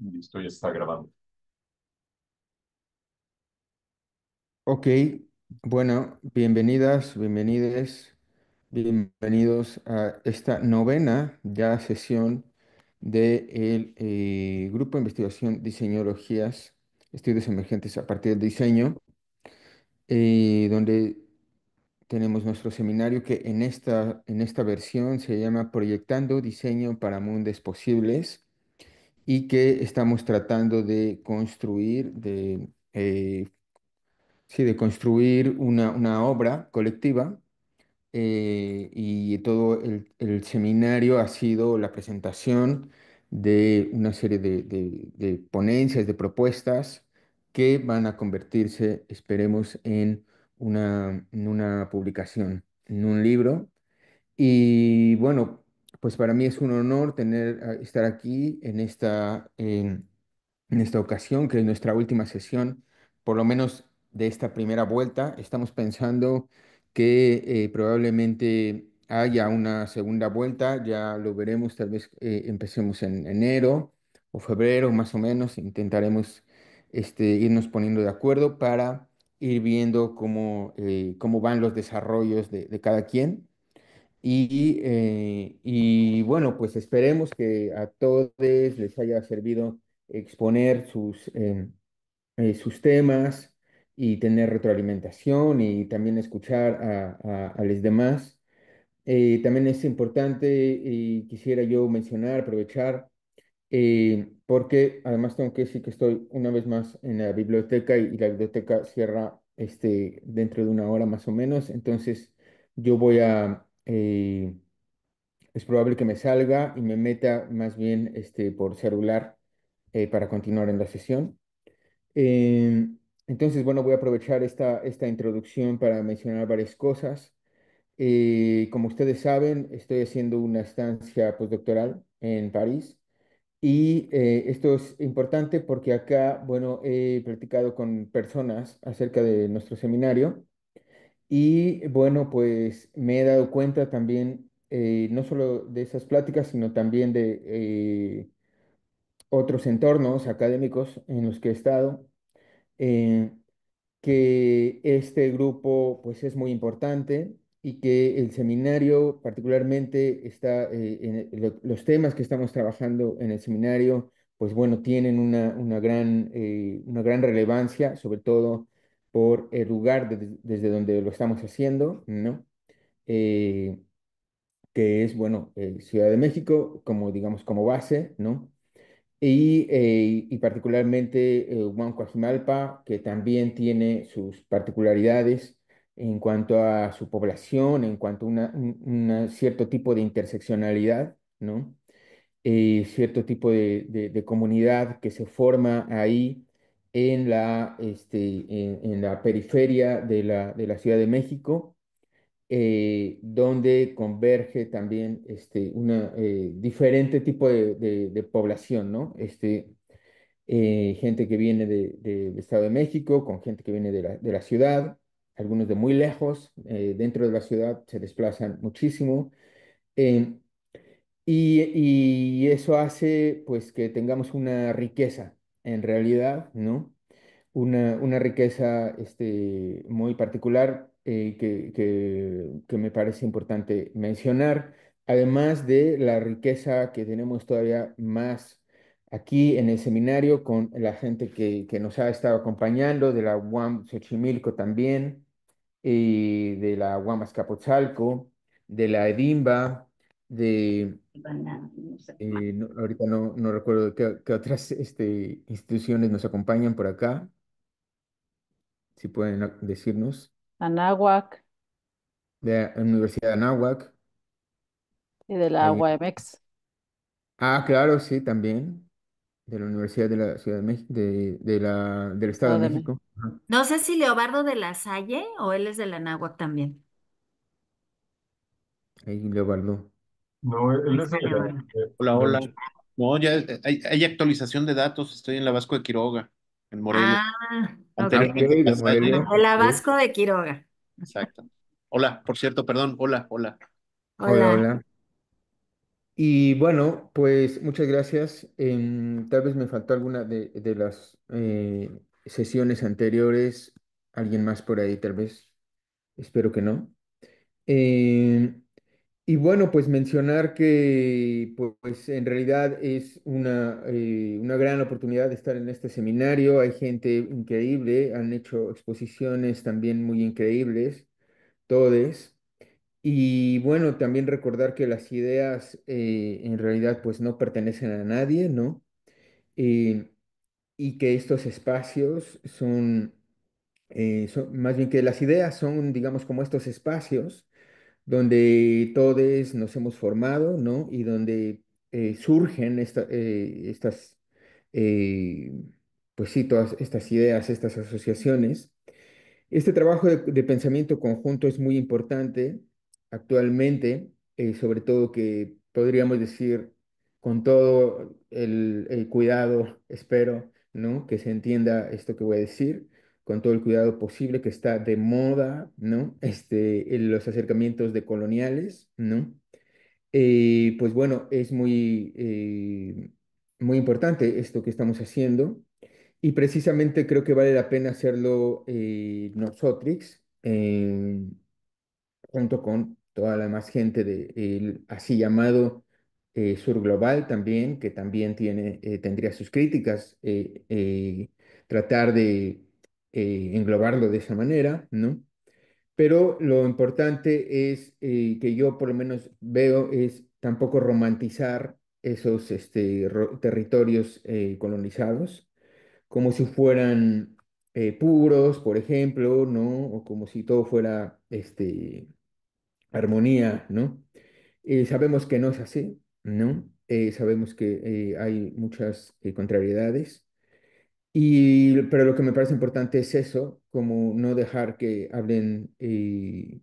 Listo, ya está grabando. Ok, bueno, bienvenidas, bienvenides, bienvenidos a esta novena ya sesión del eh, Grupo de Investigación Diseñologías, Estudios Emergentes a partir del Diseño, eh, donde tenemos nuestro seminario que en esta, en esta versión se llama Proyectando Diseño para Mundos Posibles y que estamos tratando de construir, de, eh, de construir una, obra colectiva. Eh, y todo el, seminario ha sido la presentación de una serie de, ponencias, de propuestas que van a convertirse, esperemos, en una, en una publicación, en un libro. Y bueno, pues para mí es un honor tener, ah, estar aquí en esta, en, esta ocasión, que es nuestra última sesión, por lo menos de esta primera vuelta. Estamos pensando que eh, probablemente haya una segunda vuelta, ya lo veremos, tal vez eh, empecemos en enero o febrero más o menos, intentaremos este, irnos poniendo de acuerdo para ir viendo cómo, eh, van los desarrollos de, de cada quien. Y, eh, y, bueno, pues esperemos que a todos les haya servido exponer sus, eh, eh, sus temas y tener retroalimentación y también escuchar a, los demás. también es importante y quisiera yo mencionar, aprovechar, porque además tengo que decir que estoy una vez más en la biblioteca y, y la biblioteca cierra este, dentro de una hora más o menos, entonces yo voy a eh, es probable que me salga y me meta más bien este, por celular eh, para continuar en la sesión. Em, entonces, bueno, voy a aprovechar esta, esta introducción para mencionar varias cosas. Eh, como ustedes saben, estoy haciendo una estancia postdoctoral en París y esto es importante porque acá, bueno, he platicado con personas acerca de nuestro seminario y bueno, pues me he dado cuenta también, eh, no solo de esas pláticas, sino también de eh, otros entornos académicos en los que he estado, eh, que este grupo pues es muy importante y que el seminario particularmente está, en los temas que estamos trabajando en el seminario, pues bueno, tienen una, gran, una gran relevancia, sobre todo por el lugar desde donde lo estamos haciendo, ¿no? Eh, que es, bueno, eh, Ciudad de México, como digamos, como base, ¿no? Y, eh, particularmente Juan Coajimalpa, que también tiene sus particularidades en cuanto a su población, en cuanto a un cierto tipo de interseccionalidad, ¿no? cierto tipo de, de comunidad que se forma ahí, en la, este, en, la periferia de la, Ciudad de México, eh, donde converge también este, eh, diferente tipo de, población, ¿no? Este, eh, gente que viene del Estado de México, con gente que viene de la, ciudad, algunos de muy lejos, dentro de la ciudad se desplazan muchísimo. Y, y, eso hace pues que tengamos una riqueza en realidad, ¿no? Una, riqueza este, muy particular eh, que, que, me parece importante mencionar, además de la riqueza que tenemos todavía más aquí en el seminario con la gente que, nos ha estado acompañando, de la UAM Xochimilco también, y eh, de la UAM Azcapotzalco, de la EDIMBA, de eh, ahorita no, recuerdo qué, otras este, instituciones nos acompañan por acá. Si pueden decirnos. Anáhuac. De la Universidad de Anáhuac. Y de la UAMX. Ah, claro, sí, también. De la Universidad de la Ciudad de México, de, la, del Estado de México. No sé si Leobardo de la Salle o él es de la Anáhuac también. Ahí Leobardo. No, es Hola, hola. No, ya hay, actualización de datos. Estoy en la Vasco de Quiroga, en Morelia. Ah, en Vasco de Quiroga. Exacto. Hola, por cierto, perdón. Hola, hola. Hola, hola. Y bueno, pues muchas gracias. Em, tal vez me faltó alguna de, las eh, sesiones anteriores. ¿Alguien más por ahí, tal vez? Espero que no. Eh, y bueno, pues mencionar que pues en realidad es eh, una, gran oportunidad de estar en este seminario. Hay gente increíble, han hecho exposiciones también muy increíbles, todes. Y bueno, también recordar que las ideas eh, en realidad pues no pertenecen a nadie, ¿no? Eh, y que estos espacios son, son, más bien que las ideas son, digamos, como estos espacios donde todos nos hemos formado, ¿no? Y donde eh, surgen eh, estas, eh, pues todas estas ideas, estas asociaciones. Este trabajo de, pensamiento conjunto es muy importante actualmente, sobre todo que podríamos decir con todo el, el cuidado, espero, ¿no? Que se entienda esto que voy a decir con todo el cuidado posible, que está de moda, ¿no? Este, los acercamientos de coloniales, ¿no? Eh, pues bueno, es muy, eh, muy importante esto que estamos haciendo y precisamente creo que vale la pena hacerlo eh, nosotros, eh, junto con toda la más gente del así llamado Sur Global también, que también tiene, tendría sus críticas, tratar de eh, englobarlo de esa manera, ¿no? Pero lo importante es eh, que yo por lo menos veo es tampoco romantizar esos este, territorios eh, colonizados como si fueran puros, por ejemplo, ¿no? O como si todo fuera este, armonía, ¿no? sabemos que no es así, ¿no? sabemos que hay muchas contrariedades y, pero lo que me parece importante es eso, como no dejar que hablen eh,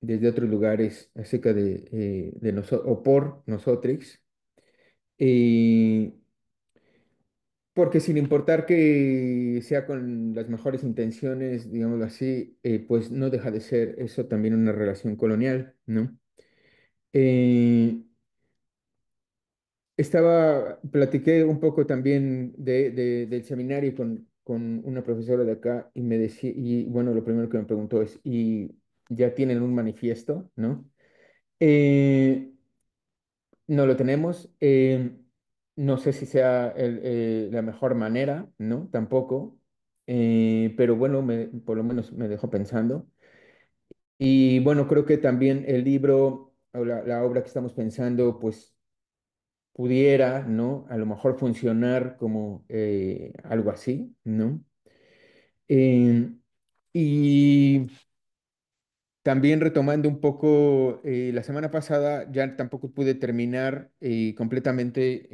desde otros lugares acerca de, eh, nosotros o por nosotros. Eh, porque sin importar que sea con las mejores intenciones, digamos así, pues no deja de ser eso también una relación colonial, ¿no? estaba, platiqué un poco también de, del seminario con, con una profesora de acá y me decía, y bueno, lo primero que me preguntó es, ¿y ya tienen un manifiesto? ¿No? Eh, no lo tenemos. Eh, no sé si sea eh, la mejor manera, ¿no? Tampoco. pero bueno, por lo menos me dejó pensando. Y bueno, creo que también el libro la obra que estamos pensando, pues pudiera, ¿no? A lo mejor funcionar como eh, algo así, ¿no? Eh, y también retomando un poco, eh, la semana pasada ya tampoco pude terminar completamente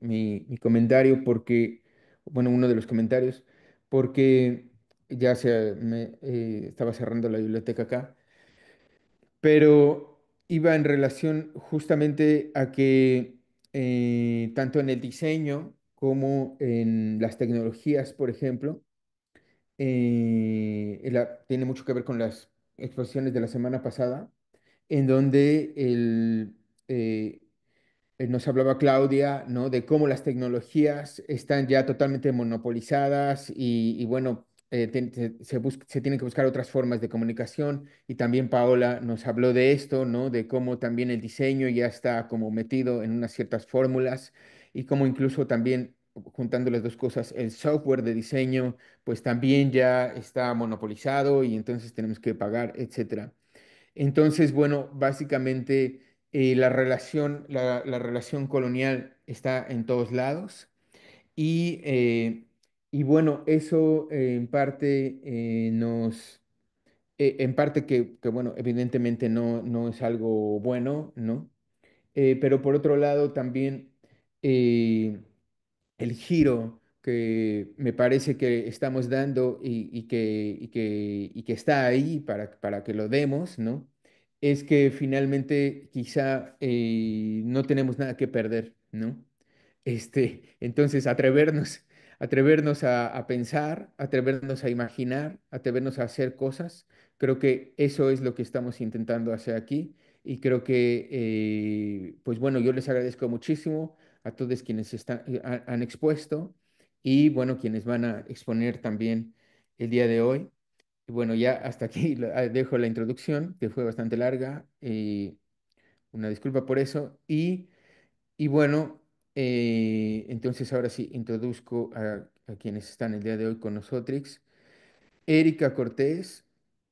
mi, comentario porque, bueno, uno de los comentarios, porque ya se, me, estaba cerrando la biblioteca acá, pero iba en relación justamente a que eh, tanto en el diseño como en las tecnologías, por ejemplo. Eh, tiene mucho que ver con las exposiciones de la semana pasada, en donde eh, nos hablaba Claudia, ¿no? De cómo las tecnologías están ya totalmente monopolizadas y bueno, eh, se, tienen que buscar otras formas de comunicación y también Paola nos habló de esto, ¿no? De cómo también el diseño ya está como metido en unas ciertas fórmulas y cómo incluso también juntando las dos cosas, el software de diseño pues también ya está monopolizado y entonces tenemos que pagar, etcétera. Entonces, bueno, básicamente eh, la, relación, la, relación colonial está en todos lados y eh, y bueno, eso eh, en parte eh, nos, eh, en parte que, bueno, evidentemente no, no es algo bueno, ¿no? pero por otro lado también el giro que me parece que estamos dando y, que, está ahí para, para que lo demos, ¿no? Es que finalmente quizá no tenemos nada que perder, ¿no? Este, entonces, atrevernos atrevernos a, pensar, atrevernos a imaginar, atrevernos a hacer cosas. Creo que eso es lo que estamos intentando hacer aquí y creo que, eh, pues bueno, yo les agradezco muchísimo a todos quienes eh, han expuesto y bueno, quienes van a exponer también el día de hoy. Y bueno, ya hasta aquí ah, dejo la introducción, que fue bastante larga, eh, una disculpa por eso. Y, y bueno, eh, entonces ahora sí, introduzco a, quienes están el día de hoy con nosotros. Erika Cortés,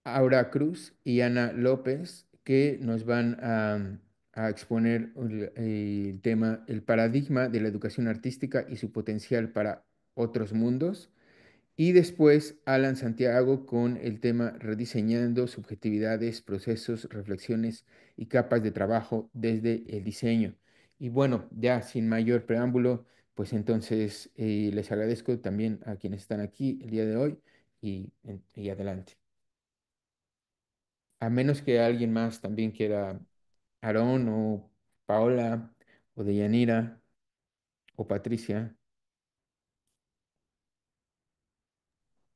Aura Cruz y Ana López, que nos van a, mm, exponer el, tema, el paradigma de la educación artística y su potencial para otros mundos. Y después Alan Santiago con el tema Rediseñando subjetividades, procesos, reflexiones y capas de trabajo desde el diseño. Y bueno, ya sin mayor preámbulo, pues entonces eh, les agradezco también a quienes están aquí el día de hoy y, adelante. A menos que alguien más también quiera, Aarón o Paola o Deyanira o Patricia.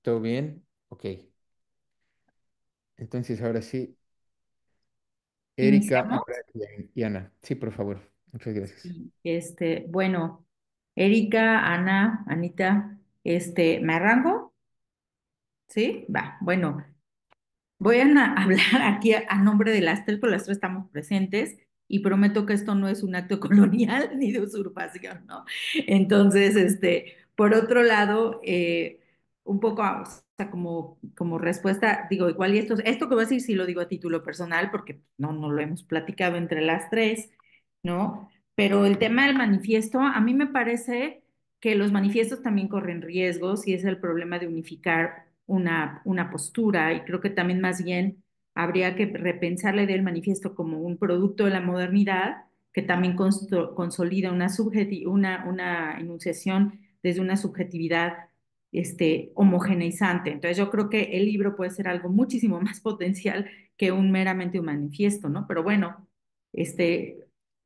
¿Todo bien? Ok. Entonces, ahora sí. Erika y Ana. Sí, por favor. Muchas gracias. Este, bueno, Erika, Ana, Anita, este, ¿me arranco? ¿Sí? Va, bueno. Voy a hablar aquí a, nombre de las tres, porque las tres estamos presentes y prometo que esto no es un acto colonial ni de usurpación, ¿no? Entonces, este, por otro lado, eh, un poco, ah, como, como respuesta, digo, igual y esto, esto que voy a decir si lo digo a título personal porque no, no lo hemos platicado entre las tres, ¿no? Pero el tema del manifiesto, a mí me parece que los manifiestos también corren riesgos y es el problema de unificar una, una postura y creo que también más bien habría que repensarle del manifiesto como un producto de la modernidad que también consolida una, una, una enunciación desde una subjetividad este, homogeneizante. Entonces yo creo que el libro puede ser algo muchísimo más potencial que un meramente un manifiesto, ¿no? Pero bueno, este,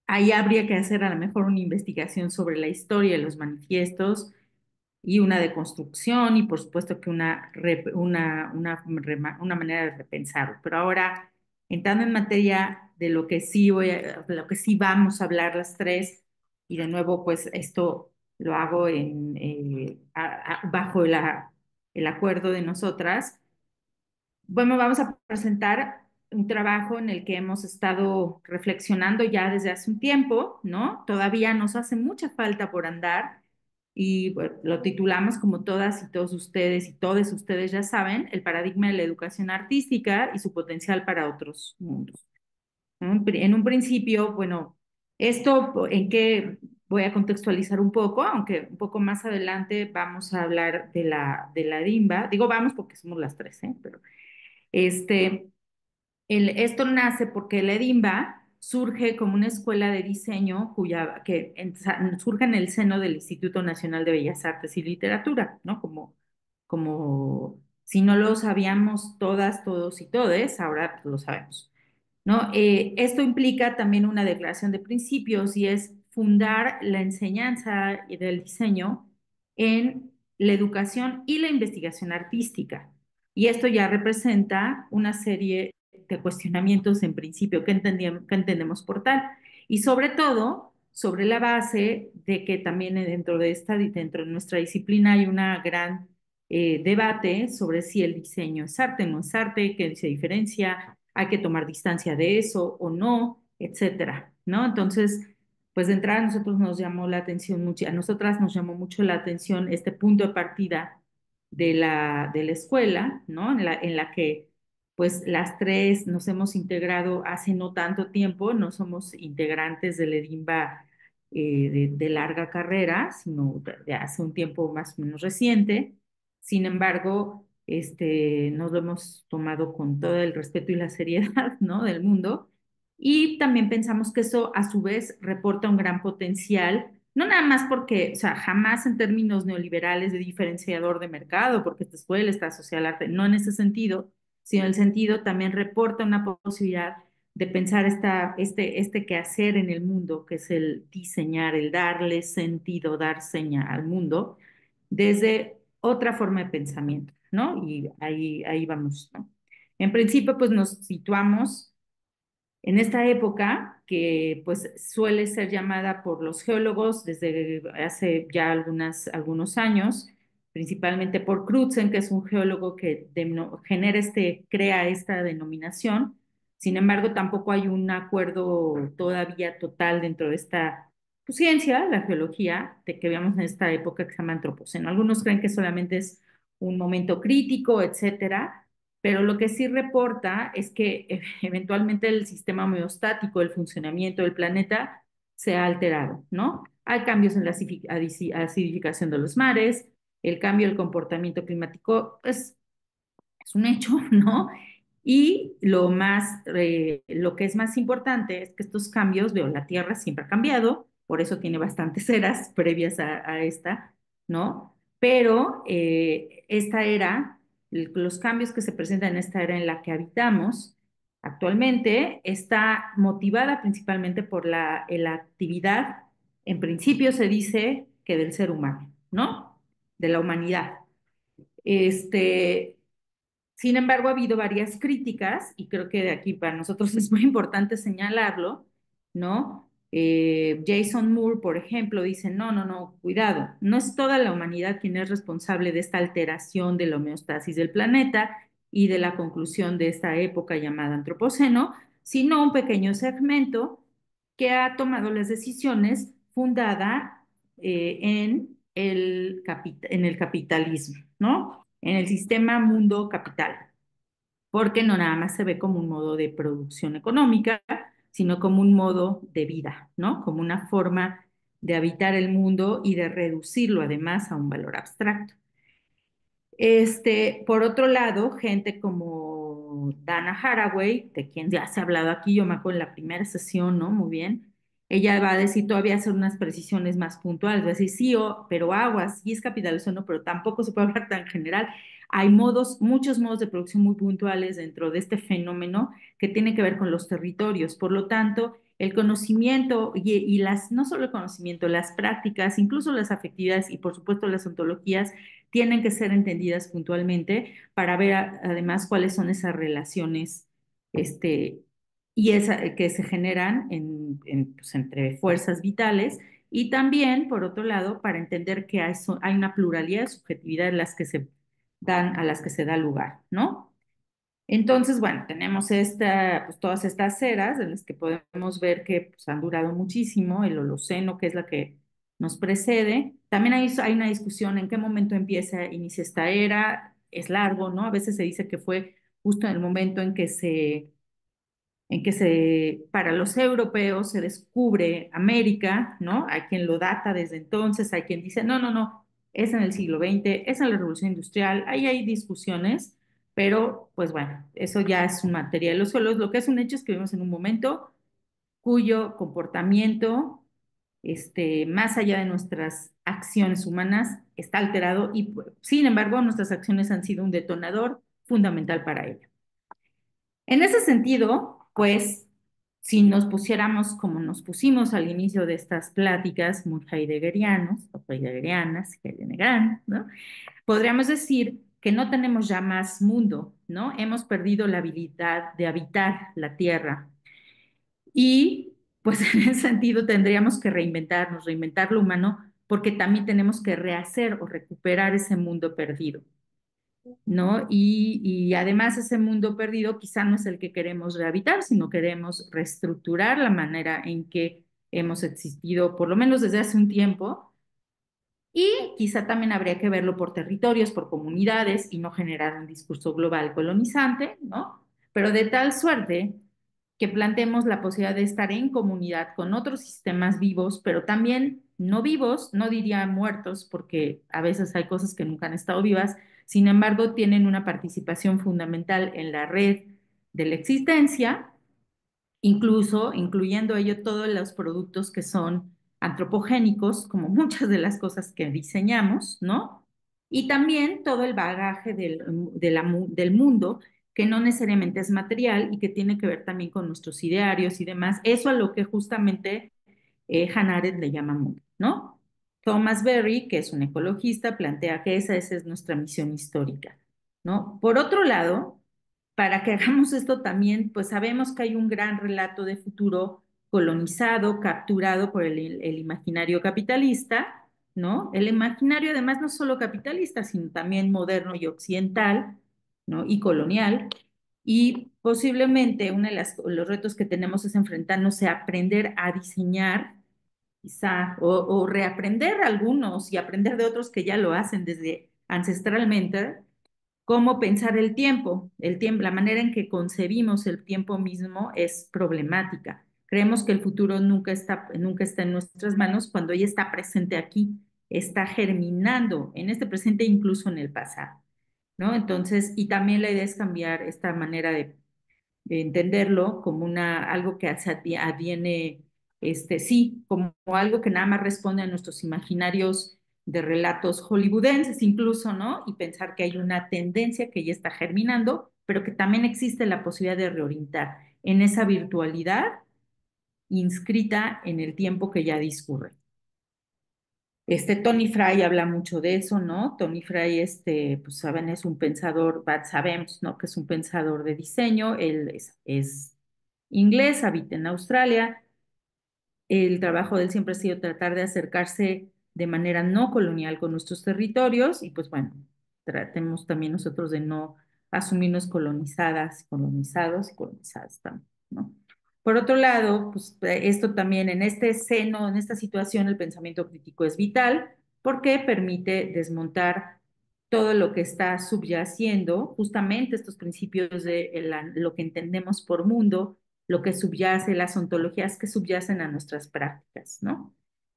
ahí habría que hacer a lo mejor una investigación sobre la historia de los manifiestos y una deconstrucción y por supuesto que una, una, una, una manera de repensarlo. Pero ahora, entrando en materia de lo que sí, voy lo que sí vamos a hablar las tres, y de nuevo, pues esto lo hago en, eh, bajo la, el acuerdo de nosotras. Bueno, vamos a presentar un trabajo en el que hemos estado reflexionando ya desde hace un tiempo, ¿no? Todavía nos hace mucha falta por andar y lo titulamos como todas y todos ustedes y todos ustedes ya saben, el paradigma de la educación artística y su potencial para otros mundos. En un principio, bueno, esto en qué voy a contextualizar un poco, aunque un poco más adelante vamos a hablar de la, de la DIMBA. Digo vamos porque somos las tres, ¿eh? Pero este, esto nace porque el EDIMBA surge como una escuela de diseño cuya, que surge en el seno del Instituto Nacional de Bellas Artes y Literatura, ¿no? Como, como si no lo sabíamos todas, todos y todes, ahora lo sabemos. ¿no? Eh, esto implica también una declaración de principios y es fundar la enseñanza del diseño en la educación y la investigación artística. Y esto ya representa una serie de cuestionamientos en principio, ¿qué, que entendemos por tal? Y sobre todo, sobre la base de que también dentro de esta, dentro de nuestra disciplina hay una gran eh, debate sobre si el diseño es arte, o no es arte, qué se diferencia, hay que tomar distancia de eso o no, etcétera, ¿no? Entonces, pues de entrada a nosotros nos llamó la atención mucho, a nosotras nos llamó mucho la atención este punto de partida de la, de la escuela, ¿no? En la, en la que pues las tres nos hemos integrado hace no tanto tiempo, no somos integrantes del EDIMBA eh, de, larga carrera, sino de hace un tiempo más o menos reciente. Sin embargo, este, nos lo hemos tomado con todo el respeto y la seriedad del mundo. Y también pensamos que eso a su vez reporta un gran potencial no nada más porque, o sea, jamás en términos neoliberales de diferenciador de mercado, porque esta escuela está asociada arte, no en ese sentido, sino el sentido también reporta una posibilidad de pensar esta, este, este quehacer en el mundo, que es el diseñar, el darle sentido, dar seña al mundo, desde otra forma de pensamiento, ¿no? Y ahí, ahí vamos, ¿no? En principio, pues nos situamos en esta época que pues suele ser llamada por los geólogos desde hace ya algunas, algunos años principalmente por Crutzen, que es un geólogo que genera este, crea esta denominación. Sin embargo, tampoco hay un acuerdo todavía total dentro de esta pues, ciencia, la geología, de que veamos en esta época que se llama antropoceno. Algunos creen que solamente es un momento crítico, etcétera, pero lo que sí reporta es que eventualmente el sistema homeostático, el funcionamiento del planeta, se ha alterado, ¿no? Hay cambios en la acidificación de los mares, el cambio del comportamiento climático pues, es, un hecho, ¿no? Y lo, más, eh, lo que es más importante es que estos cambios, veo, la Tierra siempre ha cambiado, por eso tiene bastantes eras previas a, esta, ¿no? Pero eh, esta era, los cambios que se presentan en esta era en la que habitamos actualmente, está motivada principalmente por la actividad, en principio se dice que del ser humano, ¿no? de la humanidad. Este, sin embargo, ha habido varias críticas, y creo que de aquí para nosotros es muy importante señalarlo, ¿no? Eh, Jason Moore, por ejemplo, dice, no, no, no, cuidado, no es toda la humanidad quien es responsable de esta alteración de la homeostasis del planeta y de la conclusión de esta época llamada antropoceno, sino un pequeño segmento que ha tomado las decisiones fundada eh, en el en el capitalismo, ¿no? En el sistema mundo capital, porque no nada más se ve como un modo de producción económica, sino como un modo de vida, ¿no? Como una forma de habitar el mundo y de reducirlo además a un valor abstracto. Este, por otro lado, gente como Dana Haraway, de quien ya se ha hablado aquí, yo me acuerdo en la primera sesión, ¿no? Muy bien, ella va a decir todavía hacer unas precisiones más puntuales, va a decir sí, oh, pero aguas, sí es no pero tampoco se puede hablar tan general. Hay modos, muchos modos de producción muy puntuales dentro de este fenómeno que tiene que ver con los territorios. Por lo tanto, el conocimiento y, las, no solo el conocimiento, las prácticas, incluso las afectividades y por supuesto las ontologías tienen que ser entendidas puntualmente para ver además cuáles son esas relaciones este, y eh, que se generan pues, entre fuerzas vitales y también, por otro lado, para entender que hay, una pluralidad de subjetividad las que se dan, a las que se da lugar, ¿no? Entonces, bueno, tenemos pues, todas estas eras en las que podemos ver que pues, han durado muchísimo, el Holoceno, que es la que nos precede. También hay, hay una discusión en qué momento empieza, inicia esta era, es largo, ¿no? A veces se dice que fue justo en el momento en que se en que se, para los europeos se descubre América, ¿no? Hay quien lo data desde entonces, hay quien dice, no, no, no, es en el siglo XX, es en la Revolución Industrial, ahí hay discusiones, pero pues bueno, eso ya es un material. Los suelos, lo que es un hecho es que vivimos en un momento cuyo comportamiento, este, más allá de nuestras acciones humanas, está alterado y sin embargo nuestras acciones han sido un detonador fundamental para ello. En ese sentido, pues si nos pusiéramos como nos pusimos al inicio de estas pláticas muy heideggerianos o heideggerianas, ¿no? Podríamos decir que no tenemos ya más mundo, ¿no? Hemos perdido la habilidad de habitar la Tierra. Y pues en ese sentido tendríamos que reinventarnos, reinventar lo humano, porque también tenemos que rehacer o recuperar ese mundo perdido. ¿no? Y, además ese mundo perdido quizá no es el que queremos rehabitar, sino queremos reestructurar la manera en que hemos existido, por lo menos desde hace un tiempo. Y quizá también habría que verlo por territorios, por comunidades y no generar un discurso global colonizante, ¿no? Pero de tal suerte que planteemos la posibilidad de estar en comunidad con otros sistemas vivos, pero también no vivos, no diría muertos, porque a veces hay cosas que nunca han estado vivas, sin embargo, tienen una participación fundamental en la red de la existencia, incluso incluyendo ello todos los productos que son antropogénicos, como muchas de las cosas que diseñamos, ¿no? Y también todo el bagaje del, del mundo que no necesariamente es material y que tiene que ver también con nuestros idearios y demás. Eso a lo que justamente eh, le llama mundo, ¿no? Thomas Berry, que es un ecologista, plantea que esa, es nuestra misión histórica. ¿no? Por otro lado, para que hagamos esto también, pues sabemos que hay un gran relato de futuro colonizado, capturado por el, imaginario capitalista, ¿no? El imaginario además no solo capitalista, sino también moderno y occidental, ¿no? Y colonial. Y posiblemente uno de los retos que tenemos es enfrentarnos a aprender a diseñar quizá, o, reaprender algunos y aprender de otros que ya lo hacen desde ancestralmente, cómo pensar el tiempo. El tiempo, la manera en que concebimos el tiempo mismo es problemática. Creemos que el futuro nunca está, nunca está en nuestras manos cuando ya está presente aquí, está germinando en este presente incluso en el pasado. ¿no? Entonces, y también la idea es cambiar esta manera de, entenderlo como una, algo que adviene este, sí, como algo que nada más responde a nuestros imaginarios de relatos hollywoodenses incluso, ¿no? Y pensar que hay una tendencia que ya está germinando, pero que también existe la posibilidad de reorientar en esa virtualidad inscrita en el tiempo que ya discurre. Este Tony Fry habla mucho de eso, ¿no? Tony Fry, este, pues saben, es un pensador, sabemos, ¿no? Que es un pensador de diseño, él es, es inglés, habita en Australia, el trabajo de él siempre ha sido tratar de acercarse de manera no colonial con nuestros territorios y pues bueno, tratemos también nosotros de no asumirnos colonizadas, colonizados y colonizadas también, Por otro lado, pues esto también en este seno, en esta situación, el pensamiento crítico es vital porque permite desmontar todo lo que está subyaciendo, justamente estos principios de lo que entendemos por mundo, lo que subyace, las ontologías que subyacen a nuestras prácticas, ¿no?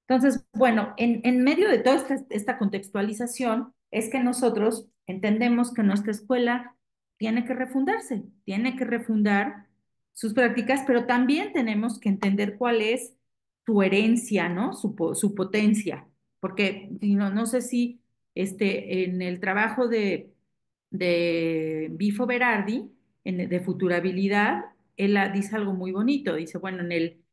Entonces, bueno, en, medio de toda esta, contextualización es que nosotros entendemos que nuestra escuela tiene que refundarse, tiene que refundar sus prácticas, pero también tenemos que entender cuál es su herencia, ¿no? Su, potencia, porque no, sé si este, en el trabajo de, Bifo Berardi, de Futurabilidad, él dice algo muy bonito, dice, bueno, en el,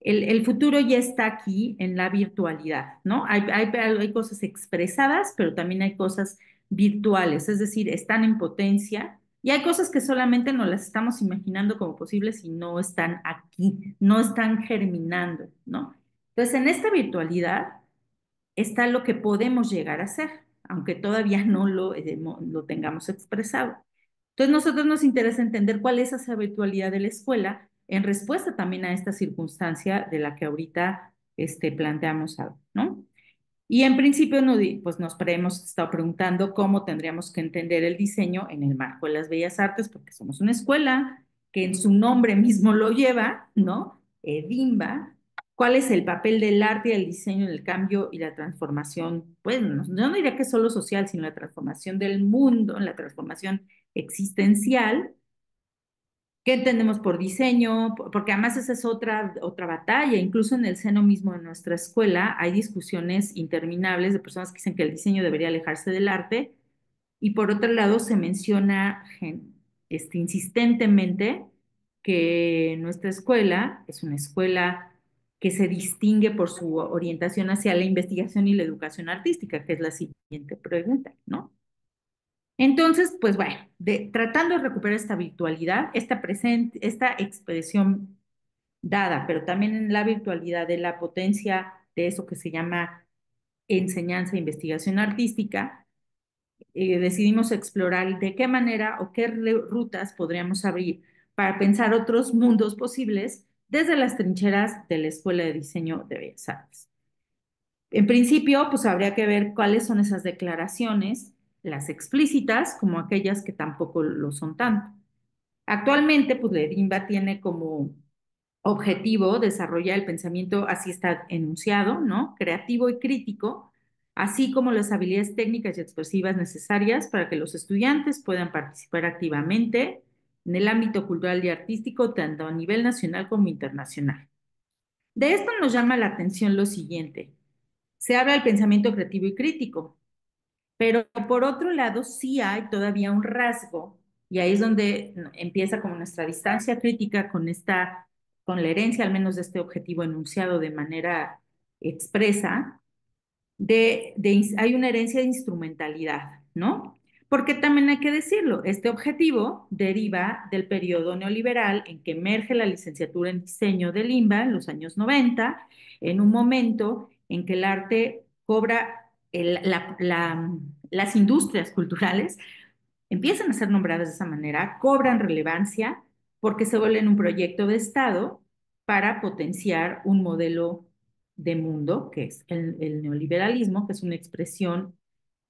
el, futuro ya está aquí en la virtualidad, ¿no? Hay, hay, hay cosas expresadas, pero también hay cosas virtuales, es decir, están en potencia y hay cosas que solamente nos las estamos imaginando como posibles y no están aquí, no están germinando, ¿no? Entonces, en esta virtualidad está lo que podemos llegar a ser, aunque todavía no lo, eh, lo tengamos expresado. Entonces, nosotros nos interesa entender cuál es esa habitualidad de la escuela en respuesta también a esta circunstancia de la que ahorita este, planteamos algo, ¿no? Y en principio pues nos hemos estado preguntando cómo tendríamos que entender el diseño en el marco de las bellas artes, porque somos una escuela que en su nombre mismo lo lleva, ¿no? Edimba. Eh, ¿Cuál es el papel del arte y el diseño en el cambio y la transformación? Pues no, no diría que solo social, sino la transformación del mundo, la transformación existencial. ¿Qué entendemos por diseño? Porque además esa es otra, otra batalla. Incluso en el seno mismo de nuestra escuela hay discusiones interminables de personas que dicen que el diseño debería alejarse del arte. Y por otro lado se menciona este, insistentemente que nuestra escuela es una escuela que se distingue por su orientación hacia la investigación y la educación artística, que es la siguiente pregunta, ¿no? Entonces, pues bueno, tratando de recuperar esta virtualidad, esta, expresión dada, pero también en la virtualidad de la potencia de eso que se llama enseñanza e investigación artística, eh, decidimos explorar de qué manera o qué rutas podríamos abrir para pensar otros mundos posibles desde las trincheras de la Escuela de Diseño de Bellas Artes. En principio, pues habría que ver cuáles son esas declaraciones las explícitas como aquellas que tampoco lo son tanto. Actualmente, pues tiene como objetivo desarrollar el pensamiento, así está enunciado, ¿no? Creativo y crítico, así como las habilidades técnicas y expresivas necesarias para que los estudiantes puedan participar activamente en el ámbito cultural y artístico, tanto a nivel nacional como internacional. De esto nos llama la atención lo siguiente. Se habla del pensamiento creativo y crítico, pero por otro lado, sí hay todavía un rasgo, y ahí es donde empieza como nuestra distancia crítica con esta, con la herencia al menos de este objetivo enunciado de manera expresa, de, hay una herencia de instrumentalidad, ¿no? Porque también hay que decirlo, este objetivo deriva del periodo neoliberal en que emerge la licenciatura en diseño de limba en los años 90, en un momento en que el arte cobra las industrias culturales empiezan a ser nombradas de esa manera, cobran relevancia porque se vuelven un proyecto de Estado para potenciar un modelo de mundo, que es el, el neoliberalismo, que es una expresión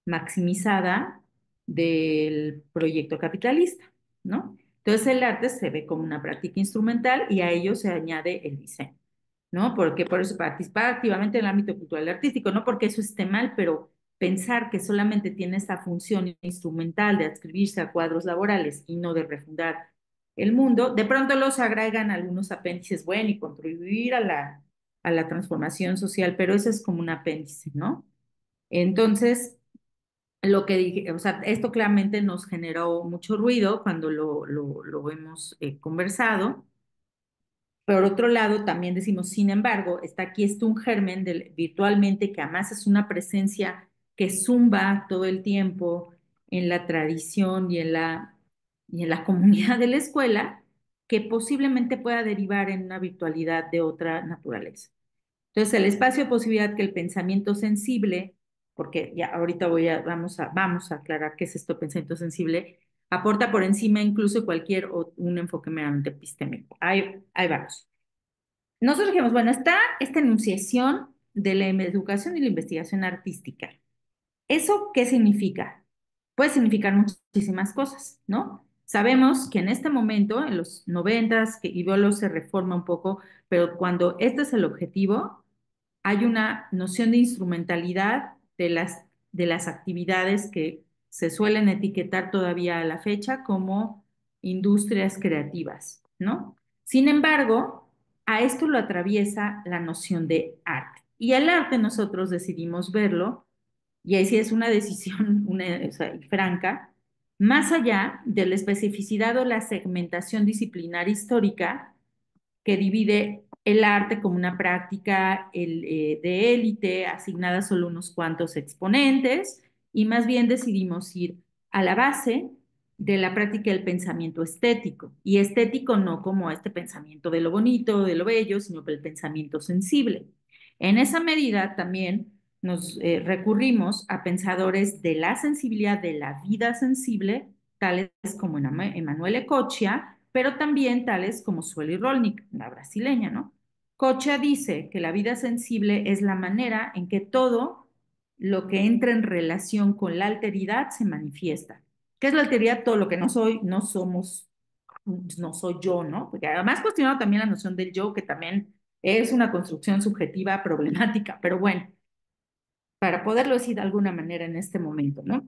maximizada del proyecto capitalista, ¿no? Entonces el arte se ve como una práctica instrumental y a ello se añade el diseño. ¿no? Porque por eso participar activamente en el ámbito cultural y artístico, no porque eso esté mal, pero pensar que solamente tiene esa función instrumental de adscribirse a cuadros laborales y no de refundar el mundo, de pronto los agregan algunos apéndices, bueno, y contribuir a la, a la transformación social, pero eso es como un apéndice, ¿no? Entonces, lo que dije, o sea, esto claramente nos generó mucho ruido cuando lo, hemos eh, conversado. Por otro lado, también decimos, sin embargo, está aquí esto un germen del, virtualmente que además es una presencia que zumba todo el tiempo en la tradición y en la, y en la comunidad de la escuela, que posiblemente pueda derivar en una virtualidad de otra naturaleza. Entonces, el espacio de posibilidad que el pensamiento sensible, porque ya ahorita voy a, vamos, a, vamos a aclarar qué es esto pensamiento sensible, aporta por encima incluso cualquier un enfoque meramente epistémico. Hay, hay varios. Nosotros dijimos, bueno, está esta enunciación de la educación y la investigación artística. ¿Eso qué significa? Puede significar muchísimas cosas, ¿no? Sabemos que en este momento, en los noventas, que Ibolo se reforma un poco, pero cuando este es el objetivo, hay una noción de instrumentalidad de las, de las actividades que se suelen etiquetar todavía a la fecha como industrias creativas, ¿no? Sin embargo, a esto lo atraviesa la noción de arte. Y el arte nosotros decidimos verlo, y ahí sí es una decisión franca, más allá de la especificidad o la segmentación disciplinar histórica que divide el arte como una práctica eh, de élite, asignada solo unos cuantos exponentes, y más bien decidimos ir a la base de la práctica del pensamiento estético. Y estético no como este pensamiento de lo bonito, de lo bello, sino el pensamiento sensible. En esa medida también nos eh, recurrimos a pensadores de la sensibilidad, de la vida sensible, tales como Emanuele Cochia, pero también tales como Sueli Rolnik, la brasileña, ¿no? Cocha dice que la vida sensible es la manera en que todo lo que entra en relación con la alteridad se manifiesta. ¿Qué es la alteridad? Todo lo que no soy, no somos, no soy yo, ¿no? Porque además cuestionado también la noción del yo, que también es una construcción subjetiva problemática, pero bueno, para poderlo decir de alguna manera en este momento, ¿no?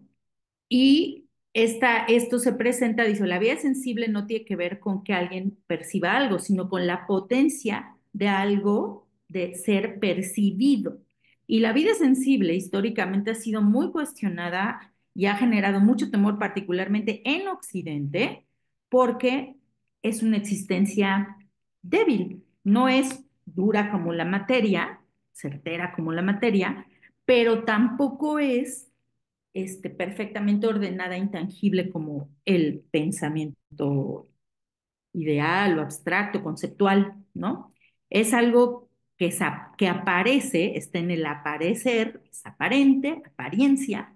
Y esta, esto se presenta, dice, la vida sensible no tiene que ver con que alguien perciba algo, sino con la potencia de algo de ser percibido. Y la vida sensible históricamente ha sido muy cuestionada y ha generado mucho temor, particularmente en Occidente, porque es una existencia débil, no es dura como la materia, certera como la materia, pero tampoco es este, perfectamente ordenada, intangible como el pensamiento ideal o abstracto, conceptual, ¿no? Es algo que, aparece, está en el aparecer, es aparente, apariencia,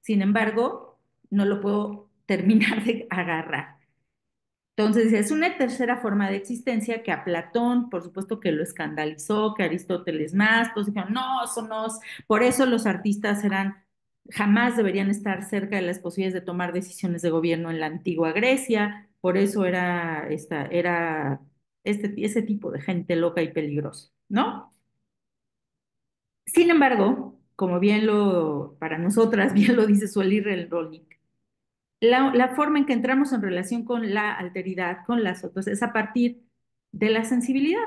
sin embargo, no lo puedo terminar de agarrar. Entonces, es una tercera forma de existencia que a Platón, por supuesto que lo escandalizó, que Aristóteles más, pues dijeron, no, eso no, por eso los artistas eran, jamás deberían estar cerca de las posibilidades de tomar decisiones de gobierno en la antigua Grecia, por eso era, esta, era este, ese tipo de gente loca y peligrosa. ¿no? Sin embargo, como bien lo, para nosotras, bien lo dice Sueli Rolnik, la, la forma en que entramos en relación con la alteridad, con las otras, es a partir de la sensibilidad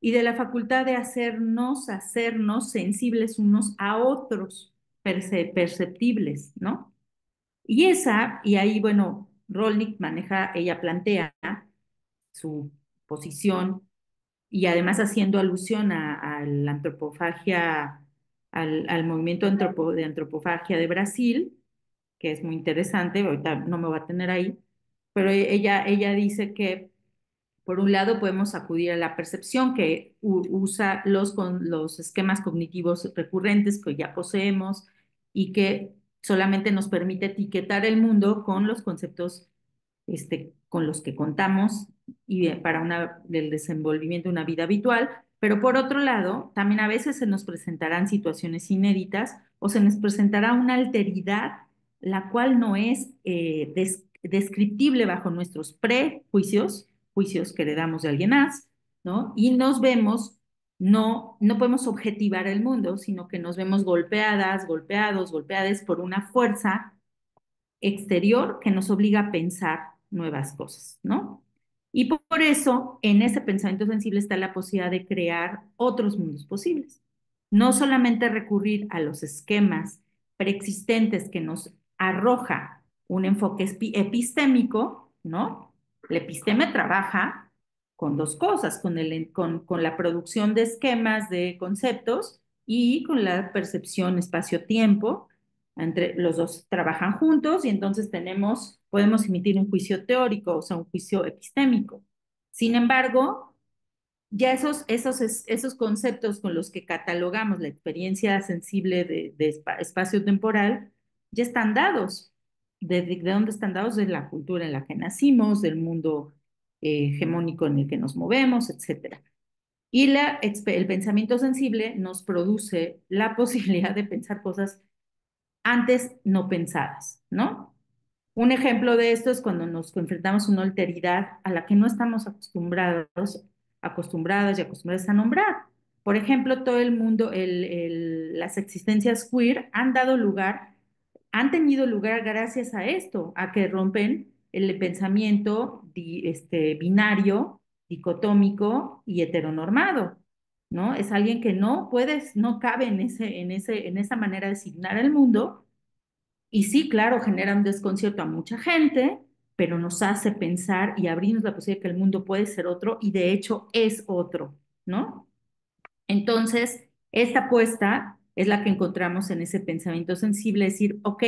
y de la facultad de hacernos, hacernos sensibles unos a otros, perceptibles, ¿no? Y esa, y ahí, bueno, Rolnik maneja, ella plantea su posición y además haciendo alusión a, la antropofagia, al, movimiento de antropofagia de Brasil, que es muy interesante, ahorita no me va a tener ahí, pero e-, ella, ella dice que por un lado, podemos acudir a la percepción que usa los, con los esquemas cognitivos recurrentes que ya poseemos y que solamente nos permite etiquetar el mundo con los conceptos este, con los que contamos y para una, el desenvolvimiento de una vida habitual, pero por otro lado, también a veces se nos presentarán situaciones inéditas o se nos presentará una alteridad la cual no es eh, descriptible bajo nuestros prejuicios, juicios que le damos de alguien más, ¿no? Y nos vemos, no, no podemos objetivar el mundo, sino que nos vemos golpeadas, golpeados, golpeadas por una fuerza exterior que nos obliga a pensar nuevas cosas, ¿no? Y por eso, en ese pensamiento sensible está la posibilidad de crear otros mundos posibles. No solamente recurrir a los esquemas preexistentes que nos arroja un enfoque epistémico, ¿no? El episteme trabaja con dos cosas, con, el, con, la producción de esquemas, de conceptos y con la percepción espacio-tiempo. Entre los dos trabajan juntos y entonces tenemos podemos emitir un juicio teórico, o sea, un juicio epistémico. Sin embargo, ya esos, esos, esos conceptos con los que catalogamos la experiencia sensible de, espacio temporal ya están dados. ¿De, ¿De dónde están dados? De la cultura en la que nacimos, del mundo eh, hegemónico en el que nos movemos, etc. Y la, el pensamiento sensible nos produce la posibilidad de pensar cosas antes no pensadas, ¿no? Un ejemplo de esto es cuando nos enfrentamos a una alteridad a la que no estamos acostumbrados, y acostumbrados a nombrar. Por ejemplo, todo el mundo, las existencias queer han dado lugar, han tenido lugar gracias a esto, a que rompen el pensamiento este, binario, dicotómico y heteronormado, ¿no? Es alguien que no puedes, no cabe en, ese, en, esa manera de asignar al mundo y sí, claro, genera un desconcierto a mucha gente, pero nos hace pensar y abrirnos la posibilidad de que el mundo puede ser otro y de hecho es otro, ¿no? Entonces, esta apuesta es la que encontramos en ese pensamiento sensible, es decir, ok,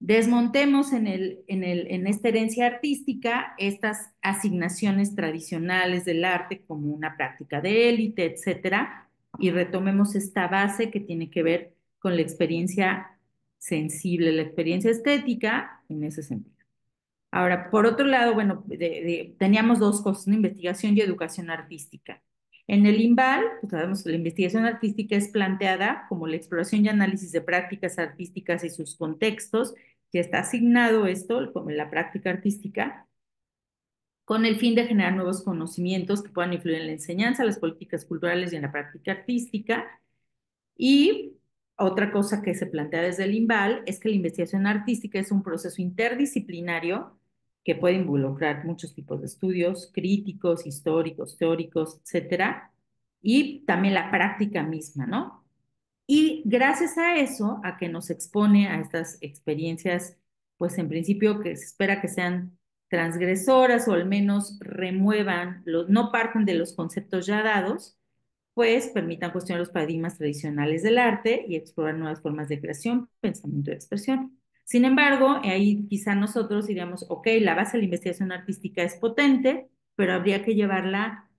desmontemos en, el, el, en esta herencia artística estas asignaciones tradicionales del arte como una práctica de élite, etcétera, y retomemos esta base que tiene que ver con la experiencia sensible la experiencia estética en ese sentido. Ahora, por otro lado, bueno, teníamos dos cosas, una investigación y educación artística. En el IMBAL, pues sabemos la investigación artística es planteada como la exploración y análisis de prácticas artísticas y sus contextos, que está asignado esto, como la práctica artística, con el fin de generar nuevos conocimientos que puedan influir en la enseñanza, las políticas culturales y en la práctica artística. Y otra cosa que se plantea desde el INVAL es que la investigación artística es un proceso interdisciplinario que puede involucrar muchos tipos de estudios críticos, históricos, teóricos, etcétera, y también la práctica misma, ¿no? Y gracias a eso, a que nos expone a estas experiencias, pues en principio que se espera que sean transgresoras o al menos remuevan, los, no parten de los conceptos ya dados, pues permitan cuestionar los paradigmas tradicionales del arte y explorar nuevas formas de creación, pensamiento y expresión. Sin embargo, ahí quizá nosotros diríamos, ok, la base de la investigación artística es potente, pero habría que llevarla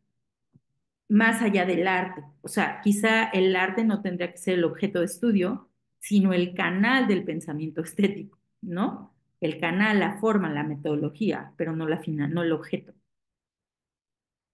más allá del arte. O sea, quizá el arte no tendría que ser el objeto de estudio, sino el canal del pensamiento estético, ¿no? El canal, la forma, la metodología, pero no, la final, no el objeto.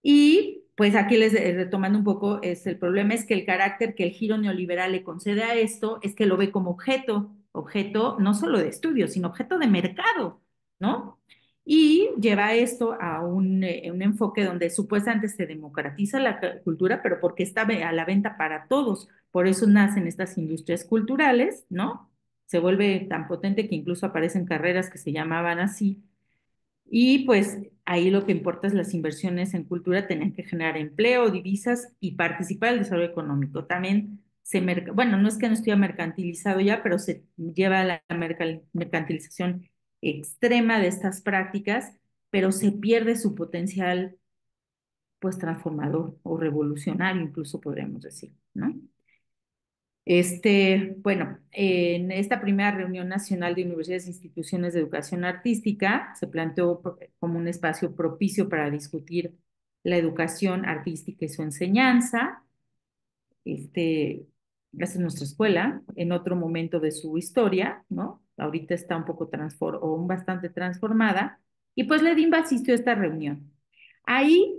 Y pues aquí les eh, retomando un poco, es, el problema es que el carácter que el giro neoliberal le concede a esto es que lo ve como objeto, objeto no solo de estudio, sino objeto de mercado, ¿no? Y lleva esto a un, eh, un enfoque donde supuestamente se democratiza la cultura, pero porque está a la venta para todos. Por eso nacen estas industrias culturales, ¿no? Se vuelve tan potente que incluso aparecen carreras que se llamaban así. Y pues Ahí lo que importa es las inversiones en cultura, tenían que generar empleo, divisas y participar el desarrollo económico. También se, bueno, no es que no esté mercantilizado ya, pero se lleva a la mercantilización extrema de estas prácticas, pero se pierde su potencial pues transformador o revolucionario, incluso podríamos decir, ¿no? Este, bueno, en esta primera reunión nacional de universidades e instituciones de educación artística se planteó como un espacio propicio para discutir la educación artística y su enseñanza. Este, gracias es nuestra escuela, en otro momento de su historia, ¿no? Ahorita está un poco transformada, o bastante transformada. Y pues Ledimba asistió a esta reunión. Ahí,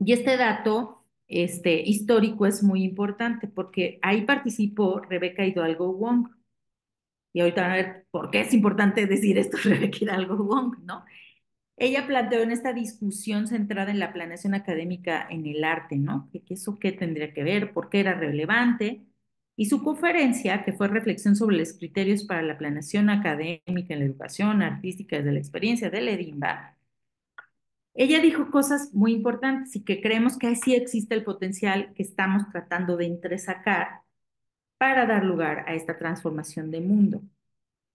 y este dato este, histórico es muy importante porque ahí participó Rebeca Hidalgo Wong. Y ahorita van a ver por qué es importante decir esto, Rebeca Hidalgo Wong, ¿no? Ella planteó en esta discusión centrada en la planeación académica en el arte, ¿no? ¿Qué, eso qué tendría que ver? ¿Por qué era relevante? Y su conferencia, que fue Reflexión sobre los criterios para la planeación académica en la educación artística desde la experiencia de Edimba, ella dijo cosas muy importantes y que creemos que así existe el potencial que estamos tratando de entresacar para dar lugar a esta transformación de mundo.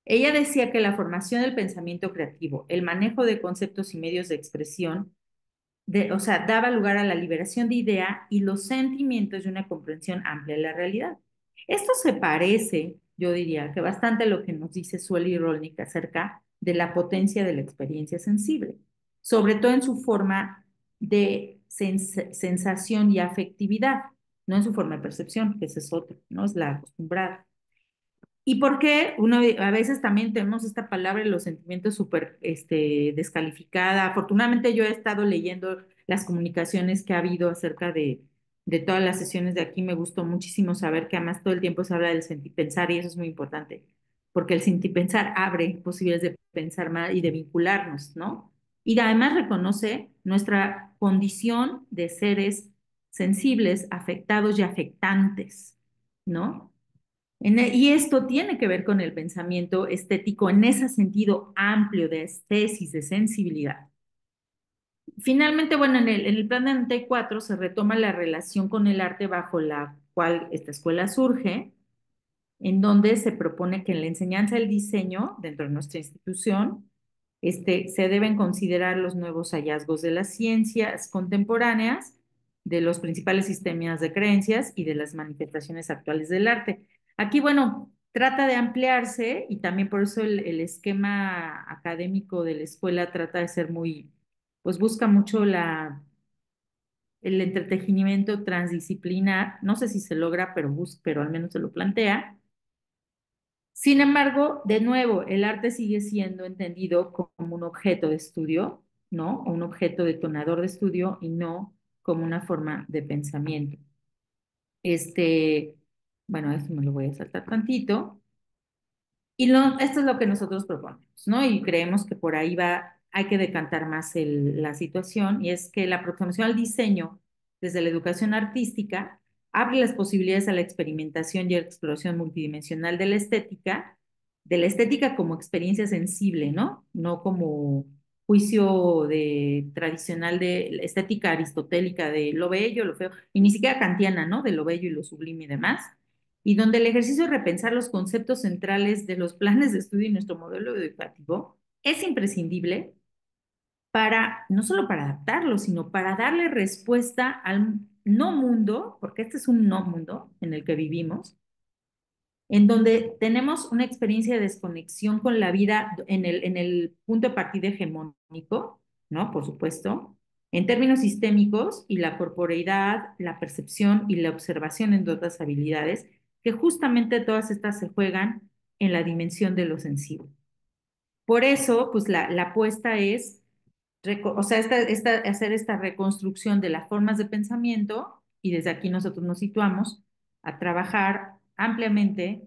Ella decía que la formación del pensamiento creativo, el manejo de conceptos y medios de expresión, de, o sea, daba lugar a la liberación de idea y los sentimientos de una comprensión amplia de la realidad. Esto se parece, yo diría, que bastante a lo que nos dice Sueli Rolnik acerca de la potencia de la experiencia sensible sobre todo en su forma de sensación y afectividad, no en su forma de percepción, que esa es otra, ¿no? Es la acostumbrada. ¿Y por qué? Uno, a veces también tenemos esta palabra los sentimientos súper este, descalificada. Afortunadamente yo he estado leyendo las comunicaciones que ha habido acerca de, de todas las sesiones de aquí. Me gustó muchísimo saber que además todo el tiempo se habla del sentir pensar y eso es muy importante, porque el sentir pensar abre posibilidades de pensar más y de vincularnos, ¿no? Y además reconoce nuestra condición de seres sensibles, afectados y afectantes, ¿no? E, y esto tiene que ver con el pensamiento estético en ese sentido amplio de estesis, de sensibilidad. Finalmente, bueno, en el, en el plan de 94 se retoma la relación con el arte bajo la cual esta escuela surge, en donde se propone que en la enseñanza del diseño dentro de nuestra institución este, se deben considerar los nuevos hallazgos de las ciencias contemporáneas, de los principales sistemas de creencias y de las manifestaciones actuales del arte. Aquí, bueno, trata de ampliarse y también por eso el, esquema académico de la escuela trata de ser muy, pues busca mucho la, el entretenimiento transdisciplinar. No sé si se logra, pero, pero al menos se lo plantea. Sin embargo, de nuevo, el arte sigue siendo entendido como un objeto de estudio, ¿no? un objeto detonador de estudio y no como una forma de pensamiento. Este, bueno, esto me lo voy a saltar tantito. Y esto es lo que nosotros proponemos, ¿no? Y creemos que por ahí va, hay que decantar más la situación, y es que la aproximación al diseño desde la educación artística abre las posibilidades a la experimentación y a la exploración multidimensional de la estética, de la estética como experiencia sensible, ¿no? No como juicio de, tradicional de la estética aristotélica de lo bello, lo feo, y ni siquiera kantiana, ¿no? De lo bello y lo sublime y demás, y donde el ejercicio de repensar los conceptos centrales de los planes de estudio y nuestro modelo educativo es imprescindible para, no solo para adaptarlo, sino para darle respuesta al no mundo, porque este es un no mundo en el que vivimos, en donde tenemos una experiencia de desconexión con la vida en el, en el punto de partida hegemónico, ¿no? Por supuesto, en términos sistémicos y la corporeidad, la percepción y la observación en otras habilidades, que justamente todas estas se juegan en la dimensión de lo sensible. Por eso, pues la, la apuesta es o sea, hacer esta reconstrucción de las formas de pensamiento, y desde aquí nosotros nos situamos a trabajar ampliamente,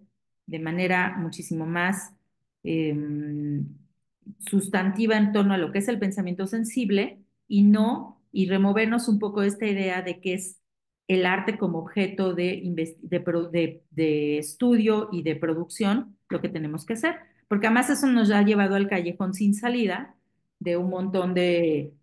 de manera muchísimo más em, sustantiva en torno a lo que es el pensamiento sensible y no, y removernos un poco de esta idea de que es el arte como objeto de estudio y de producción lo que tenemos que hacer, porque además eso nos ha llevado al callejón sin salida, de un montón de,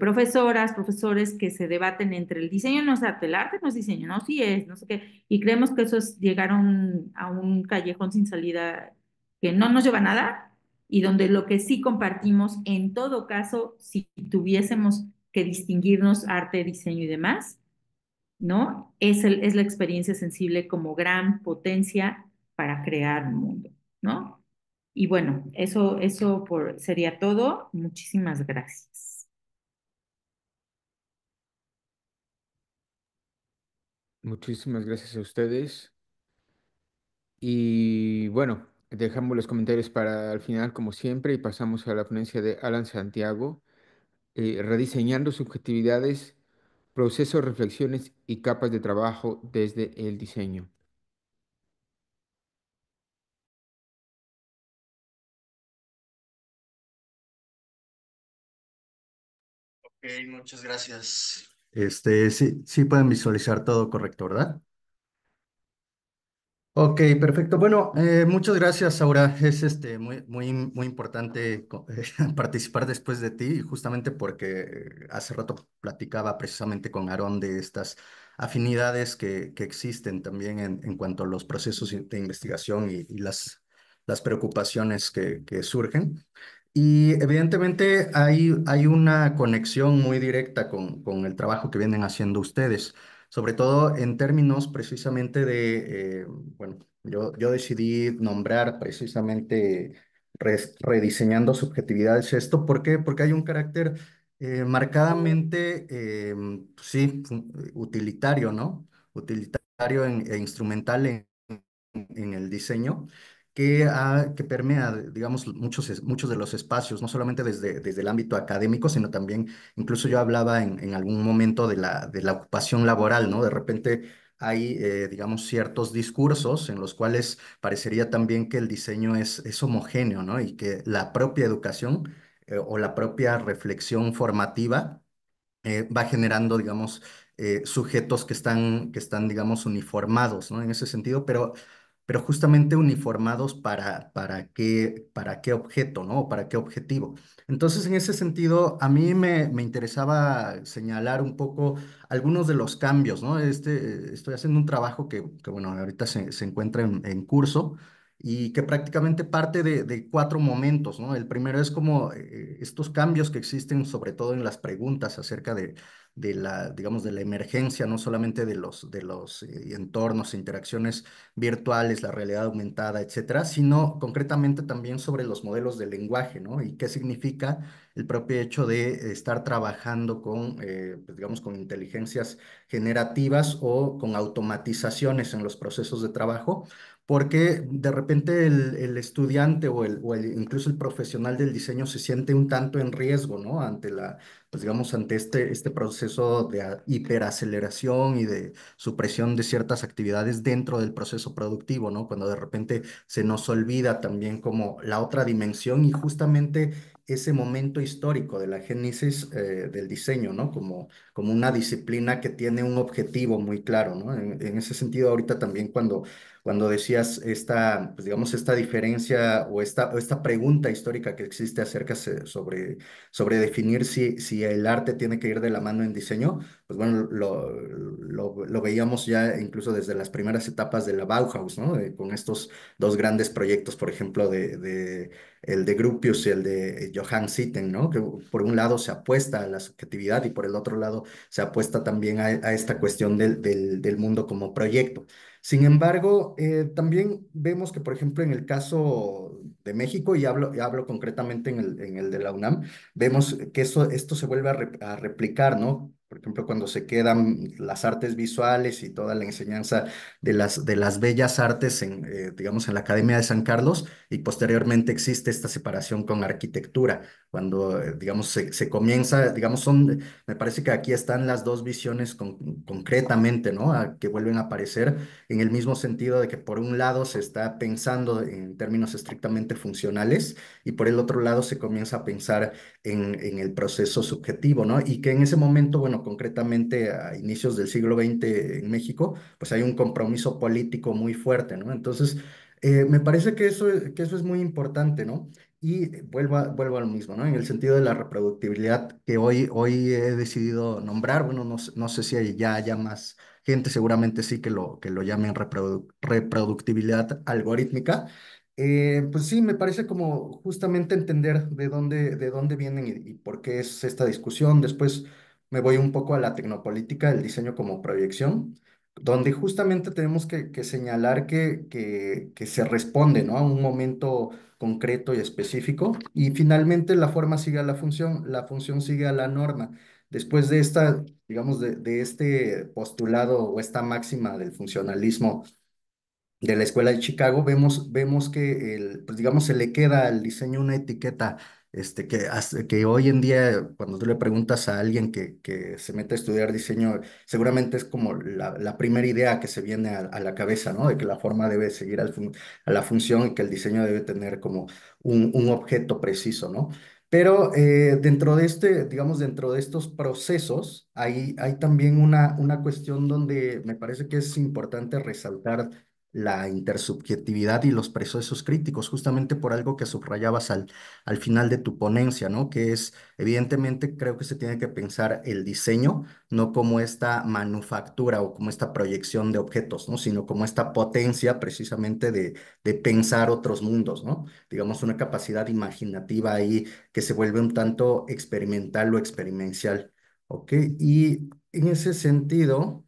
profesoras, profesores que se debaten entre el diseño no es arte, el arte no es diseño, no, sí es, no sé qué, y creemos que eso llegaron a un, callejón sin salida que no nos lleva a nada y donde lo que sí compartimos, en todo caso, si tuviésemos que distinguirnos arte, diseño y demás, ¿no? Es, es la experiencia sensible como gran potencia para crear un mundo, ¿no? Y bueno, eso, eso por, sería todo. Muchísimas gracias. Muchísimas gracias a ustedes. Y bueno, dejamos los comentarios para el final, como siempre, y pasamos a la ponencia de Alan Santiago, eh, rediseñando subjetividades, procesos, reflexiones y capas de trabajo desde el diseño. Ok, muchas gracias. Este, sí, sí pueden visualizar todo correcto, ¿verdad? Ok, perfecto. Bueno, eh, muchas gracias, Aura. Es este, muy, muy, muy importante participar después de ti, justamente porque hace rato platicaba precisamente con Aarón de estas afinidades que, que existen también en, cuanto a los procesos de investigación y, las, las preocupaciones que, que surgen. Y evidentemente hay, hay una conexión muy directa con, el trabajo que vienen haciendo ustedes, sobre todo en términos precisamente de, eh, bueno, yo, decidí nombrar precisamente rediseñando subjetividades esto, ¿por Porque hay un carácter eh, marcadamente, eh, sí, utilitario, ¿no? Utilitario e instrumental en, en el diseño que, permea, digamos, muchos, muchos de los espacios, no solamente desde, desde el ámbito académico, sino también, incluso yo hablaba en, algún momento de la, de la ocupación laboral, ¿no? De repente hay, eh, digamos, ciertos discursos en los cuales parecería también que el diseño es, homogéneo, ¿no? Y que la propia educación eh, o la propia reflexión formativa eh, va generando, digamos, sujetos que están, que están, digamos, uniformados, ¿no? En ese sentido, pero pero justamente uniformados para, para, qué, para qué objeto, ¿no? Para qué objetivo. Entonces, en ese sentido, a mí me, me interesaba señalar un poco algunos de los cambios, ¿no? Este, estoy haciendo un trabajo que, que bueno, ahorita se, encuentra en, curso y que prácticamente parte de, de, cuatro momentos, ¿no? El primero es como eh, estos cambios que existen sobre todo en las preguntas acerca de, de la, digamos, de la emergencia, no solamente de los, de los eh, entornos, interacciones virtuales, la realidad aumentada, etcétera, sino concretamente también sobre los modelos de lenguaje, ¿no? Y qué significa el propio hecho de estar trabajando con, eh, pues, digamos, con inteligencias generativas o con automatizaciones en los procesos de trabajo, porque de repente el, estudiante o, o incluso el profesional del diseño se siente un tanto en riesgo, ¿no? Ante la pues, digamos, ante este, este proceso de hiperaceleración y de supresión de ciertas actividades dentro del proceso productivo, ¿no? Cuando de repente se nos olvida también como la otra dimensión y justamente ese momento histórico de la génesis eh, del diseño, ¿no? Como, como una disciplina que tiene un objetivo muy claro, ¿no? en ese sentido, ahorita también cuando cuando decías esta, pues digamos, esta diferencia o esta, o esta pregunta histórica que existe acerca sobre, sobre definir si, si el arte tiene que ir de la mano en diseño, pues bueno, lo, lo, veíamos ya incluso desde las primeras etapas de la Bauhaus, ¿no? Eh, con estos dos grandes proyectos, por ejemplo, de, el de Gropius y el de Johann Sitten, ¿no? Que por un lado se apuesta a la subjetividad y por el otro lado se apuesta también a, esta cuestión del, del, del mundo como proyecto. Sin embargo, eh, también vemos que, por ejemplo, en el caso de México, y hablo, hablo concretamente en el, en el de la UNAM, vemos que esto se vuelve a, replicar, ¿no? Por ejemplo, cuando se quedan las artes visuales y toda la enseñanza de las, de las bellas artes, en, eh, digamos, en la Academia de San Carlos, y posteriormente existe esta separación con arquitectura, cuando, eh, digamos, se, comienza, digamos, son, me parece que aquí están las dos visiones concretamente, ¿no? que vuelven a aparecer en el mismo sentido de que por un lado se está pensando en términos estrictamente funcionales y por el otro lado se comienza a pensar en, el proceso subjetivo, ¿no? Y que en ese momento, bueno, concretamente a inicios del siglo XX en México, pues hay un compromiso político muy fuerte, ¿no? Entonces, eh, me parece que eso, que eso es muy importante, ¿no? Y eh, vuelvo, vuelvo al mismo, ¿no? En el sentido de la reproductibilidad que hoy, hoy he decidido nombrar, bueno, no, no sé si ya haya más gente, seguramente sí que lo, que lo llamen reproductibilidad algorítmica, eh, pues sí, me parece como justamente entender de dónde, de dónde vienen y, por qué es esta discusión. Después me voy un poco a la tecnopolítica, el diseño como proyección, donde justamente tenemos que, señalar que, se responde ¿no? a un momento concreto y específico. Y finalmente la forma sigue a la función, la función sigue a la norma. Después de esta, digamos, de este postulado o esta máxima del funcionalismo de la Escuela de Chicago, vemos, vemos que, el, pues, digamos, se le queda al diseño una etiqueta este, que, que hoy en día, cuando tú le preguntas a alguien que, se mete a estudiar diseño, seguramente es como la, primera idea que se viene a, la cabeza, ¿no? De que la forma debe seguir a la función y que el diseño debe tener como un, objeto preciso, ¿no? Pero eh, dentro de este, digamos, dentro de estos procesos, hay, hay también una, una cuestión donde me parece que es importante resaltar la intersubjetividad y los procesos críticos, justamente por algo que subrayabas al, al final de tu ponencia, ¿no? Que es, evidentemente, creo que se tiene que pensar el diseño, no como esta manufactura o como esta proyección de objetos, ¿no? Sino como esta potencia precisamente de, de pensar otros mundos, ¿no? Digamos, una capacidad imaginativa ahí que se vuelve un tanto experimental o experiencial, ¿ok? Y en ese sentido...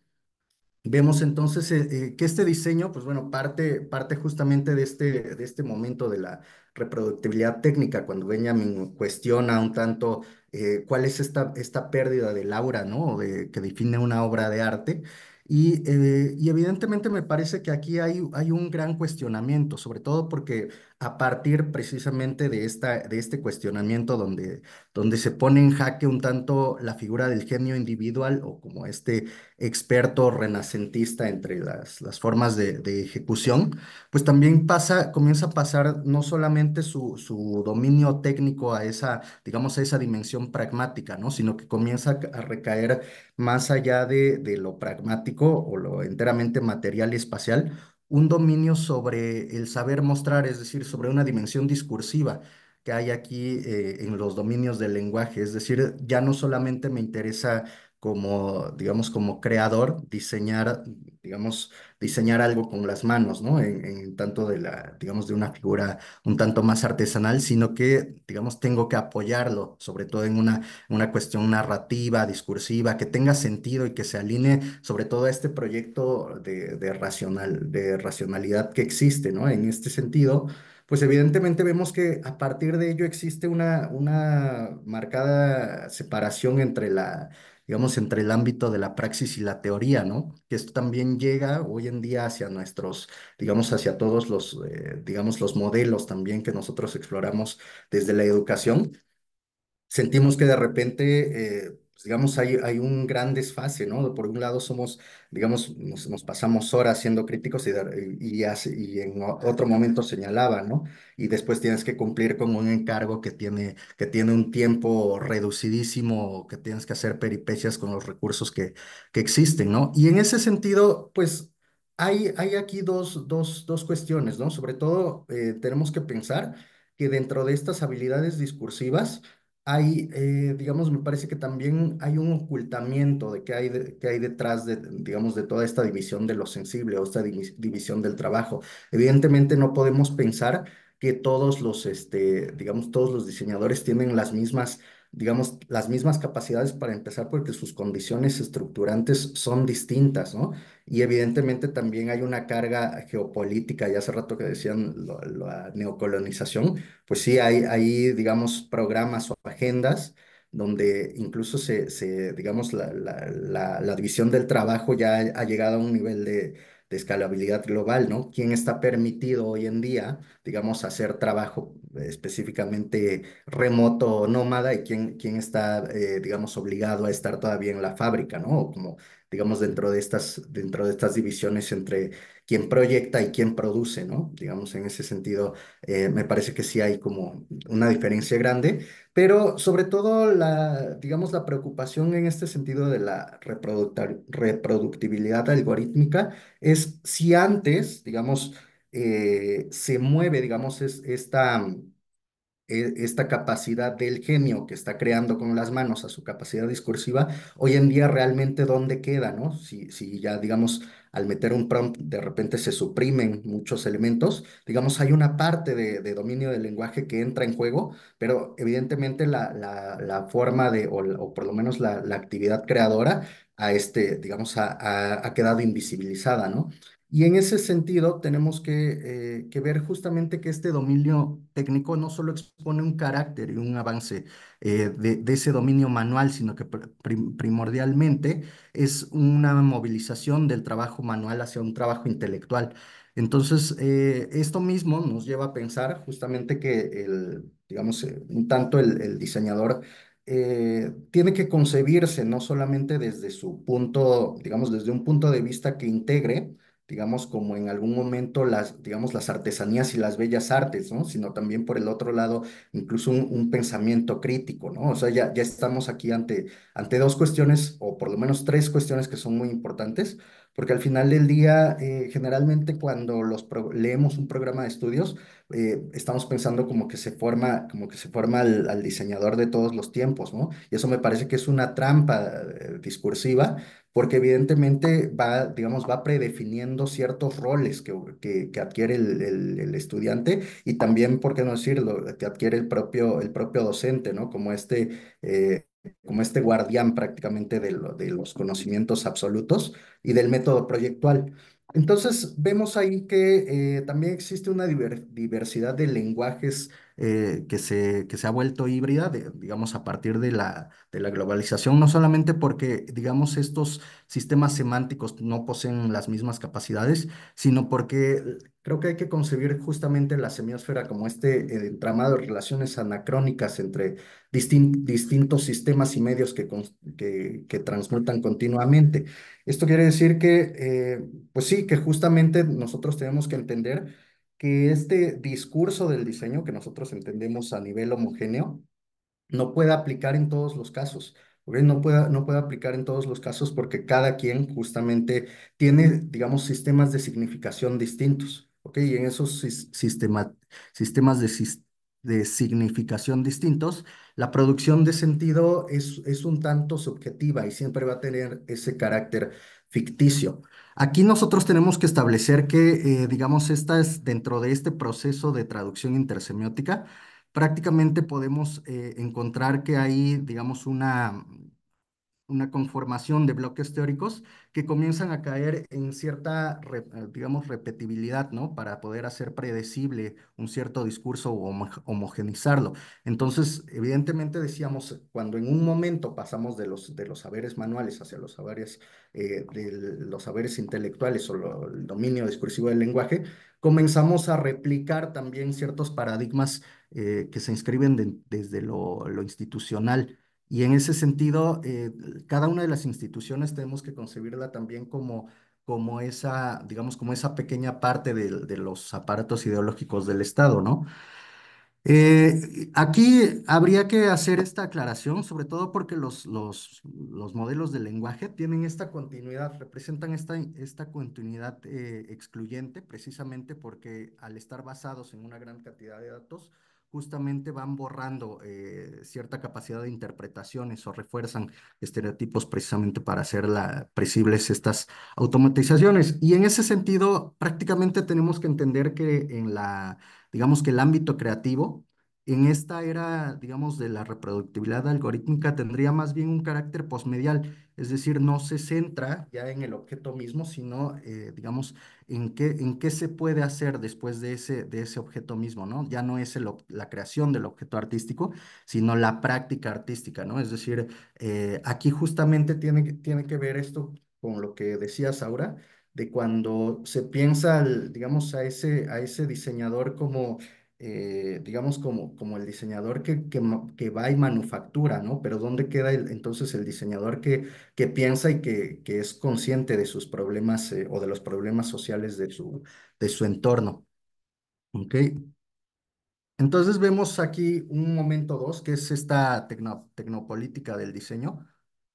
Vemos entonces eh, eh, que este diseño, pues bueno, parte, parte justamente de este, de este momento de la reproductibilidad técnica, cuando Benjamin cuestiona un tanto eh, cuál es esta, esta pérdida de Laura, ¿no? De, que define una obra de arte. Y, y, evidentemente me parece que aquí hay, hay un gran cuestionamiento, sobre todo porque a partir precisamente de, esta, de este cuestionamiento donde, donde se pone en jaque un tanto la figura del genio individual o como este experto renacentista entre las, las formas de, ejecución, pues también pasa, comienza a pasar no solamente su, dominio técnico a esa, digamos, esa dimensión pragmática, ¿no? sino que comienza a recaer más allá de, de lo pragmático o lo enteramente material y espacial un dominio sobre el saber mostrar, es decir, sobre una dimensión discursiva que hay aquí eh, en los dominios del lenguaje. Es decir, ya no solamente me interesa como, digamos, como creador, diseñar, digamos, diseñar algo con las manos, ¿no? En, tanto de la, digamos, de una figura un tanto más artesanal, sino que, digamos, tengo que apoyarlo, sobre todo en una, una cuestión narrativa, discursiva, que tenga sentido y que se alinee sobre todo a este proyecto de, racional, de racionalidad que existe, ¿no? En este sentido, pues evidentemente vemos que a partir de ello existe una, una marcada separación entre la digamos, entre el ámbito de la praxis y la teoría, ¿no? Que esto también llega hoy en día hacia nuestros, digamos, hacia todos los, eh, digamos, los modelos también que nosotros exploramos desde la educación. Sentimos que de repente... Eh, pues, digamos, hay, hay un gran desfase, ¿no? Por un lado somos, digamos, nos, pasamos horas siendo críticos y, y, y, en otro momento señalaba, ¿no? Y después tienes que cumplir con un encargo que tiene, que tiene un tiempo reducidísimo, que tienes que hacer peripecias con los recursos que, que existen, ¿no? Y en ese sentido, pues hay, hay aquí dos, dos, dos cuestiones, ¿no? Sobre todo eh, tenemos que pensar que dentro de estas habilidades discursivas, hay, eh, digamos, me parece que también hay un ocultamiento de que hay, que hay detrás de, digamos, de toda esta división de lo sensible o esta división del trabajo. Evidentemente no podemos pensar que todos los, este, digamos, todos los diseñadores tienen las mismas digamos, las mismas capacidades para empezar porque sus condiciones estructurantes son distintas, ¿no? Y evidentemente también hay una carga geopolítica, ya hace rato que decían la neocolonización, pues sí, hay, ahí digamos, programas o agendas donde incluso se, se digamos, la, la, la división del trabajo ya ha llegado a un nivel de de escalabilidad global, ¿no? ¿Quién está permitido hoy en día, digamos, hacer trabajo eh, específicamente remoto o nómada y quién, quién está, eh, digamos, obligado a estar todavía en la fábrica, ¿no? como digamos, dentro de estas, dentro de estas divisiones entre quién proyecta y quién produce, ¿no? Digamos, en ese sentido, eh, me parece que sí hay como una diferencia grande, pero sobre todo la, digamos, la preocupación en este sentido de la reproductibilidad algorítmica es si antes, digamos, eh, se mueve, digamos, es, esta e, esta capacidad del genio que está creando con las manos a su capacidad discursiva, hoy en día realmente dónde queda, ¿no? Si, si ya, digamos, al meter un prompt de repente se suprimen muchos elementos, digamos, hay una parte de, dominio del lenguaje que entra en juego, pero evidentemente la, la, forma de, o, por lo menos la, actividad creadora, a este, digamos, ha quedado invisibilizada, ¿no? Y en ese sentido, tenemos eh, que, ver justamente que este dominio técnico no solo expone un carácter y un avance eh, de, ese dominio manual, sino que primordialmente es una movilización del trabajo manual hacia un trabajo intelectual. Entonces, eh, esto mismo nos lleva a pensar justamente que, el, digamos, un tanto el, diseñador tiene que concebirse no solamente desde su punto, digamos, desde un punto de vista que integre digamos, como en algún momento las, digamos, las artesanías y las bellas artes, ¿no? Sino también por el otro lado, incluso un, pensamiento crítico, ¿no? O sea, ya, ya estamos aquí ante, ante dos cuestiones, o por lo menos tres cuestiones que son muy importantes, porque al final del día, eh, generalmente cuando los leemos un programa de estudios, eh, estamos pensando como que se forma, como que se forma al, diseñador de todos los tiempos, ¿no? Y eso me parece que es una trampa eh, discursiva porque evidentemente va, digamos, va predefiniendo ciertos roles que, que, adquiere el, estudiante y también, ¿por qué no decirlo?, que adquiere el propio, el propio docente, ¿no? Como este, eh, como este guardián prácticamente de, los conocimientos absolutos y del método proyectual. Entonces, vemos ahí que eh, también existe una diversidad de lenguajes eh, que, se, que se ha vuelto híbrida, digamos, a partir de la, de la globalización, no solamente porque, digamos, estos sistemas semánticos no poseen las mismas capacidades, sino porque creo que hay que concebir justamente la semiosfera como este eh, entramado de relaciones anacrónicas entre distintos sistemas y medios que, que, que, transmutan continuamente. Esto quiere decir que, eh, pues sí, que justamente nosotros tenemos que entender que este discurso del diseño que nosotros entendemos a nivel homogéneo no pueda aplicar en todos los casos. No, no puede aplicar en todos los casos porque cada quien justamente tiene, digamos, sistemas de significación distintos. ¿okay? Y en esos sistemas sistemas de, de significación distintos, la producción de sentido es, es un tanto subjetiva y siempre va a tener ese carácter ficticio. Aquí nosotros tenemos que establecer que, eh, digamos, esta es dentro de este proceso de traducción intersemiótica, prácticamente podemos eh, encontrar que hay, digamos, una una conformación de bloques teóricos que comienzan a caer en cierta, eh, digamos, repetibilidad, ¿no? Para poder hacer predecible un cierto discurso o homogenizarlo. Entonces, evidentemente decíamos, cuando en un momento pasamos de los, de los saberes manuales hacia los saberes, eh, de los saberes intelectuales o el dominio discursivo del lenguaje, comenzamos a replicar también ciertos paradigmas eh, que se inscriben desde lo, lo institucional y en ese sentido, eh, cada una de las instituciones tenemos que concebirla también como, como esa, digamos, como esa pequeña parte de, los aparatos ideológicos del Estado, eh, aquí habría que hacer esta aclaración, sobre todo porque los, modelos de lenguaje tienen esta continuidad, representan esta, continuidad eh, excluyente precisamente porque al estar basados en una gran cantidad de datos, justamente van borrando eh, cierta capacidad de interpretaciones o refuerzan estereotipos precisamente para hacer presibles estas automatizaciones. Y en ese sentido, prácticamente tenemos que entender que en la, digamos que el ámbito creativo, en esta era, digamos, de la reproductibilidad algorítmica tendría más bien un carácter posmedial. es decir, no se centra ya en el objeto mismo, sino, eh, digamos, en qué, en qué se puede hacer después de ese, de ese objeto mismo, ¿no? Ya no es el, la creación del objeto artístico, sino la práctica artística, ¿no? Es decir, eh, aquí justamente tiene, tiene que ver esto con lo que decía Saura, de cuando se piensa, digamos, a ese, a ese diseñador como eh, digamos, como, como el diseñador que, que, va y manufactura, ¿no? Pero ¿dónde queda entonces el diseñador que, que piensa y que, que es consciente de sus problemas eh, o de los problemas sociales de su, de su entorno? ¿Ok? Entonces vemos aquí un momento dos, que es esta tecnopolítica del diseño,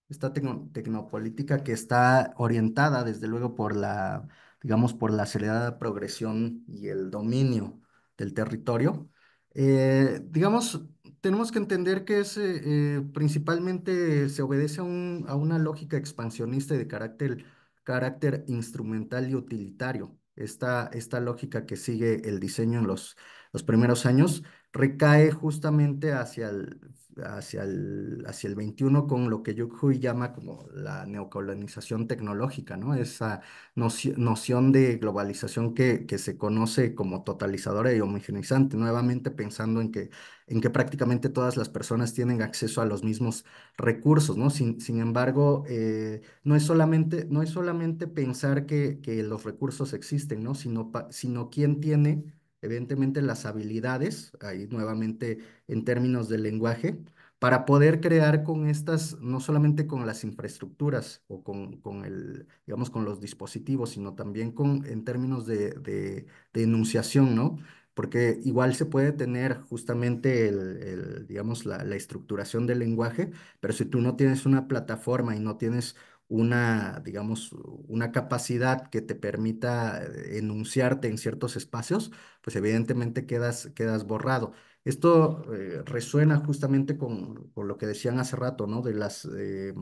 esta tecnopolítica que está orientada desde luego por la, digamos, por la acelerada progresión y el dominio del territorio. Eh, digamos, tenemos que entender que es, eh, principalmente se obedece a, a, una lógica expansionista y de carácter, carácter instrumental y utilitario. Esta, esta lógica que sigue el diseño en los, los primeros años recae justamente hacia el hacia el, hacia el 21 con lo que Yuk Hui llama como la neocolonización tecnológica, ¿no? Esa noción de globalización que, se conoce como totalizadora y homogeneizante, nuevamente pensando en que, en que prácticamente todas las personas tienen acceso a los mismos recursos, ¿no? Sin, sin embargo, eh, no, es solamente, no es solamente pensar que, los recursos existen, ¿no? Sino, sino quién tiene evidentemente las habilidades, ahí nuevamente en términos de lenguaje, para poder crear con estas, no solamente con las infraestructuras o con, con el, digamos, con los dispositivos, sino también con, en términos de, de, enunciación, ¿no? Porque igual se puede tener justamente el, digamos, la estructuración del lenguaje, pero si tú no tienes una plataforma y no tienes una, digamos, una capacidad que te permita eh, enunciarte en ciertos espacios, pues evidentemente quedas, quedas borrado. Esto eh, resuena justamente con, lo que decían hace rato, ¿no? De las... Eh,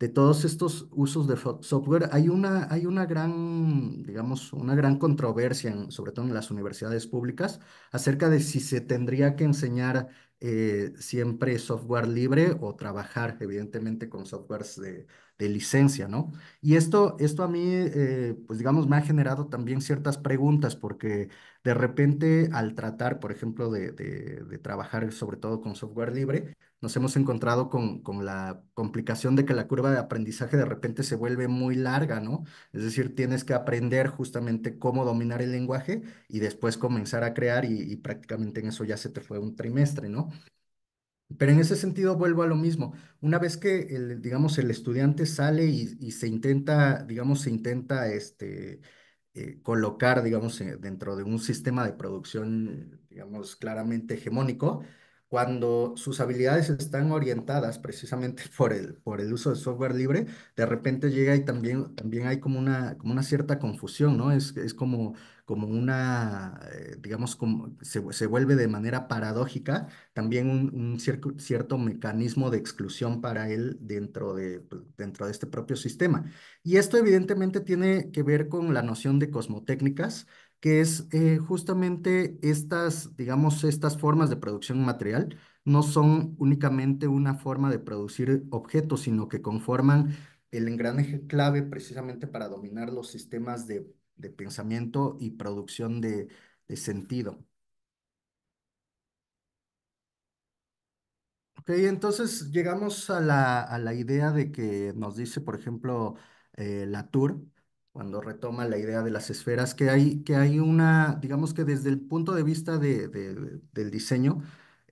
de todos estos usos de software, hay una, hay una gran, digamos, una gran controversia, sobre todo en las universidades públicas, acerca de si se tendría que enseñar eh, siempre software libre o trabajar evidentemente con softwares de, licencia, ¿no? Y esto, esto a mí, eh, pues digamos, me ha generado también ciertas preguntas porque de repente al tratar, por ejemplo, de, trabajar sobre todo con software libre, nos hemos encontrado con, con, la complicación de que la curva de aprendizaje de repente se vuelve muy larga, ¿no? Es decir, tienes que aprender justamente cómo dominar el lenguaje y después comenzar a crear y prácticamente en eso ya se te fue un trimestre, ¿no? Pero en ese sentido vuelvo a lo mismo. Una vez que el, digamos, el estudiante sale y, se intenta, digamos, se intenta este, eh, colocar, digamos, eh, dentro de un sistema de producción, digamos, claramente hegemónico, cuando sus habilidades están orientadas precisamente por el, por el uso de software libre, de repente llega y también, también hay como una, como una cierta confusión, ¿no? Es, es como, como una, eh, digamos, como se, se, vuelve de manera paradójica también un, cierto, mecanismo de exclusión para él dentro de, pues, dentro de este propio sistema. Y esto evidentemente tiene que ver con la noción de cosmotécnicas, que es eh, justamente estas, digamos, estas formas de producción material no son únicamente una forma de producir objetos, sino que conforman el engranaje clave precisamente para dominar los sistemas de de pensamiento y producción de, sentido. Ok, entonces llegamos a la, idea de que nos dice, por ejemplo, eh, Latour, cuando retoma la idea de las esferas, que hay, que hay una, digamos que desde el punto de vista del diseño,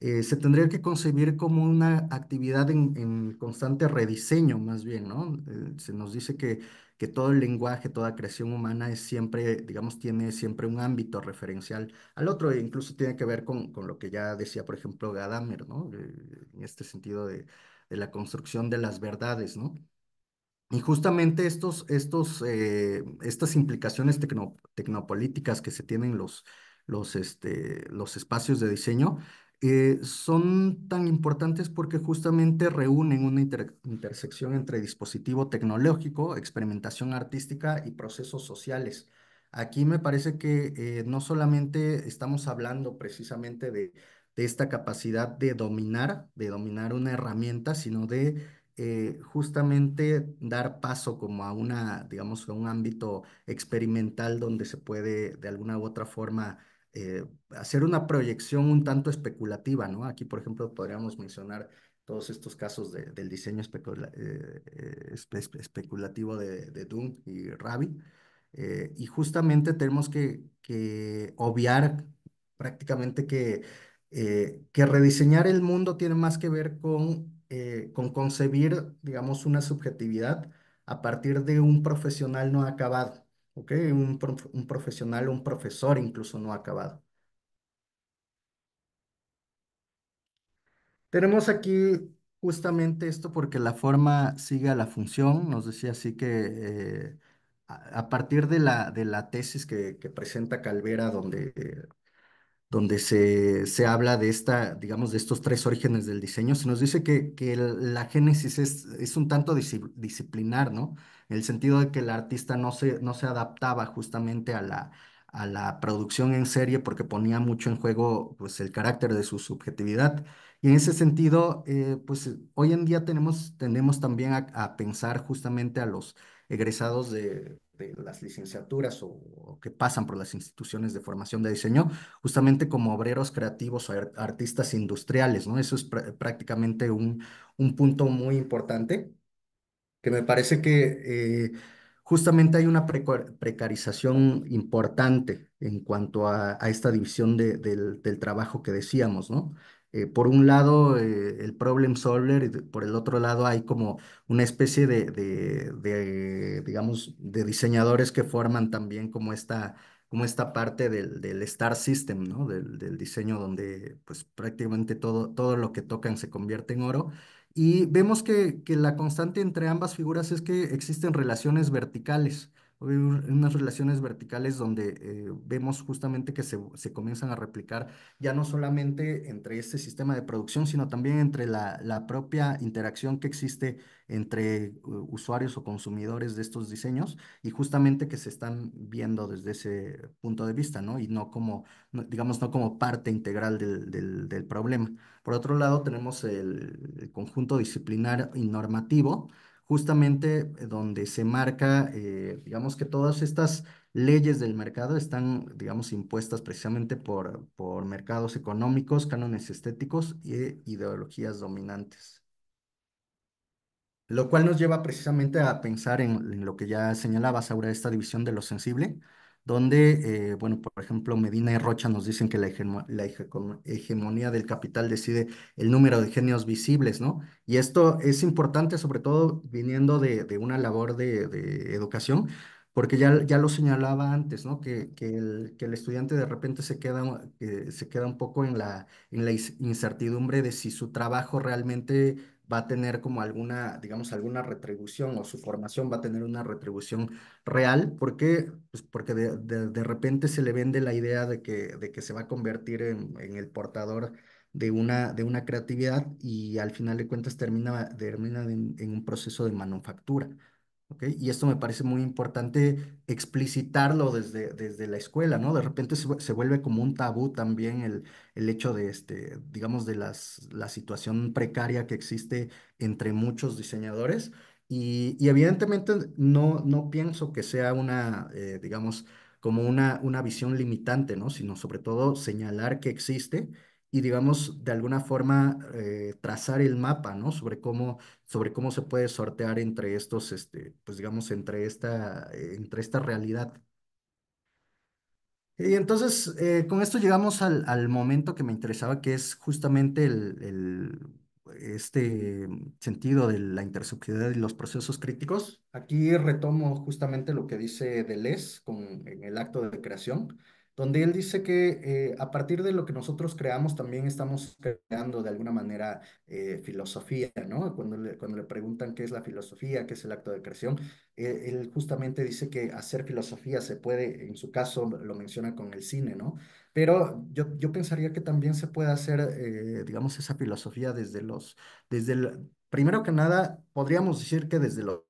eh, se tendría que concebir como una actividad en, constante rediseño, más bien, ¿no? Eh, se nos dice que que todo el lenguaje, toda creación humana es siempre, digamos, tiene siempre un ámbito referencial al otro, e incluso tiene que ver con, lo que ya decía, por ejemplo, Gadamer, ¿no? Eh, en este sentido de, la construcción de las verdades, ¿no? Y justamente estos, estos, eh, estas implicaciones tecnopolíticas que se tienen los, los, este, los espacios de diseño eh, son tan importantes porque justamente reúnen una intersección entre dispositivo tecnológico, experimentación artística y procesos sociales. Aquí me parece que eh, no solamente estamos hablando precisamente de, esta capacidad de dominar, de dominar una herramienta, sino de eh, justamente dar paso como a una, digamos, a un ámbito experimental donde se puede de alguna u otra forma eh, hacer una proyección un tanto especulativa, ¿no? Aquí, por ejemplo, podríamos mencionar todos estos casos del diseño eh, eh, especulativo de, de, Doom y Ravi. y justamente tenemos que, que obviar prácticamente que, que rediseñar el mundo tiene más que ver con, con concebir, digamos, una subjetividad a partir de un profesional no acabado. Un, profesional un profesor incluso no acabado. Tenemos aquí justamente esto porque la forma sigue a la función, nos decía así que eh, a, partir de la, de la tesis que, presenta Calvera, donde, donde se, habla de esta, digamos, de estos tres orígenes del diseño, se nos dice que, que la génesis es un tanto disciplinar, ¿no? el sentido de que el artista no se, no se adaptaba justamente a la, a la producción en serie porque ponía mucho en juego pues, el carácter de su subjetividad. Y en ese sentido, eh, pues hoy en día tenemos, también a, pensar justamente a los egresados de, las licenciaturas o, que pasan por las instituciones de formación de diseño, justamente como obreros creativos o artistas industriales, ¿no? Eso es prácticamente un, un punto muy importante que me parece que eh, justamente hay una precarización importante en cuanto a, esta división del, trabajo que decíamos, ¿no? Eh, por un lado eh, el problem solver y por el otro lado hay como una especie de, digamos, de diseñadores que forman también como esta, como esta parte del, star system, ¿no? Del, del, diseño donde pues prácticamente todo, todo lo que tocan se convierte en oro y vemos que, que la constante entre ambas figuras es que existen relaciones verticales unas relaciones verticales donde eh, vemos justamente que se, se, comienzan a replicar ya no solamente entre este sistema de producción, sino también entre la, la propia interacción que existe entre usuarios o consumidores de estos diseños y justamente que se están viendo desde ese punto de vista, ¿no? Y no como, digamos, no como parte integral del, del, problema. Por otro lado, tenemos el conjunto disciplinar y normativo, justamente eh, donde se marca, eh, digamos que todas estas leyes del mercado están, digamos, impuestas precisamente por, por mercados económicos, cánones estéticos e ideologías dominantes. Lo cual nos lleva precisamente a pensar en, lo que ya señalaba ahora, esta división de lo sensible, donde, eh, bueno, por ejemplo, Medina y Rocha nos dicen que la, hegemonía del capital decide el número de genios visibles, ¿no? Y esto es importante, sobre todo viniendo de, una labor de, educación, porque ya, ya lo señalaba antes, ¿no? Que, que, el, estudiante de repente se queda, se queda un poco en la, en la incertidumbre de si su trabajo realmente va a tener como alguna, digamos, alguna retribución o su formación va a tener una retribución real. ¿Por Pues porque de, de, repente se le vende la idea de que, de que se va a convertir en, en el portador de una, de una creatividad y al final de cuentas termina, termina en un proceso de manufactura. Okay, y esto me parece muy importante explicitarlo desde, desde la escuela, ¿no? De repente se, vuelve como un tabú también el, hecho de, este, digamos, de las, la situación precaria que existe entre muchos diseñadores. Y, evidentemente no, no pienso que sea una, eh, digamos, como una, una visión limitante, ¿no? Sino sobre todo señalar que existe y digamos, de alguna forma, eh, trazar el mapa, ¿no? Sobre cómo, sobre cómo se puede sortear entre estos, este, pues digamos, entre esta, entre esta realidad. Y entonces, eh, con esto llegamos al, al, momento que me interesaba, que es justamente el, este mm, sentido de la intersubjetividad y los procesos críticos. Aquí retomo justamente lo que dice Deleuze con, en el acto de creación, donde él dice que eh, a partir de lo que nosotros creamos también estamos creando de alguna manera eh, filosofía, ¿no? Cuando le, preguntan qué es la filosofía, qué es el acto de creación, eh, él justamente dice que hacer filosofía se puede, en su caso lo menciona con el cine, ¿no? Pero yo, yo pensaría que también se puede hacer, digamos, esa filosofía desde los, desde el, primero que nada, podríamos decir que desde los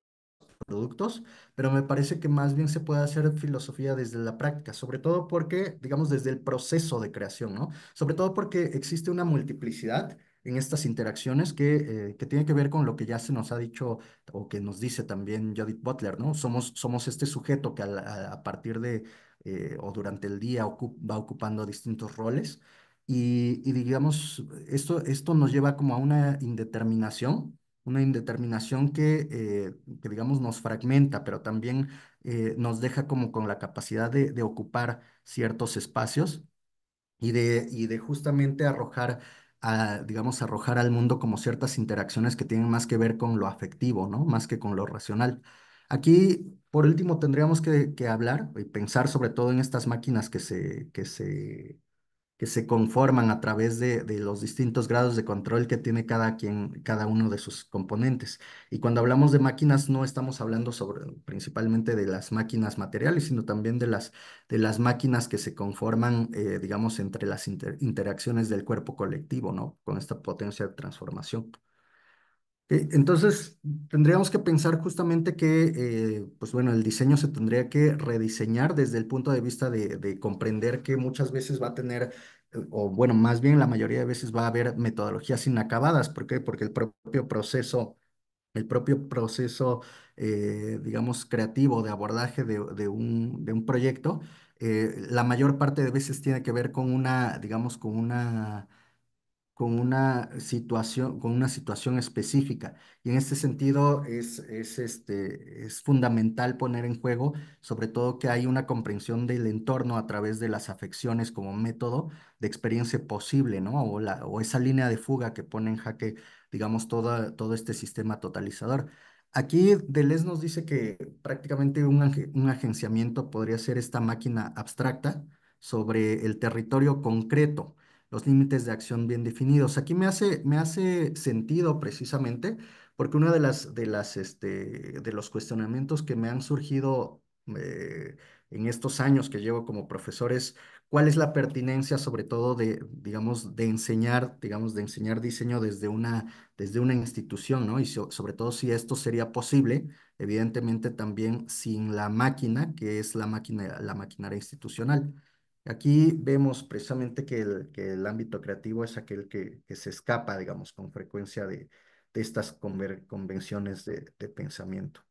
productos, pero me parece que más bien se puede hacer filosofía desde la práctica, sobre todo porque, digamos, desde el proceso de creación, ¿no? Sobre todo porque existe una multiplicidad en estas interacciones que, eh, que tiene que ver con lo que ya se nos ha dicho o que nos dice también Judith Butler, ¿no? Somos, somos este sujeto que a, partir de eh, o durante el día va ocupando distintos roles y, y, digamos, esto, esto nos lleva como a una indeterminación una indeterminación que, eh, que digamos, nos fragmenta, pero también eh, nos deja como con la capacidad de, ocupar ciertos espacios y de, y de justamente arrojar a, digamos, arrojar al mundo como ciertas interacciones que tienen más que ver con lo afectivo, ¿no? Más que con lo racional. Aquí, por último, tendríamos que, que hablar y pensar sobre todo en estas máquinas que se, que se que se conforman a través de, los distintos grados de control que tiene cada quien, cada uno de sus componentes. Y cuando hablamos de máquinas, no estamos hablando sobre principalmente de las máquinas materiales, sino también de las, de las máquinas que se conforman, eh, digamos, entre las interacciones del cuerpo colectivo, ¿no? Con esta potencia de transformación. Eh, entonces, tendríamos que pensar justamente que, eh, pues bueno, el diseño se tendría que rediseñar desde el punto de vista de, comprender que muchas veces va a tener, eh, o bueno, más bien la mayoría de veces va a haber metodologías inacabadas. ¿Por qué? Porque el propio proceso, el propio proceso, digamos, creativo de abordaje de, un, de un proyecto, la mayor parte de veces tiene que ver con una, digamos, con una con una situación, con una situación específica. Y en este sentido es, es, este, es fundamental poner en juego, sobre todo que hay una comprensión del entorno a través de las afecciones como método de experiencia posible, ¿no? O, esa línea de fuga que pone en jaque, digamos, toda, todo este sistema totalizador. Aquí Deleuze nos dice que prácticamente un agenciamiento podría ser esta máquina abstracta sobre el territorio concreto los límites de acción bien definidos. Aquí me hace, me hace sentido precisamente porque uno de, las, de, las, este, de los cuestionamientos que me han surgido eh, en estos años que llevo como profesor es cuál es la pertinencia sobre todo de, digamos, de enseñar, digamos, de enseñar diseño desde una, desde una institución, ¿no? Y sobre todo si esto sería posible, evidentemente también sin la máquina, que es la máquina, la maquinaria institucional. Aquí vemos precisamente que el, ámbito creativo es aquel que, se escapa, digamos, con frecuencia de, estas convenciones de, pensamiento.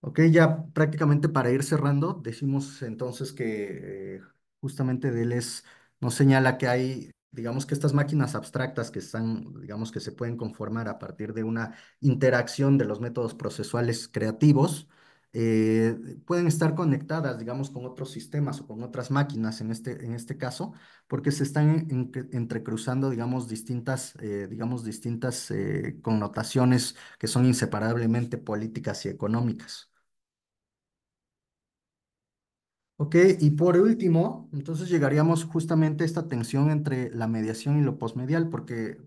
Ok, ya prácticamente para ir cerrando, decimos entonces que eh, justamente Deleuze nos señala que hay, digamos que estas máquinas abstractas que están, digamos que se pueden conformar a partir de una interacción de los métodos procesuales creativos, eh, pueden estar conectadas, digamos, con otros sistemas o con otras máquinas en este, en este caso, porque se están entrecruzando, digamos, distintas, eh, digamos, distintas eh, connotaciones que son inseparablemente políticas y económicas. Ok, y por último, entonces llegaríamos justamente a esta tensión entre la mediación y lo posmedial, porque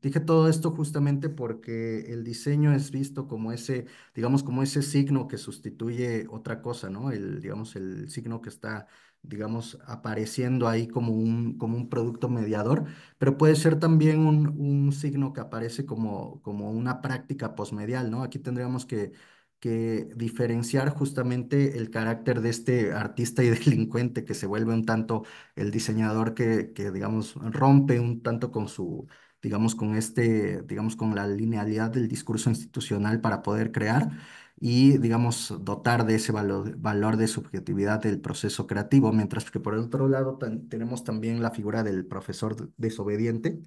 Dije todo esto justamente porque el diseño es visto como ese, digamos, como ese signo que sustituye otra cosa, ¿no? El, digamos, el signo que está, digamos, apareciendo ahí como un, como un producto mediador, pero puede ser también un, signo que aparece como, como una práctica posmedial, ¿no? Aquí tendríamos que, que diferenciar justamente el carácter de este artista y delincuente que se vuelve un tanto el diseñador que, que digamos, rompe un tanto con su digamos, con este, digamos, con la linealidad del discurso institucional para poder crear y, digamos, dotar de ese valor, de subjetividad del proceso creativo, mientras que por el otro lado tenemos también la figura del profesor desobediente,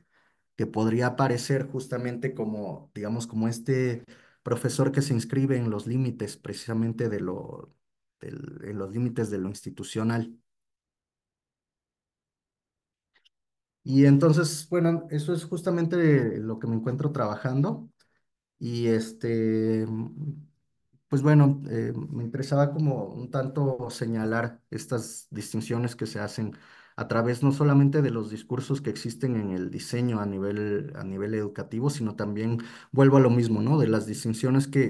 que podría aparecer justamente como, digamos, como este profesor que se inscribe en los límites precisamente de lo, en los límites de lo institucional. Y entonces, bueno, eso es justamente lo que me encuentro trabajando. Y este, pues bueno, eh, me interesaba como un tanto señalar estas distinciones que se hacen a través no solamente de los discursos que existen en el diseño a nivel, a nivel educativo, sino también, vuelvo a lo mismo, ¿no? De las distinciones que,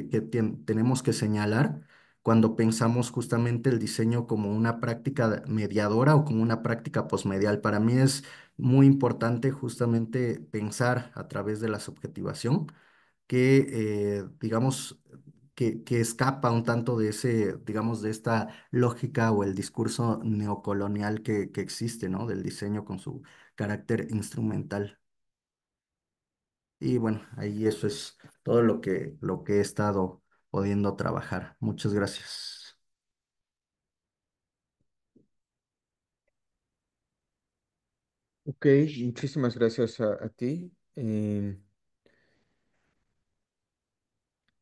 tenemos que señalar cuando pensamos justamente el diseño como una práctica mediadora o como una práctica posmedial. Para mí es muy importante justamente pensar a través de la subjetivación que, eh, digamos, que, que, escapa un tanto de ese, digamos, de esta lógica o el discurso neocolonial que, que existe, ¿no? Del diseño con su carácter instrumental. Y bueno, ahí eso es todo lo que, lo que he estado pudiendo trabajar. Muchas gracias. Ok, muchísimas gracias a, ti. Em,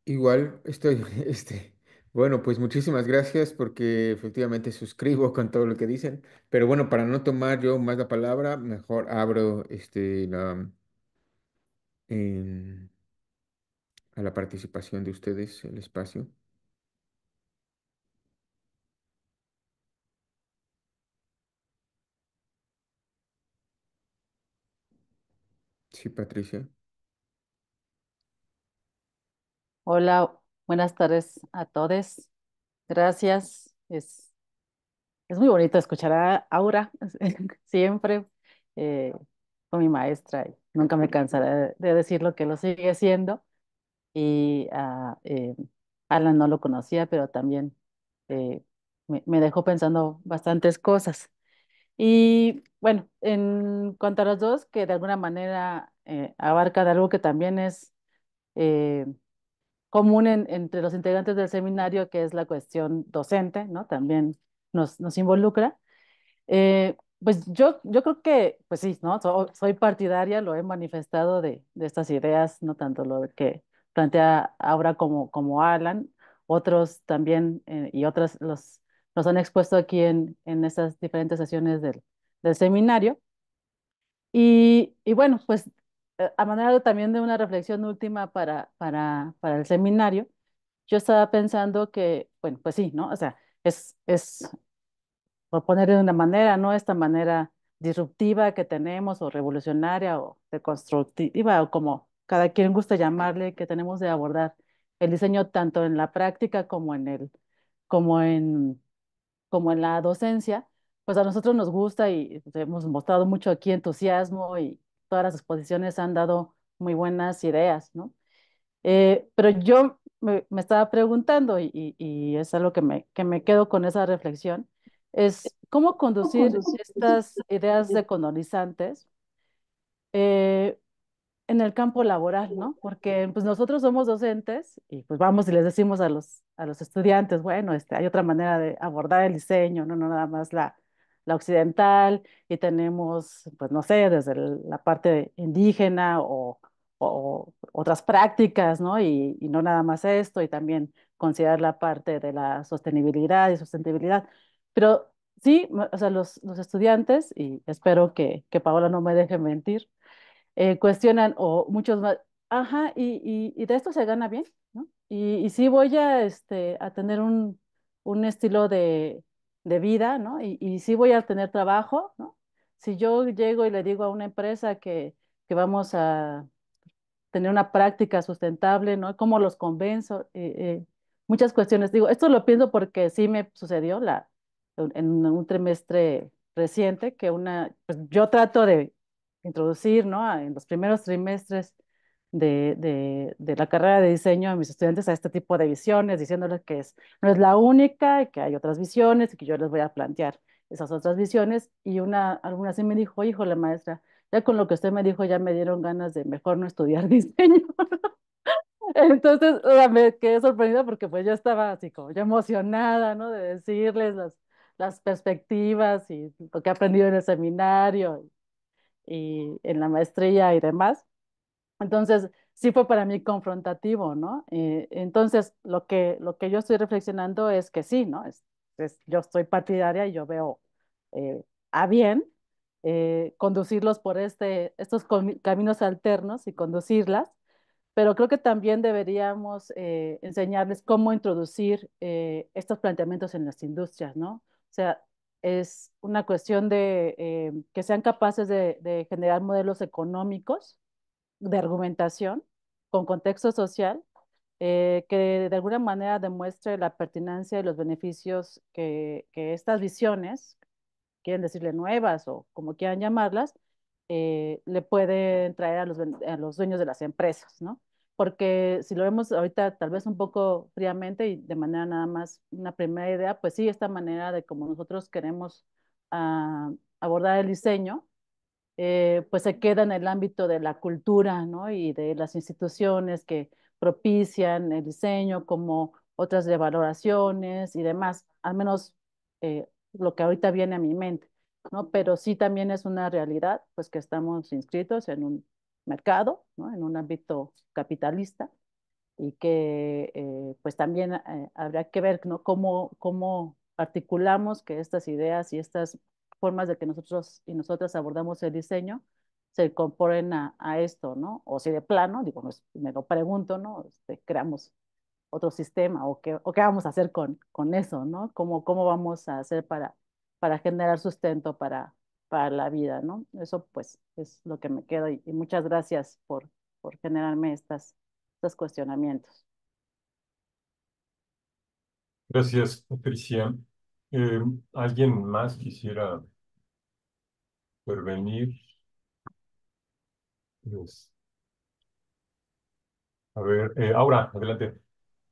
igual estoy, este, bueno, pues muchísimas gracias porque efectivamente suscribo con todo lo que dicen, pero bueno, para no tomar yo más la palabra, mejor abro este, la... Em, a la participación de ustedes, el espacio. Sí, Patricia. Hola, buenas tardes a todos. Gracias. Es, es muy bonito escuchar a Aura siempre eh, con mi maestra. y Nunca me cansaré de decir lo que lo sigue siendo y ah, eh, Alan no lo conocía, pero también eh, me, me, dejó pensando bastantes cosas. Y bueno, en cuanto a los dos, que de alguna manera eh, abarca de algo que también es común entre los integrantes del seminario, que es la cuestión docente, ¿no? También nos, nos involucra. Pues yo, yo creo que, pues sí, ¿no? soy partidaria, lo he manifestado de, de, estas ideas, no tanto lo que plantea ahora como, como Alan, otros también eh, y otras los, han expuesto aquí en, en estas diferentes sesiones del, del seminario. Y, y, bueno, pues eh, a manera también de una reflexión última para, para, para el seminario, yo estaba pensando que, bueno, pues sí, ¿no? O sea, es, es por de una manera, ¿no? Esta manera disruptiva que tenemos o revolucionaria o deconstructiva o como cada quien gusta llamarle, que tenemos de abordar el diseño tanto en la práctica como en el, como en, como en la docencia, pues a nosotros nos gusta y hemos mostrado mucho aquí entusiasmo y todas las exposiciones han dado muy buenas ideas, ¿no? Eh, pero yo me, estaba preguntando y, es algo que me, que me quedo con esa reflexión, es cómo conducir estas ideas decolonizantes eh, en el campo laboral, ¿no? Porque pues nosotros somos docentes y pues vamos y les decimos a los, a los estudiantes, bueno, este, hay otra manera de abordar el diseño, no, no nada más la, la occidental y tenemos, pues no sé, desde la parte indígena o, o, otras prácticas, ¿no? Y, y no nada más esto y también considerar la parte de la sostenibilidad y sustentabilidad. Pero sí, o sea, los, los estudiantes, y espero que, que Paola no me deje mentir, eh, cuestionan o muchos más, ajá, y, y, de esto se gana bien, ¿no? Y, y voy a, este, a tener un, estilo de, vida, ¿no? Y, y voy a tener trabajo, ¿no? Si yo llego y le digo a una empresa que, que vamos a tener una práctica sustentable, ¿no? ¿Cómo los convenzo? Eh, eh, muchas cuestiones. Digo, esto lo pienso porque sí me sucedió la, en un trimestre reciente que una, pues yo trato de introducir ¿no? en los primeros trimestres de, de, la carrera de diseño a mis estudiantes a este tipo de visiones, diciéndoles que es, no es la única y que hay otras visiones y que yo les voy a plantear esas otras visiones. Y una, alguna sí me dijo, hijo la maestra, ya con lo que usted me dijo ya me dieron ganas de mejor no estudiar diseño. Entonces me quedé sorprendida porque pues ya estaba así como ya emocionada, ¿no? De decirles las, las perspectivas y lo que he aprendido en el seminario y en la maestría y demás. Entonces, sí fue para mí confrontativo, ¿no? Eh, entonces, lo que, lo que yo estoy reflexionando es que sí, ¿no? Es, yo estoy partidaria y yo veo eh, a bien eh, conducirlos por este, estos caminos alternos y conducirlas, pero creo que también deberíamos enseñarles cómo introducir estos planteamientos en las industrias, ¿no? O sea, es una cuestión de eh, que sean capaces de, generar modelos económicos de argumentación con contexto social eh, que de alguna manera demuestre la pertinencia de los beneficios que, estas visiones, quieren decirle nuevas o como quieran llamarlas, eh, le pueden traer a los, a los dueños de las empresas, ¿no? porque si lo vemos ahorita tal vez un poco fríamente y de manera nada más una primera idea, pues sí, esta manera de como nosotros queremos ah, abordar el diseño, eh, pues se queda en el ámbito de la cultura, ¿no? Y de las instituciones que propician el diseño como otras de valoraciones y demás, al menos eh, lo que ahorita viene a mi mente, ¿no? Pero sí también es una realidad, pues que estamos inscritos en un mercado, ¿no? en un ámbito capitalista, y que eh, pues también eh, habrá que ver ¿no? cómo, cómo articulamos que estas ideas y estas formas de que nosotros y nosotras abordamos el diseño se incorporen a, a esto, ¿no? O si de plano, digo, me lo pregunto, ¿no? Este, creamos otro sistema o qué, o qué vamos a hacer con, con eso, ¿no? ¿Cómo, ¿Cómo vamos a hacer para, para generar sustento para, para la vida, ¿no? Eso pues es lo que me queda y, muchas gracias por, por generarme estas, estos cuestionamientos. Gracias, Patricia. Eh, ¿Alguien más quisiera intervenir? Pues, a ver, eh, Aura, adelante.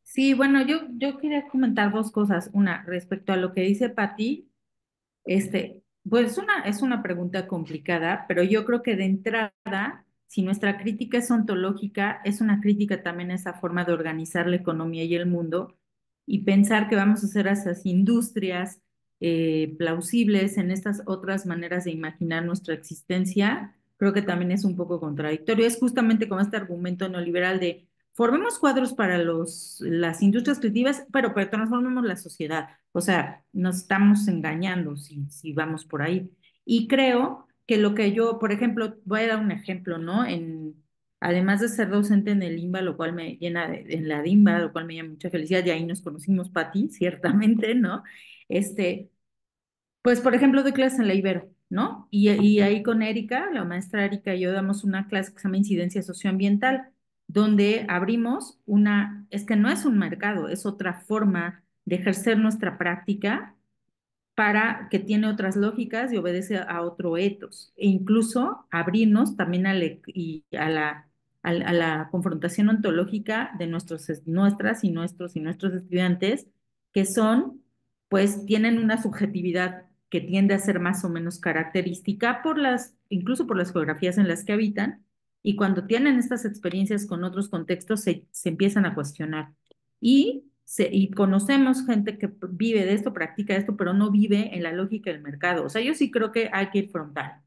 Sí, bueno, yo, yo quería comentar dos cosas. Una, respecto a lo que dice Pati, este, pues una, es una pregunta complicada, pero yo creo que de entrada, si nuestra crítica es ontológica, es una crítica también a esa forma de organizar la economía y el mundo y pensar que vamos a hacer esas industrias eh, plausibles en estas otras maneras de imaginar nuestra existencia, creo que también es un poco contradictorio. Es justamente como este argumento neoliberal de formemos cuadros para los, las industrias creativas, pero, pero transformemos la sociedad. O sea, nos estamos engañando si, vamos por ahí. Y creo que lo que yo, por ejemplo, voy a dar un ejemplo, ¿no? En, además de ser docente en el IMBA, lo cual me llena, en la DIMBA, lo cual me llena mucha felicidad, y ahí nos conocimos, Pati, ciertamente, ¿no? Este, pues, por ejemplo, doy clases en la Ibero, ¿no? Y, y ahí con Erika, la maestra Erika y yo damos una clase que se llama Incidencia Socioambiental, donde abrimos una, es que no es un mercado, es otra forma de ejercer nuestra práctica para que tiene otras lógicas y obedece a otro etos, e incluso abrirnos también e, a, la, confrontación ontológica de nuestros, nuestras y nuestros y nuestros estudiantes, que son, pues tienen una subjetividad que tiende a ser más o menos característica por las, incluso por las geografías en las que habitan, y cuando tienen estas experiencias con otros contextos, se, se empiezan a cuestionar. Y, se, y conocemos gente que vive de esto, practica esto, pero no vive en la lógica del mercado. O sea, yo sí creo que hay que ir frontal,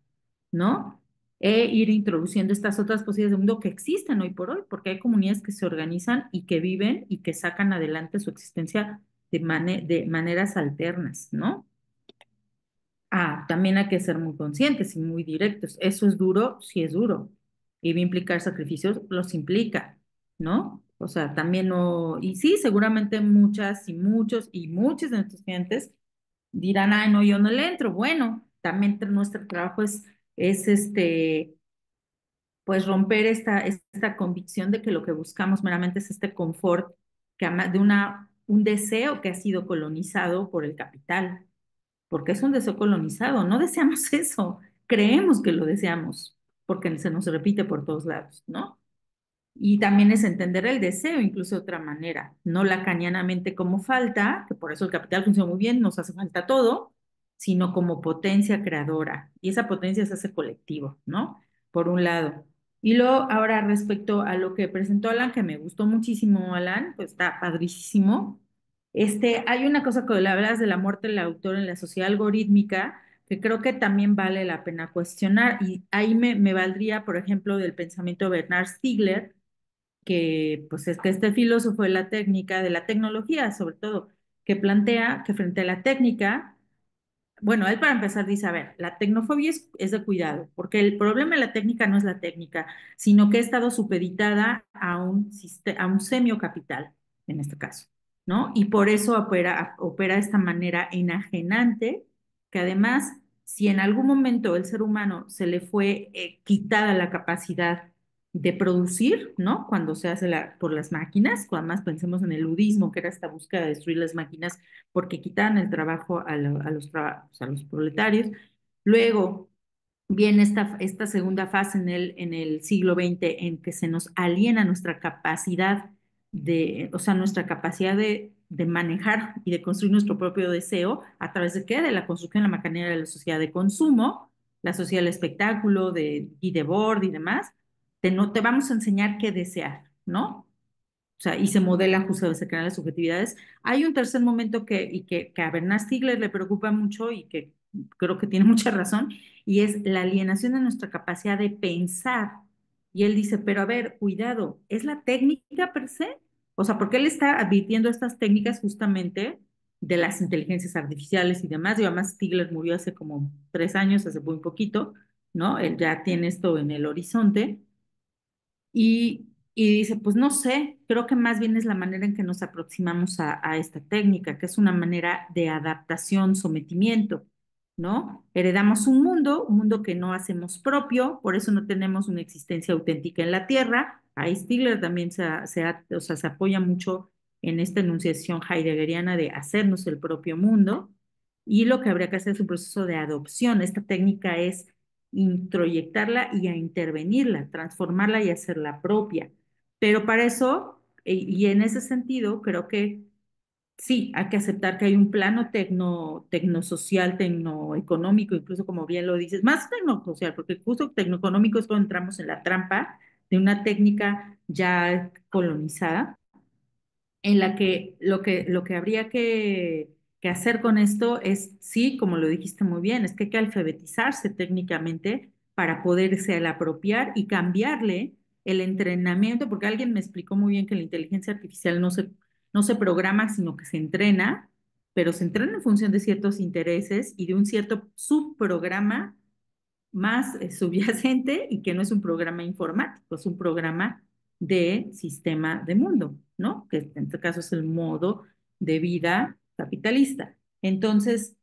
¿no? E ir introduciendo estas otras posibilidades de mundo que existen hoy por hoy, porque hay comunidades que se organizan y que viven y que sacan adelante su existencia de, de maneras alternas, ¿no? Ah, también hay que ser muy conscientes y muy directos. Eso es duro, sí es duro, y va a implicar sacrificios, los implica, ¿no? O sea, también no, y sí, seguramente muchas y muchos y muchos de nuestros clientes dirán, ay, no, yo no le entro. Bueno, también nuestro trabajo es, es este, pues romper esta, esta convicción de que lo que buscamos meramente es este confort que de una, un deseo que ha sido colonizado por el capital, porque es un deseo colonizado, no deseamos eso, creemos que lo deseamos, porque se nos repite por todos lados, ¿no? Y también es entender el deseo, incluso de otra manera, no lacanianamente como falta, que por eso el capital funciona muy bien, nos hace falta todo, sino como potencia creadora. Y esa potencia se hace colectivo, ¿no? Por un lado. Y luego, ahora respecto a lo que presentó Alan, que me gustó muchísimo, Alan, pues está padrísimo. Este, hay una cosa que le hablas de la muerte del autor en la sociedad algorítmica, que creo que también vale la pena cuestionar. Y ahí me, me valdría, por ejemplo, del pensamiento de Bernard Stiegler, que pues es que este filósofo de la técnica, de la tecnología sobre todo, que plantea que frente a la técnica, bueno, él para empezar dice, a ver, la tecnofobia es, es de cuidado, porque el problema de la técnica no es la técnica, sino que ha estado supeditada a un, a un semio capital, en este caso, ¿no? Y por eso opera, opera de esta manera enajenante que además, si en algún momento el ser humano se le fue eh, quitada la capacidad de producir, ¿no? Cuando se hace la, por las máquinas, cuando más pensemos en el ludismo, que era esta búsqueda de destruir las máquinas porque quitaban el trabajo a, los, a los proletarios. Luego viene esta, esta segunda fase en el, en el siglo XX en que se nos aliena nuestra capacidad de, o sea, nuestra capacidad de de manejar y de construir nuestro propio deseo a través de qué? De la construcción de la maquinaria de la sociedad de consumo, la sociedad del espectáculo, de y de board y demás. Te, no, te vamos a enseñar qué desear, ¿no? O sea, y se modelan justo ese canal de subjetividades. Hay un tercer momento que, y que, que a Bernard Stigler le preocupa mucho y que creo que tiene mucha razón, y es la alienación de nuestra capacidad de pensar. Y él dice, pero a ver, cuidado, ¿es la técnica per se o sea, porque él está advirtiendo estas técnicas justamente de las inteligencias artificiales y demás. Y además Stigler murió hace como tres años, hace muy poquito, ¿no? Él ya tiene esto en el horizonte. Y, y dice, pues no sé, creo que más bien es la manera en que nos aproximamos a, a esta técnica, que es una manera de adaptación, sometimiento, ¿no? Heredamos un mundo, un mundo que no hacemos propio, por eso no tenemos una existencia auténtica en la Tierra, Ahí Stigler también se, o sea, se apoya mucho en esta enunciación heideggeriana de hacernos el propio mundo y lo que habría que hacer es un proceso de adopción. Esta técnica es introyectarla y a intervenirla, transformarla y hacerla propia. Pero para eso, eh, y en ese sentido, creo que sí, hay que aceptar que hay un plano tecno, tecnosocial, tecnoeconómico, incluso como bien lo dices, más tecnosocial, porque justo tecnoeconómico es cuando entramos en la trampa una técnica ya colonizada, en la que lo que, lo que habría que, hacer con esto es, sí, como lo dijiste muy bien, es que hay que alfabetizarse técnicamente para poderse al apropiar y cambiarle el entrenamiento, porque alguien me explicó muy bien que la inteligencia artificial no se, no se programa, sino que se entrena, pero se entrena en función de ciertos intereses y de un cierto subprograma más subyacente y que no es un programa informático, es un programa de sistema de mundo, ¿no? Que en este caso es el modo de vida capitalista. Entonces,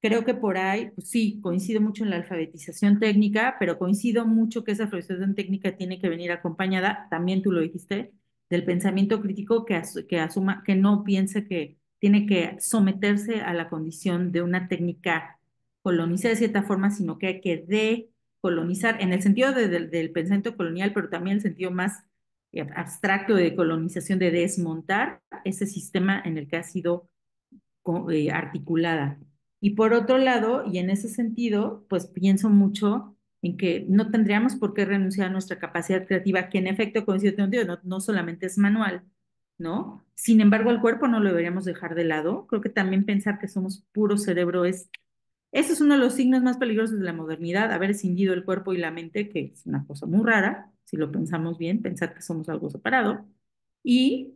creo que por ahí, pues sí, coincido mucho en la alfabetización técnica, pero coincido mucho que esa alfabetización técnica tiene que venir acompañada, también tú lo dijiste, del pensamiento crítico que, que asuma, que no piense que tiene que someterse a la condición de una técnica colonizar de cierta forma, sino que hay que decolonizar, en el sentido del pensamiento colonial, pero también en el sentido más eh, abstracto de colonización, de desmontar ese sistema en el que ha sido eh, articulada. Y por otro lado, y en ese sentido, pues pienso mucho en que no tendríamos por qué renunciar a nuestra capacidad creativa, que en efecto, coincido no, no solamente es manual, ¿no? Sin embargo, el cuerpo no lo deberíamos dejar de lado. Creo que también pensar que somos puro cerebro es ese es uno de los signos más peligrosos de la modernidad, haber escindido el cuerpo y la mente, que es una cosa muy rara, si lo pensamos bien, pensar que somos algo separado. Y,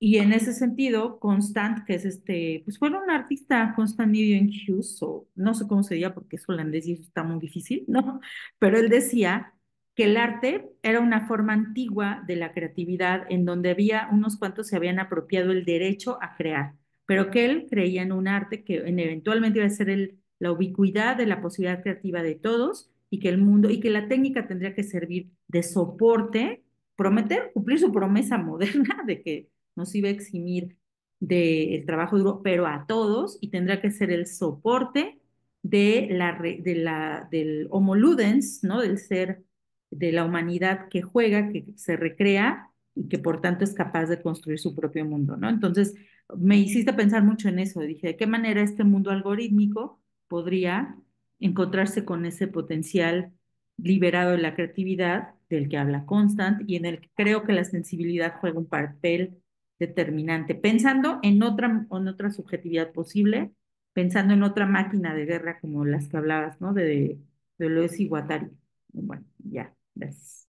y en ese sentido, Constant, que es este, pues fue un artista, Constant Hughes, o no sé cómo se diga porque es holandés y eso está muy difícil, ¿no? Pero él decía que el arte era una forma antigua de la creatividad en donde había unos cuantos se habían apropiado el derecho a crear, pero que él creía en un arte que eventualmente iba a ser el la ubicuidad de la posibilidad creativa de todos y que el mundo y que la técnica tendría que servir de soporte, prometer, cumplir su promesa moderna de que nos iba a eximir del trabajo duro, pero a todos y tendría que ser el soporte de la, de la, del homoludens ¿no? del ser de la humanidad que juega, que se recrea y que por tanto es capaz de construir su propio mundo. ¿no? Entonces, me hiciste pensar mucho en eso, dije, ¿de qué manera este mundo algorítmico podría encontrarse con ese potencial liberado de la creatividad del que habla Constant y en el que creo que la sensibilidad juega un papel determinante, pensando en otra, en otra subjetividad posible, pensando en otra máquina de guerra como las que hablabas, ¿no? De, de Lois y Bueno, ya, gracias.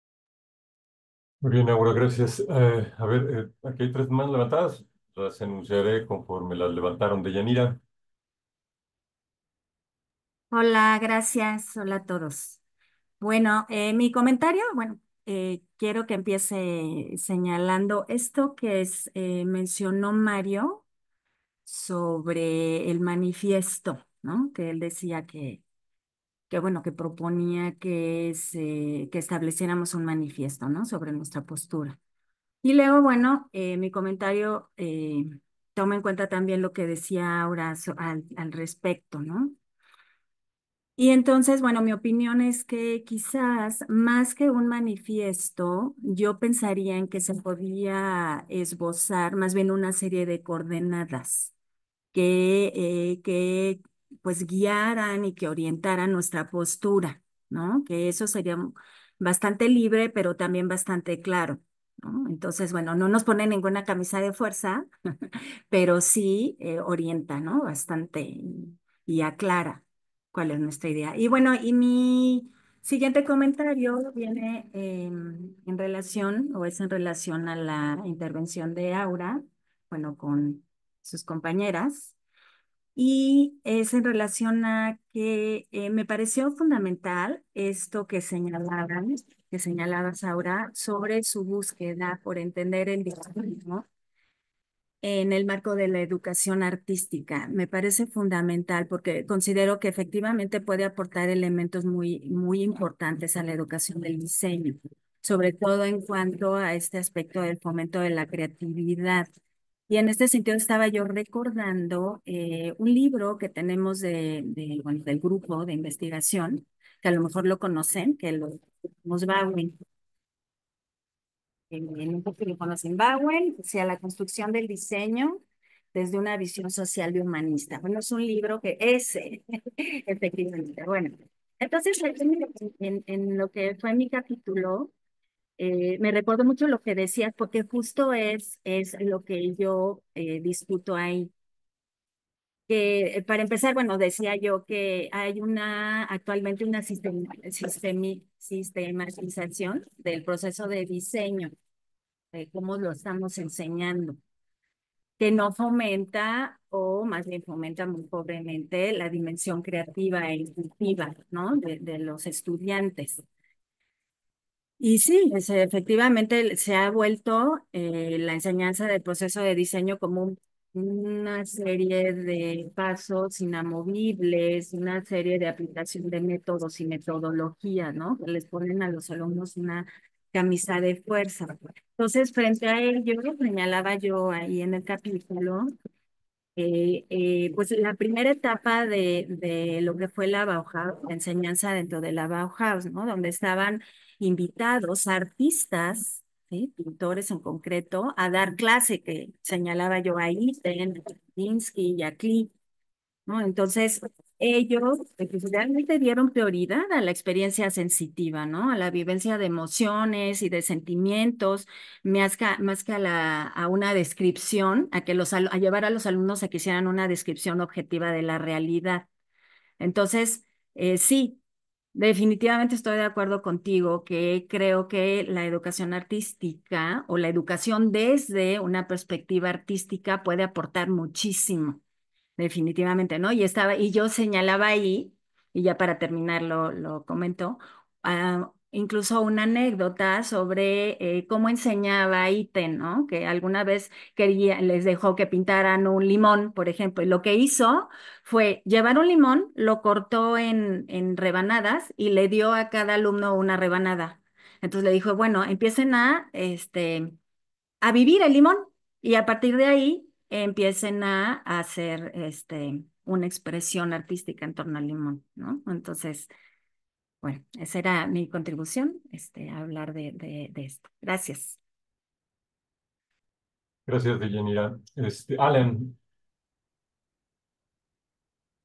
Muy bien, Aura, gracias. Eh, a ver, eh, aquí hay tres más levantadas. Las enunciaré conforme las levantaron de Yanira. Hola, gracias. Hola a todos. Bueno, eh, mi comentario, bueno, eh, quiero que empiece señalando esto que es, eh, mencionó Mario sobre el manifiesto, ¿no? Que él decía que, que bueno, que proponía que, que estableciéramos un manifiesto, ¿no? Sobre nuestra postura. Y luego, bueno, mi comentario toma en cuenta también lo que decía ahora al respecto, ¿no? Y entonces, bueno, mi opinión es que quizás más que un manifiesto, yo pensaría en que se podía esbozar más bien una serie de coordenadas que, eh, que pues guiaran y que orientaran nuestra postura, ¿no? Que eso sería bastante libre, pero también bastante claro. ¿no? Entonces, bueno, no nos pone ninguna camisa de fuerza, pero sí eh, orienta, ¿no? Bastante y aclara cuál es nuestra idea. Y bueno, y mi siguiente comentario viene em, en relación o es en relación a la intervención de Aura, bueno, con sus compañeras, y es en relación a que eh, me pareció fundamental esto que señalaban, que señalabas Aura, sobre su búsqueda por entender el victimismo en el marco de la educación artística. Me parece fundamental porque considero que efectivamente puede aportar elementos muy, muy importantes a la educación del diseño, sobre todo en cuanto a este aspecto del fomento de la creatividad. Y en este sentido estaba yo recordando eh, un libro que tenemos de, del grupo de investigación, que a lo mejor lo conocen, que lo nos Bowen, en un poquito con Zimbabue, hacia la construcción del diseño desde una visión social y humanista. Bueno, es un libro que ese, efectivamente. Bueno, entonces en, en, lo que fue mi capítulo, eh, me recuerdo mucho lo que decías, porque justo es, es lo que yo eh, discuto ahí. Que, eh, para empezar, bueno, decía yo que hay una, actualmente una sistema, sistematización del proceso de diseño eh, cómo lo estamos enseñando, que no fomenta o más bien fomenta muy pobremente la dimensión creativa e intuitiva ¿no? de, los estudiantes. Y sí, pues, efectivamente se ha vuelto eh, la enseñanza del proceso de diseño como una serie de pasos inamovibles, una serie de aplicación de métodos y metodología, ¿no? Que les ponen a los alumnos una camisa de fuerza. Entonces, frente a ello, señalaba yo ahí en el capítulo, eh, eh, pues la primera etapa de, de, lo que fue la Bauhaus, la enseñanza dentro de la Bauhaus, ¿no? Donde estaban invitados artistas, pintores en concreto, a dar clase, que señalaba yo ahí, Ten, y Jacqueline, ¿no? Entonces, ellos eh, realmente dieron prioridad a la experiencia sensitiva, ¿no? A la vivencia de emociones y de sentimientos, más que, a, una descripción, a, que los, llevar a los alumnos a que hicieran una descripción objetiva de la realidad. Entonces, eh, sí, definitivamente estoy de acuerdo contigo que creo que la educación artística o la educación desde una perspectiva artística puede aportar muchísimo definitivamente, ¿no? Y estaba, y yo señalaba ahí, y ya para terminar lo, lo comento, ah, incluso una anécdota sobre eh, cómo enseñaba Iten, ¿no? Que alguna vez quería, les dejó que pintaran un limón, por ejemplo, y lo que hizo fue llevar un limón, lo cortó en, en rebanadas y le dio a cada alumno una rebanada. Entonces le dijo, bueno, empiecen a, este, a vivir el limón y a partir de ahí empiecen a hacer este, una expresión artística en torno al limón, ¿no? Entonces, bueno, esa era mi contribución, este, hablar de, esto. Gracias. Gracias, Virginia. Este, Alan.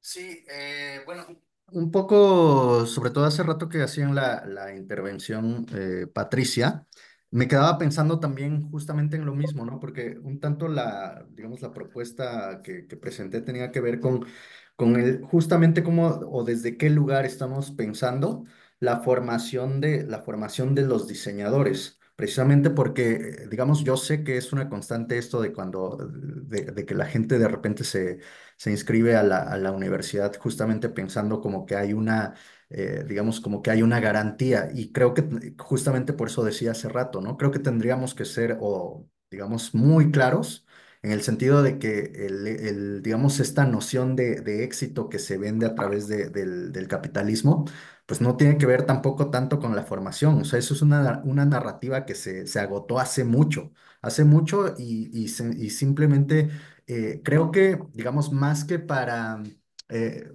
Sí, eh, bueno, un poco, sobre todo hace rato que hacían la, la intervención eh, Patricia, me quedaba pensando también justamente en lo mismo, ¿no? Porque un tanto la, digamos, la propuesta que, presenté tenía que ver con, con el, justamente cómo o desde qué lugar estamos pensando la formación de, la formación de los diseñadores precisamente porque, digamos, yo sé que es una constante esto de cuando, de, que la gente de repente se, se inscribe a la, a la, universidad justamente pensando como que hay una eh, digamos, como que hay una garantía. Y creo que justamente por eso decía hace rato, ¿no? Creo que tendríamos que ser, o digamos, muy claros en el sentido de que, el, digamos, esta noción de, de, éxito que se vende a través de, del, capitalismo, pues no tiene que ver tampoco tanto con la formación. O sea, eso es una, una narrativa que se, se, agotó hace mucho, hace mucho y, y, simplemente eh, creo que, digamos, más que para eh,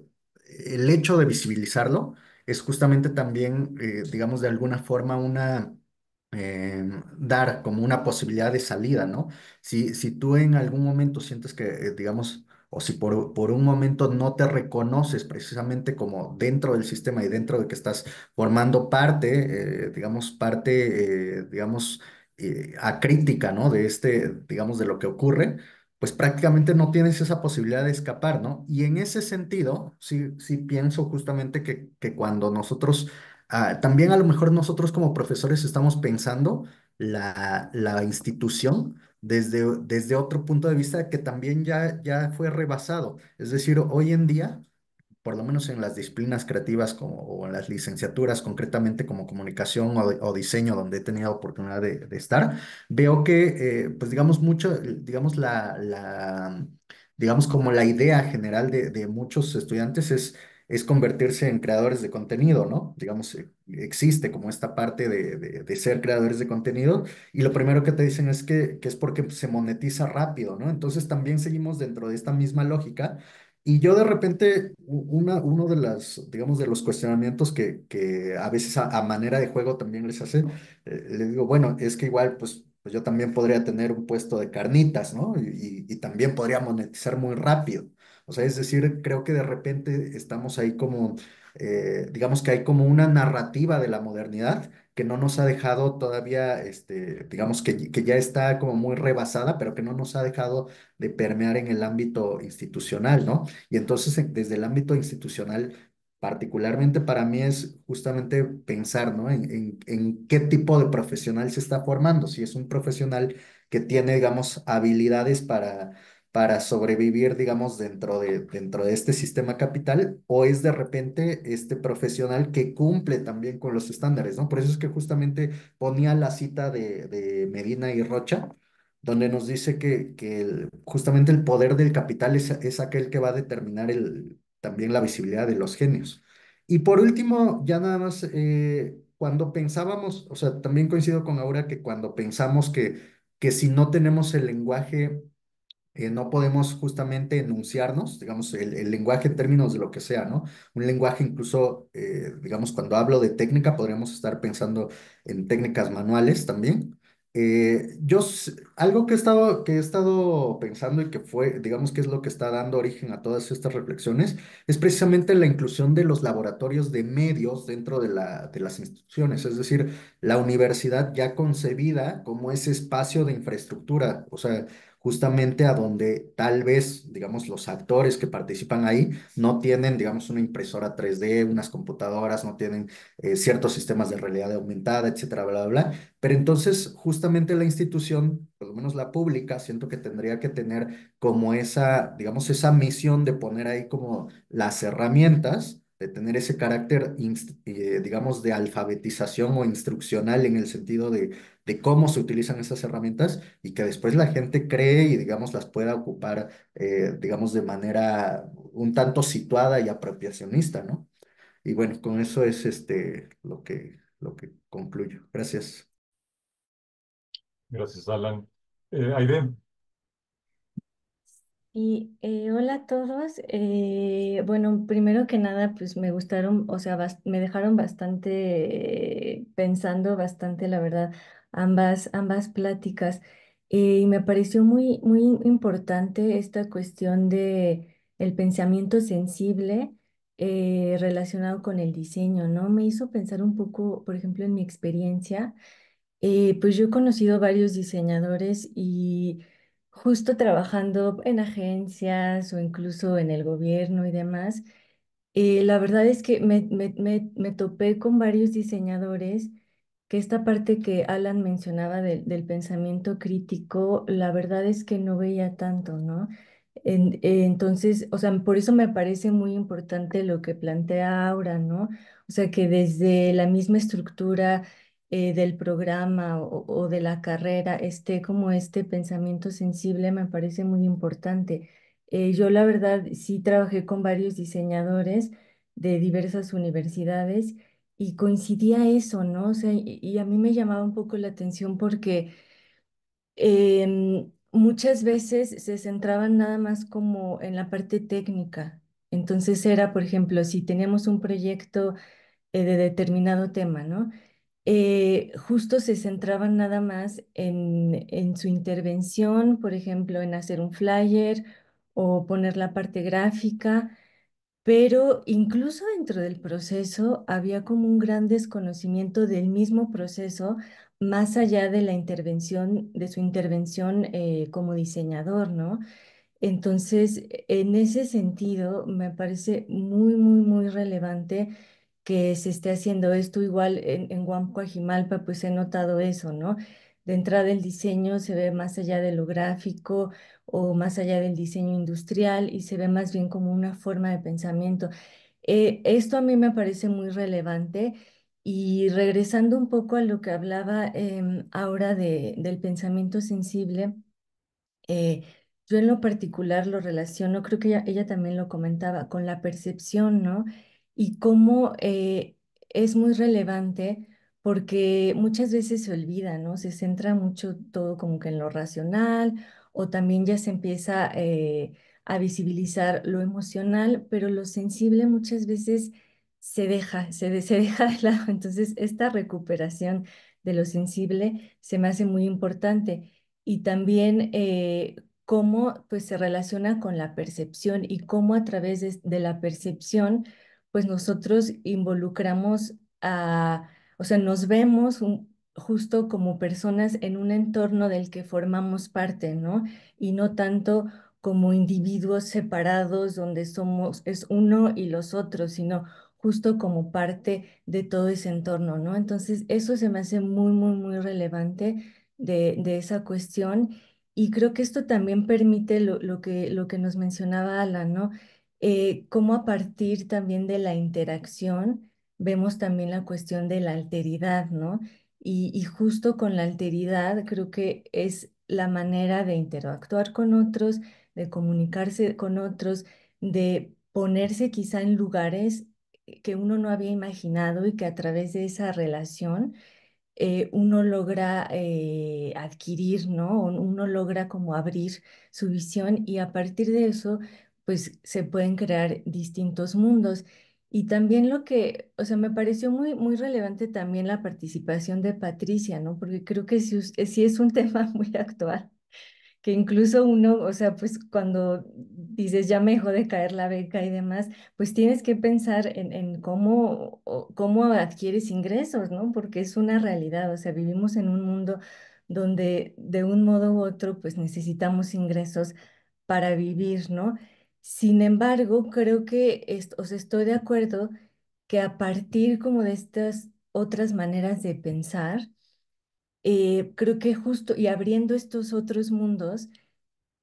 el hecho de visibilizarlo, es justamente también, eh, digamos, de alguna forma una... Em, dar como una posibilidad de salida, ¿no? Si, si tú en algún momento sientes que, eh, digamos, o si por, un momento no te reconoces precisamente como dentro del sistema y dentro de que estás formando parte, eh, digamos, parte, digamos, acrítica, ¿no? De este, digamos, de lo que ocurre, pues prácticamente no tienes esa posibilidad de escapar, ¿no? Y en ese sentido, sí, sí pienso justamente que, que cuando nosotros, ah, también a lo mejor nosotros como profesores estamos pensando la, la institución desde, desde otro punto de vista que también ya, ya fue rebasado. Es decir, hoy en día por lo menos en las disciplinas creativas o en las licenciaturas, concretamente como comunicación o, diseño, donde he tenido oportunidad de, estar, veo que, eh, pues digamos, mucho, digamos, la, digamos, como la idea general de, muchos estudiantes es es convertirse en creadores de contenido, ¿no? Digamos, eh, existe como esta parte de, de, ser creadores de contenido y lo primero que te dicen es que, que es porque se monetiza rápido, ¿no? Entonces también seguimos dentro de esta misma lógica y yo de repente, una, uno de las, digamos, de los cuestionamientos que, a veces a, manera de juego también les hace, eh, les digo, bueno, es que igual, pues, pues, yo también podría tener un puesto de carnitas, ¿no? Y, también podría monetizar muy rápido. O sea, es decir, creo que de repente estamos ahí como, eh, digamos que hay como una narrativa de la modernidad que no nos ha dejado todavía, este, digamos que, que ya está como muy rebasada, pero que no nos ha dejado de permear en el ámbito institucional, ¿no? Y entonces desde el ámbito institucional particularmente para mí es justamente pensar ¿no? En, en, en, qué tipo de profesional se está formando, si es un profesional que tiene, digamos, habilidades para para sobrevivir, digamos, dentro de, dentro de este sistema capital, o es de repente este profesional que cumple también con los estándares, ¿no? Por eso es que justamente ponía la cita de, Medina y Rocha, donde nos dice que, que justamente el poder del capital es, aquel que va a determinar el, también la visibilidad de los genios. Y por último, ya nada más, eh, cuando pensábamos, o sea, también coincido con Aura que cuando pensamos que, que si no tenemos el lenguaje eh, no podemos justamente enunciarnos, digamos, el, el, lenguaje en términos de lo que sea, ¿no? Un lenguaje incluso, eh, digamos, cuando hablo de técnica, podríamos estar pensando en técnicas manuales también. Eh, yo, algo que he, estado, que he estado pensando y que fue, digamos, que es lo que está dando origen a todas estas reflexiones, es precisamente la inclusión de los laboratorios de medios dentro de, la, de las instituciones, es decir, la universidad ya concebida como ese espacio de infraestructura, o sea, justamente a donde tal vez, digamos, los actores que participan ahí no tienen, digamos, una impresora 3D, unas computadoras, no tienen eh, ciertos sistemas de realidad aumentada, etcétera, bla, bla, bla. Pero entonces, justamente la institución, por lo menos la pública, siento que tendría que tener como esa, digamos, esa misión de poner ahí como las herramientas de tener ese carácter, eh, digamos, de alfabetización o instruccional en el sentido de, de cómo se utilizan esas herramientas y que después la gente cree y, digamos, las pueda ocupar, eh, digamos, de manera un tanto situada y apropiacionista, ¿no? Y bueno, con eso es este, lo, que, lo que concluyo. Gracias. Gracias, Alan. Eh, y eh, hola a todos. Eh, bueno, primero que nada, pues me gustaron, o sea, me dejaron bastante pensando bastante, la verdad, ambas, ambas pláticas. Eh, y me pareció muy, muy importante esta cuestión de pensamiento sensible relacionado con el diseño, ¿no? Me hizo pensar un poco, por ejemplo, en mi experiencia. pues yo he conocido varios diseñadores y justo trabajando en agencias o incluso en el gobierno y demás, eh, la verdad es que me, topé con varios diseñadores que esta parte que Alan mencionaba del pensamiento crítico, la verdad es que no veía tanto, ¿no? entonces, o sea, por eso me parece muy importante lo que plantea Aura, ¿no? O sea, que desde la misma estructura eh, del programa o, de la carrera esté como este pensamiento sensible me parece muy importante. Eh, yo la verdad sí trabajé con varios diseñadores de diversas universidades y coincidía eso, ¿no? O y, a mí me llamaba un poco la atención porque em, muchas veces se centraban nada más como en la parte técnica. Entonces era, por ejemplo, si tenemos un proyecto eh, de determinado tema, ¿no? Eh, justo se centraban nada más en, su intervención, por ejemplo, en hacer un flyer o poner la parte gráfica, pero incluso dentro del proceso había como un gran desconocimiento del mismo proceso más allá de la intervención, de su intervención eh, como diseñador, ¿no? Entonces, en ese sentido, me parece muy, muy, muy relevante que se esté haciendo esto igual en, en pues he notado eso, ¿no? De entrada el diseño se ve más allá de lo gráfico o más allá del diseño industrial y se ve más bien como una forma de pensamiento. Eh, esto a mí me parece muy relevante y regresando un poco a lo que hablaba em, ahora de, del pensamiento sensible, eh, yo en lo particular lo relaciono, creo que ella, también lo comentaba, con la percepción, ¿no? y cómo eh, es muy relevante porque muchas veces se olvida, ¿no? Se centra mucho todo como que en lo racional o también ya se empieza eh, a visibilizar lo emocional, pero lo sensible muchas veces se deja, se, se deja de lado. Entonces, esta recuperación de lo sensible se me hace muy importante y también eh, cómo pues, se relaciona con la percepción y cómo a través de la percepción pues nosotros involucramos a, o sea, nos vemos justo como personas en un entorno del que formamos parte, ¿no? Y no tanto como individuos separados donde somos, es uno y los otros, sino justo como parte de todo ese entorno, ¿no? Entonces, eso se me hace muy, muy, muy relevante de, esa cuestión. Y creo que esto también permite lo, lo, que, lo que nos mencionaba Alan, ¿no? Eh, cómo a partir también de la interacción vemos también la cuestión de la alteridad, ¿no? Y, justo con la alteridad creo que es la manera de interactuar con otros, de comunicarse con otros, de ponerse quizá en lugares que uno no había imaginado y que a través de esa relación eh, uno logra eh, adquirir, ¿no? Uno logra como abrir su visión y a partir de eso pues se pueden crear distintos mundos. Y también lo que, o sea, me pareció muy, muy relevante también la participación de Patricia, ¿no? Porque creo que eh, sí, es un tema muy actual, que incluso uno, o sea, pues cuando dices ya me dejó de caer la beca y demás, pues tienes que pensar en, cómo, cómo adquieres ingresos, ¿no? Porque es una realidad, o sea, vivimos en un mundo donde de un modo u otro, pues necesitamos ingresos para vivir, ¿no? Sin embargo, creo que os estoy de acuerdo que a partir como de estas otras maneras de pensar, eh, creo que justo y abriendo estos otros mundos,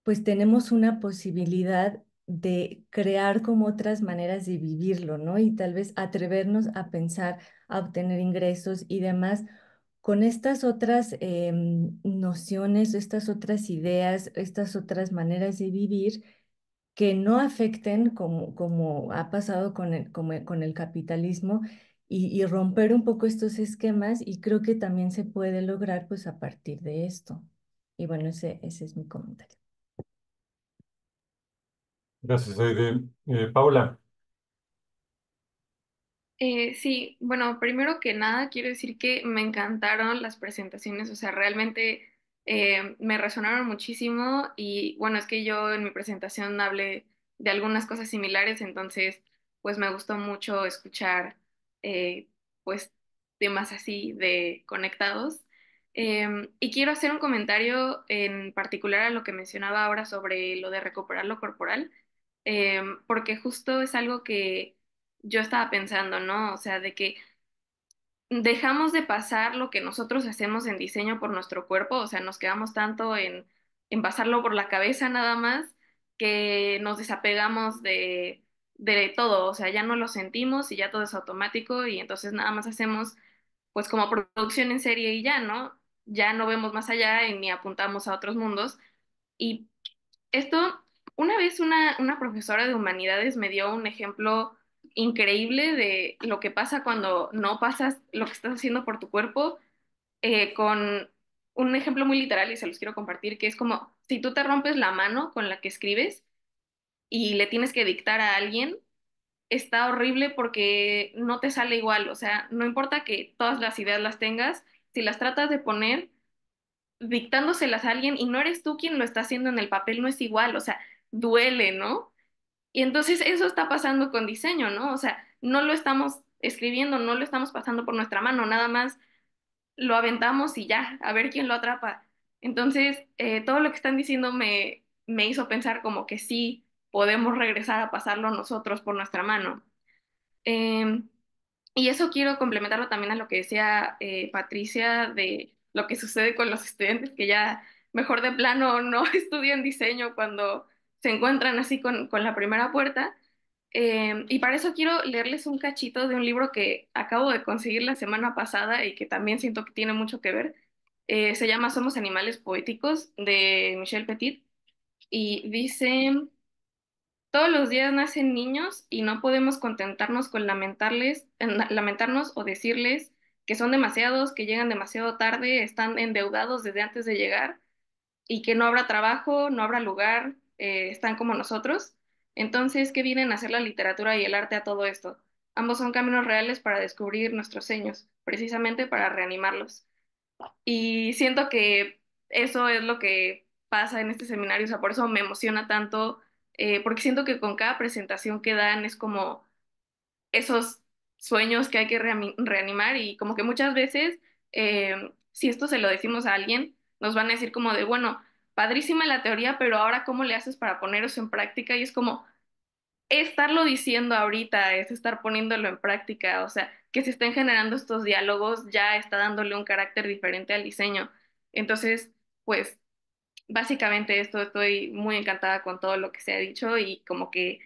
pues tenemos una posibilidad de crear como otras maneras de vivirlo, ¿no? Y tal vez atrevernos a pensar, a obtener ingresos y demás con estas otras em, nociones, estas otras ideas, estas otras maneras de vivir que no afecten, como, como ha pasado con el, e, con el capitalismo, y, romper un poco estos esquemas, y creo que también se puede lograr pues a partir de esto. Y bueno, ese, ese es mi comentario. Gracias, Aide. Eh, Paula. Eh, sí, bueno, primero que nada quiero decir que me encantaron las presentaciones, o sea, realmente eh, me resonaron muchísimo y bueno, es que yo en mi presentación hablé de algunas cosas similares, entonces pues me gustó mucho escuchar eh, pues temas así de conectados. Em, y quiero hacer un comentario en particular a lo que mencionaba ahora sobre lo de recuperar lo corporal, em, porque justo es algo que yo estaba pensando, ¿no? O sea, de que dejamos de pasar lo que nosotros hacemos en diseño por nuestro cuerpo, o sea, nos quedamos tanto en, pasarlo por la cabeza nada más, que nos desapegamos de, de todo, o sea, ya no lo sentimos y ya todo es automático y entonces nada más hacemos pues como producción en serie y ya, ¿no? Ya no vemos más allá y ni apuntamos a otros mundos. Y esto, una vez una, una profesora de humanidades me dio un ejemplo increíble de lo que pasa cuando no pasas lo que estás haciendo por tu cuerpo eh, con un ejemplo muy literal y se los quiero compartir, que es como si tú te rompes la mano con la que escribes y le tienes que dictar a alguien, está horrible porque no te sale igual, o sea, no importa que todas las ideas las tengas, si las tratas de poner dictándoselas a alguien y no eres tú quien lo está haciendo en el papel, no es igual, o sea, duele, ¿no? Y entonces eso está pasando con diseño, ¿no? O sea, no lo estamos escribiendo, no lo estamos pasando por nuestra mano, nada más lo aventamos y ya, a ver quién lo atrapa. Entonces, eh, todo lo que están diciendo me, me hizo pensar como que sí podemos regresar a pasarlo nosotros por nuestra mano. Em, y eso quiero complementarlo también a lo que decía eh, Patricia de lo que sucede con los estudiantes que ya mejor de plano no estudian diseño cuando se encuentran así con, la primera puerta. Eh, y para eso quiero leerles un cachito de un libro que acabo de conseguir la semana pasada y que también siento que tiene mucho que ver. Eh, se llama Somos Animales Poéticos de Michel Petit y dice, todos los días nacen niños y no podemos contentarnos con lamentarles, lamentarnos o decirles que son demasiados, que llegan demasiado tarde, están endeudados desde antes de llegar y que no habrá trabajo, no habrá lugar, eh, están como nosotros. Entonces, ¿qué vienen a hacer la literatura y el arte a todo esto? Ambos son caminos reales para descubrir nuestros sueños, precisamente para reanimarlos. Y siento que eso es lo que pasa en este seminario, o sea, por eso me emociona tanto, eh, porque siento que con cada presentación que dan es como esos sueños que hay que reanimar y como que muchas veces, eh, si esto se lo decimos a alguien, nos van a decir como de, bueno, padrísima la teoría, pero ahora cómo le haces para poner en práctica y es como estarlo diciendo ahorita, es estar poniéndolo en práctica, o sea, que se estén generando estos diálogos ya está dándole un carácter diferente al diseño. Entonces, pues básicamente esto estoy muy encantada con todo lo que se ha dicho y como que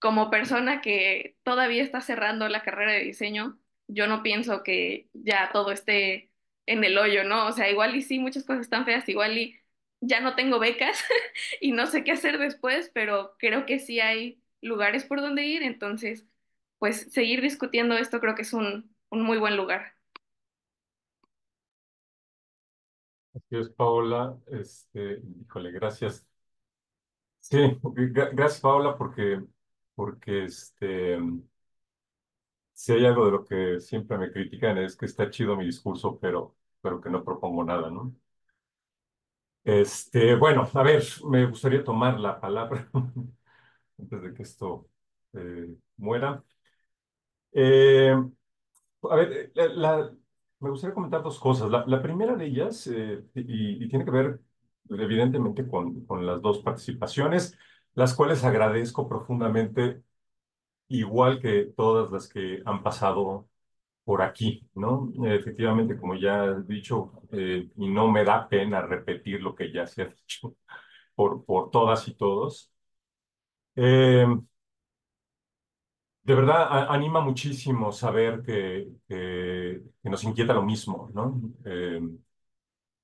como persona que todavía está cerrando la carrera de diseño, yo no pienso que ya todo esté en el hoyo, ¿no? O sea, igual y sí, muchas cosas están feas, igual y ya no tengo becas y no sé qué hacer después, pero creo que sí hay lugares por donde ir, entonces, pues seguir discutiendo esto creo que es un, un muy buen lugar. Así es, Paola. Este, híjole, gracias. Sí, gracias, Paola, porque, porque este, si hay algo de lo que siempre me critican es que está chido mi discurso, pero, pero que no propongo nada, ¿no? Este, bueno, a ver, me gustaría tomar la palabra antes de que esto eh, muera. Eh, a ver, eh, me gustaría comentar dos cosas. La, primera de ellas, y, tiene que ver evidentemente con, con las dos participaciones, las cuales agradezco profundamente, igual que todas las que han pasado por aquí, ¿no? Efectivamente, como ya has dicho, eh, y no me da pena repetir lo que ya se ha dicho por, por todas y todos. Eh, de verdad, anima muchísimo saber que, que, nos inquieta lo mismo, ¿no? Eh,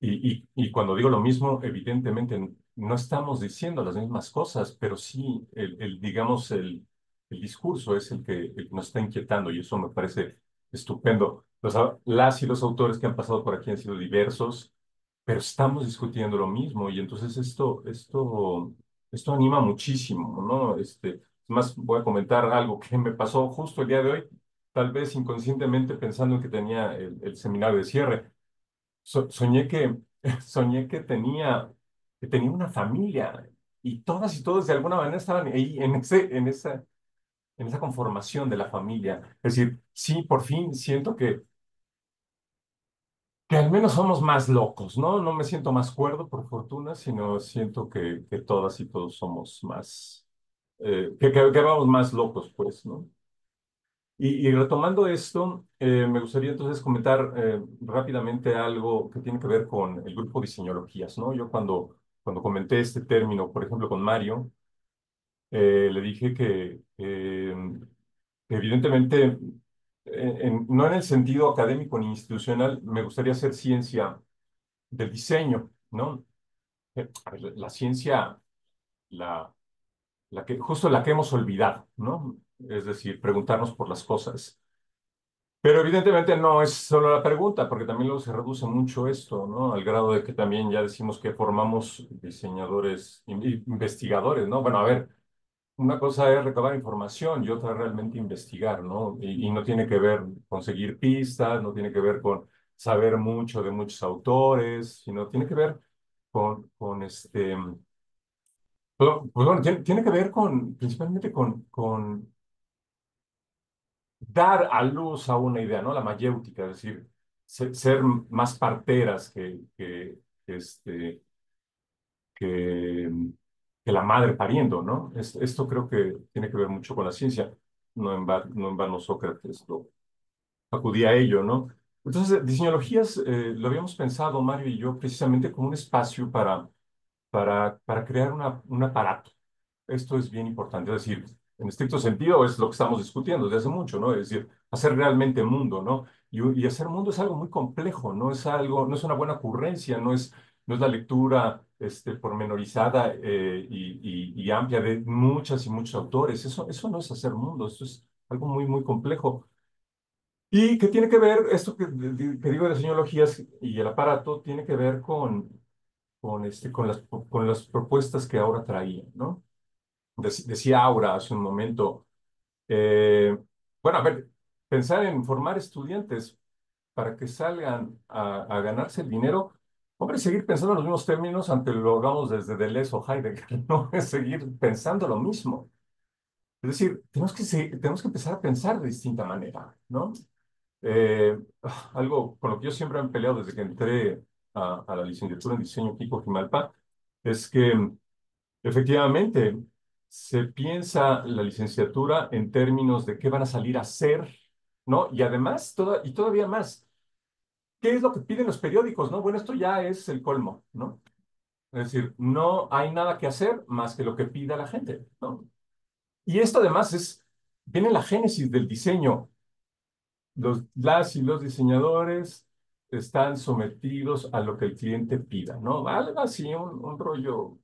y, y, y, cuando digo lo mismo, evidentemente no estamos diciendo las mismas cosas, pero sí, el, el digamos, el, el discurso es el que, el que nos está inquietando y eso me parece Estupendo. Los, las y los autores que han pasado por aquí han sido diversos, pero estamos discutiendo lo mismo y entonces esto, esto, esto anima muchísimo, ¿no? Este, más voy a comentar algo que me pasó justo el día de hoy, tal vez inconscientemente pensando en que tenía el, seminario de cierre. soñé que, soñé que tenía, que tenía una familia y todas y todos de alguna manera estaban ahí en ese, en esa, en esa conformación de la familia. Es decir, sí, por fin siento que, que al menos somos más locos, ¿no? No me siento más cuerdo, por fortuna, sino siento que, que todas y todos somos más, eh, que, que, que, vamos más locos, pues, ¿no? Y, retomando esto, eh, me gustaría entonces comentar eh, rápidamente algo que tiene que ver con el grupo de Diseñologías, ¿no? Yo cuando, cuando comenté este término, por ejemplo, con Mario, eh, le dije que, eh, evidentemente, eh, no en el sentido académico ni institucional, me gustaría hacer ciencia del diseño, ¿no? La ciencia, la, la que, justo la que hemos olvidado, ¿no? Es decir, preguntarnos por las cosas. Pero evidentemente no es solo la pregunta, porque también luego se reduce mucho esto, ¿no? Al grado de que también ya decimos que formamos diseñadores, investigadores, ¿no? Bueno, a ver, una cosa es recabar información y otra realmente investigar, ¿no? Y, no tiene que ver con conseguir pistas, no tiene que ver con saber mucho de muchos autores, sino tiene que ver con, con este... Pues, pues bueno, tiene, que ver con, principalmente con, con dar a luz a una idea, ¿no? La mayéutica, es decir, ser, más parteras que, que, este, que que la madre pariendo, ¿no? esto creo que tiene que ver mucho con la ciencia. No en, vano Sócrates lo acudía a ello, ¿no? Entonces, diseñologías eh, lo habíamos pensado, Mario y yo, precisamente como un espacio para, para, para crear una, un aparato. Esto es bien importante, es decir, en estricto sentido es lo que estamos discutiendo desde hace mucho, ¿no? Es decir, hacer realmente mundo, ¿no? Y, y hacer mundo es algo muy complejo, no es algo, no es una buena ocurrencia, no es, no es la lectura este, pormenorizada eh, y, y, amplia de muchas y muchos autores. Eso, eso no es hacer mundo, eso es algo muy, muy complejo. ¿Y qué tiene que ver esto que, que digo de señologías y el aparato? Tiene que ver con, con, este, con, las, con las propuestas que ahora traía, ¿no? decía Aura hace un momento, eh, bueno, a ver, pensar en formar estudiantes para que salgan a, a ganarse el dinero Hombre, seguir pensando en los mismos términos ante lo hagamos desde Deleuze o Heidegger, no es seguir pensando lo mismo. Es decir, tenemos que, tenemos que empezar a pensar de distinta manera, ¿no? Eh, algo con lo que yo siempre he peleado desde que entré a, la licenciatura en diseño Kiko Jimalpa es que efectivamente se piensa la licenciatura en términos de qué van a salir a ser, ¿no? Y además, toda, y todavía más, ¿qué es lo que piden los periódicos? No? Bueno, esto ya es el colmo, ¿no? Es decir, no hay nada que hacer más que lo que pida la gente, ¿no? Y esto además es, viene la génesis del diseño. Los, las y los diseñadores están sometidos a lo que el cliente pida, ¿no? Algo así, un, rollo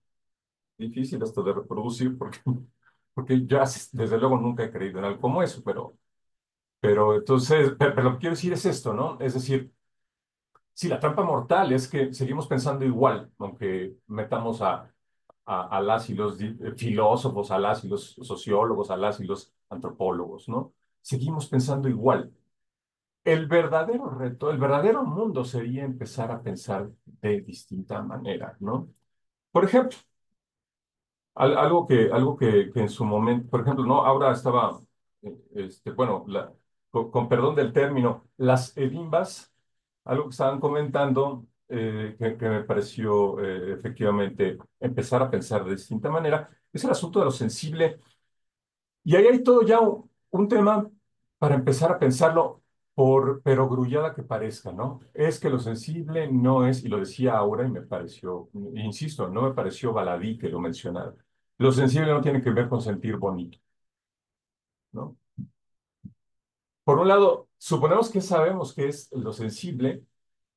difícil hasta de reproducir, porque, porque yo desde luego nunca he creído en algo como eso, pero, pero entonces, pero, lo que quiero decir es esto, ¿no? Es decir, Sí, la trampa mortal es que seguimos pensando igual, aunque metamos a, a, a las y los eh, filósofos, a las y los sociólogos, a las y los antropólogos, ¿no? Seguimos pensando igual. El verdadero reto, el verdadero mundo sería empezar a pensar de distinta manera, ¿no? Por ejemplo, algo, que, algo que, en su momento, por ejemplo, no, ahora estaba, eh, este, bueno, la, con, con, perdón del término, las edimbas algo que estaban comentando eh, que, me pareció eh, efectivamente empezar a pensar de distinta manera, es el asunto de lo sensible. Y ahí hay todo ya un, tema para empezar a pensarlo, por pero grullada que parezca, ¿no? Es que lo sensible no es, y lo decía ahora y me pareció, insisto, no me pareció baladí que lo mencionara. Lo sensible no tiene que ver con sentir bonito, ¿no? Por un lado, Suponemos que sabemos qué es lo sensible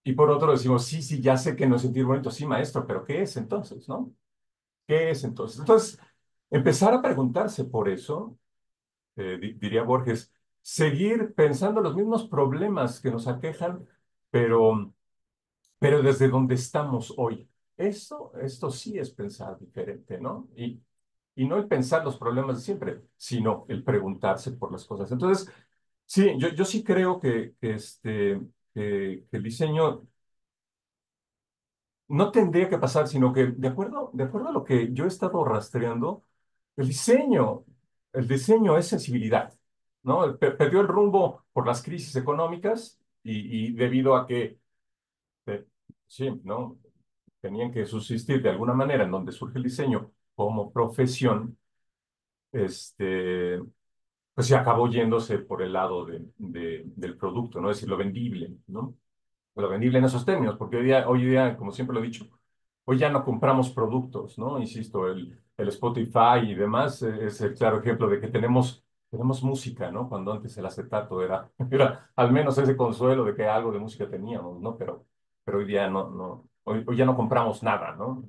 y por otro decimos, sí, sí, ya sé que no es sentir bonito, sí, maestro, pero ¿qué es entonces, no? ¿Qué es entonces? Entonces, empezar a preguntarse por eso, eh, diría Borges, seguir pensando los mismos problemas que nos aquejan, pero, pero desde donde estamos hoy. Esto, esto sí es pensar diferente, ¿no? Y, y no el pensar los problemas de siempre, sino el preguntarse por las cosas. Entonces, Sí, yo, yo sí creo que, este, que- el diseño no tendría que pasar, sino que de acuerdo, de acuerdo a lo que yo he estado rastreando, el diseño, el diseño es sensibilidad, ¿no? perdió el rumbo por las crisis económicas y, debido a que, eh, sí, ¿no? Tenían que subsistir de alguna manera en donde surge el diseño como profesión. Este, pues se acabó yéndose por el lado de, del producto, ¿no? Es decir, lo vendible, ¿no? Lo vendible en esos términos, porque hoy día, hoy día, como siempre lo he dicho, hoy ya no compramos productos, ¿no? Insisto, el, el Spotify y demás es el claro ejemplo de que tenemos, tenemos música, ¿no? Cuando antes el acetato era, era al menos ese consuelo de que algo de música teníamos, ¿no? Pero, pero hoy día no, no, hoy, hoy ya no compramos nada, ¿no?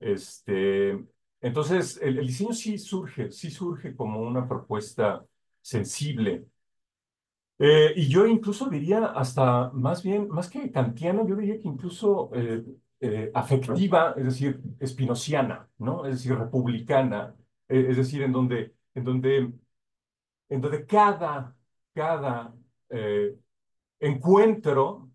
Este, entonces, el, diseño sí surge, sí surge como una propuesta sensible. Eh, y yo incluso diría hasta más bien, más que kantiana, yo diría que incluso eh, eh, afectiva, es decir, espinociana, ¿no? Es decir, republicana, e, es decir, en donde, en donde, en donde cada, cada encuentro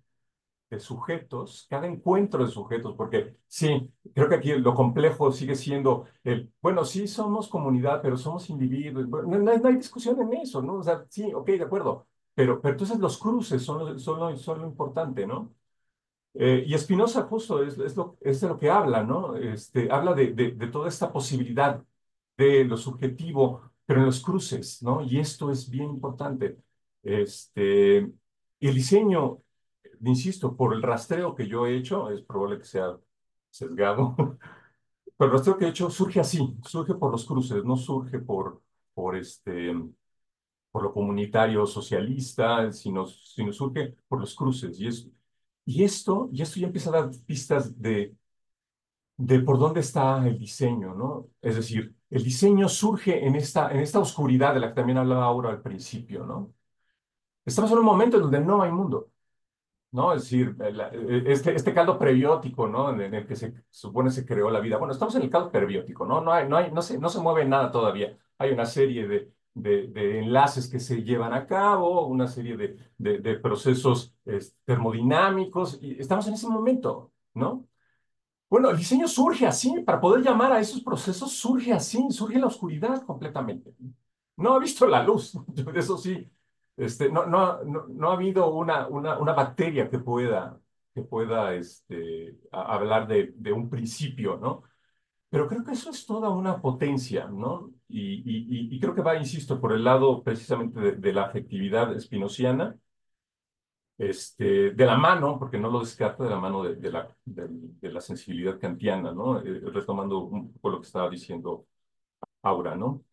de sujetos, cada encuentro de sujetos, porque sí, creo que aquí lo complejo sigue siendo el, bueno, sí somos comunidad, pero somos individuos, no, no, hay discusión en eso, ¿no? O sea, sí, ok, de acuerdo, pero, pero entonces los cruces son, son, lo, son lo importante, ¿no? Eh, y Espinosa justo es, es, lo, es de lo que habla, ¿no? Este, habla de, de, de toda esta posibilidad de lo subjetivo, pero en los cruces, ¿no? Y esto es bien importante. Este, el diseño insisto, por el rastreo que yo he hecho, es probable que sea sesgado, pero el rastreo que he hecho surge así, surge por los cruces, no surge por, por, este, por lo comunitario socialista, sino, sino surge por los cruces. Y, es, y, esto, y esto ya empieza a dar pistas de, de por dónde está el diseño, ¿no? Es decir, el diseño surge en esta, en esta oscuridad de la que también hablaba ahora al principio, ¿no? Estamos en un momento en donde no hay mundo. Es decir, eh, eh, este, este caldo prebiótico, ¿no? En el que se supone se creó la vida. Bueno, estamos en el caldo prebiótico, ¿no? No, hay, no, hay, no, se, no se mueve nada todavía. Hay una serie de, de, enlaces que se llevan a cabo, una serie de, de, procesos termodinámicos, y estamos en ese momento, ¿no? Bueno, el diseño surge así, para poder llamar a esos procesos surge así, surge la oscuridad completamente. No ha visto la luz, eso sí, este, no, no, no, ha habido una, una, una bacteria que pueda, que pueda este, hablar de, de, un principio, ¿no? Pero creo que eso es toda una potencia, ¿no? Y, y, y creo que va, insisto, por el lado precisamente de, la afectividad espinociana, este, de la mano, porque no lo descarta, de la mano de, la, de, la sensibilidad kantiana, ¿no? Eh, retomando un poco lo que estaba diciendo Aura, ¿no?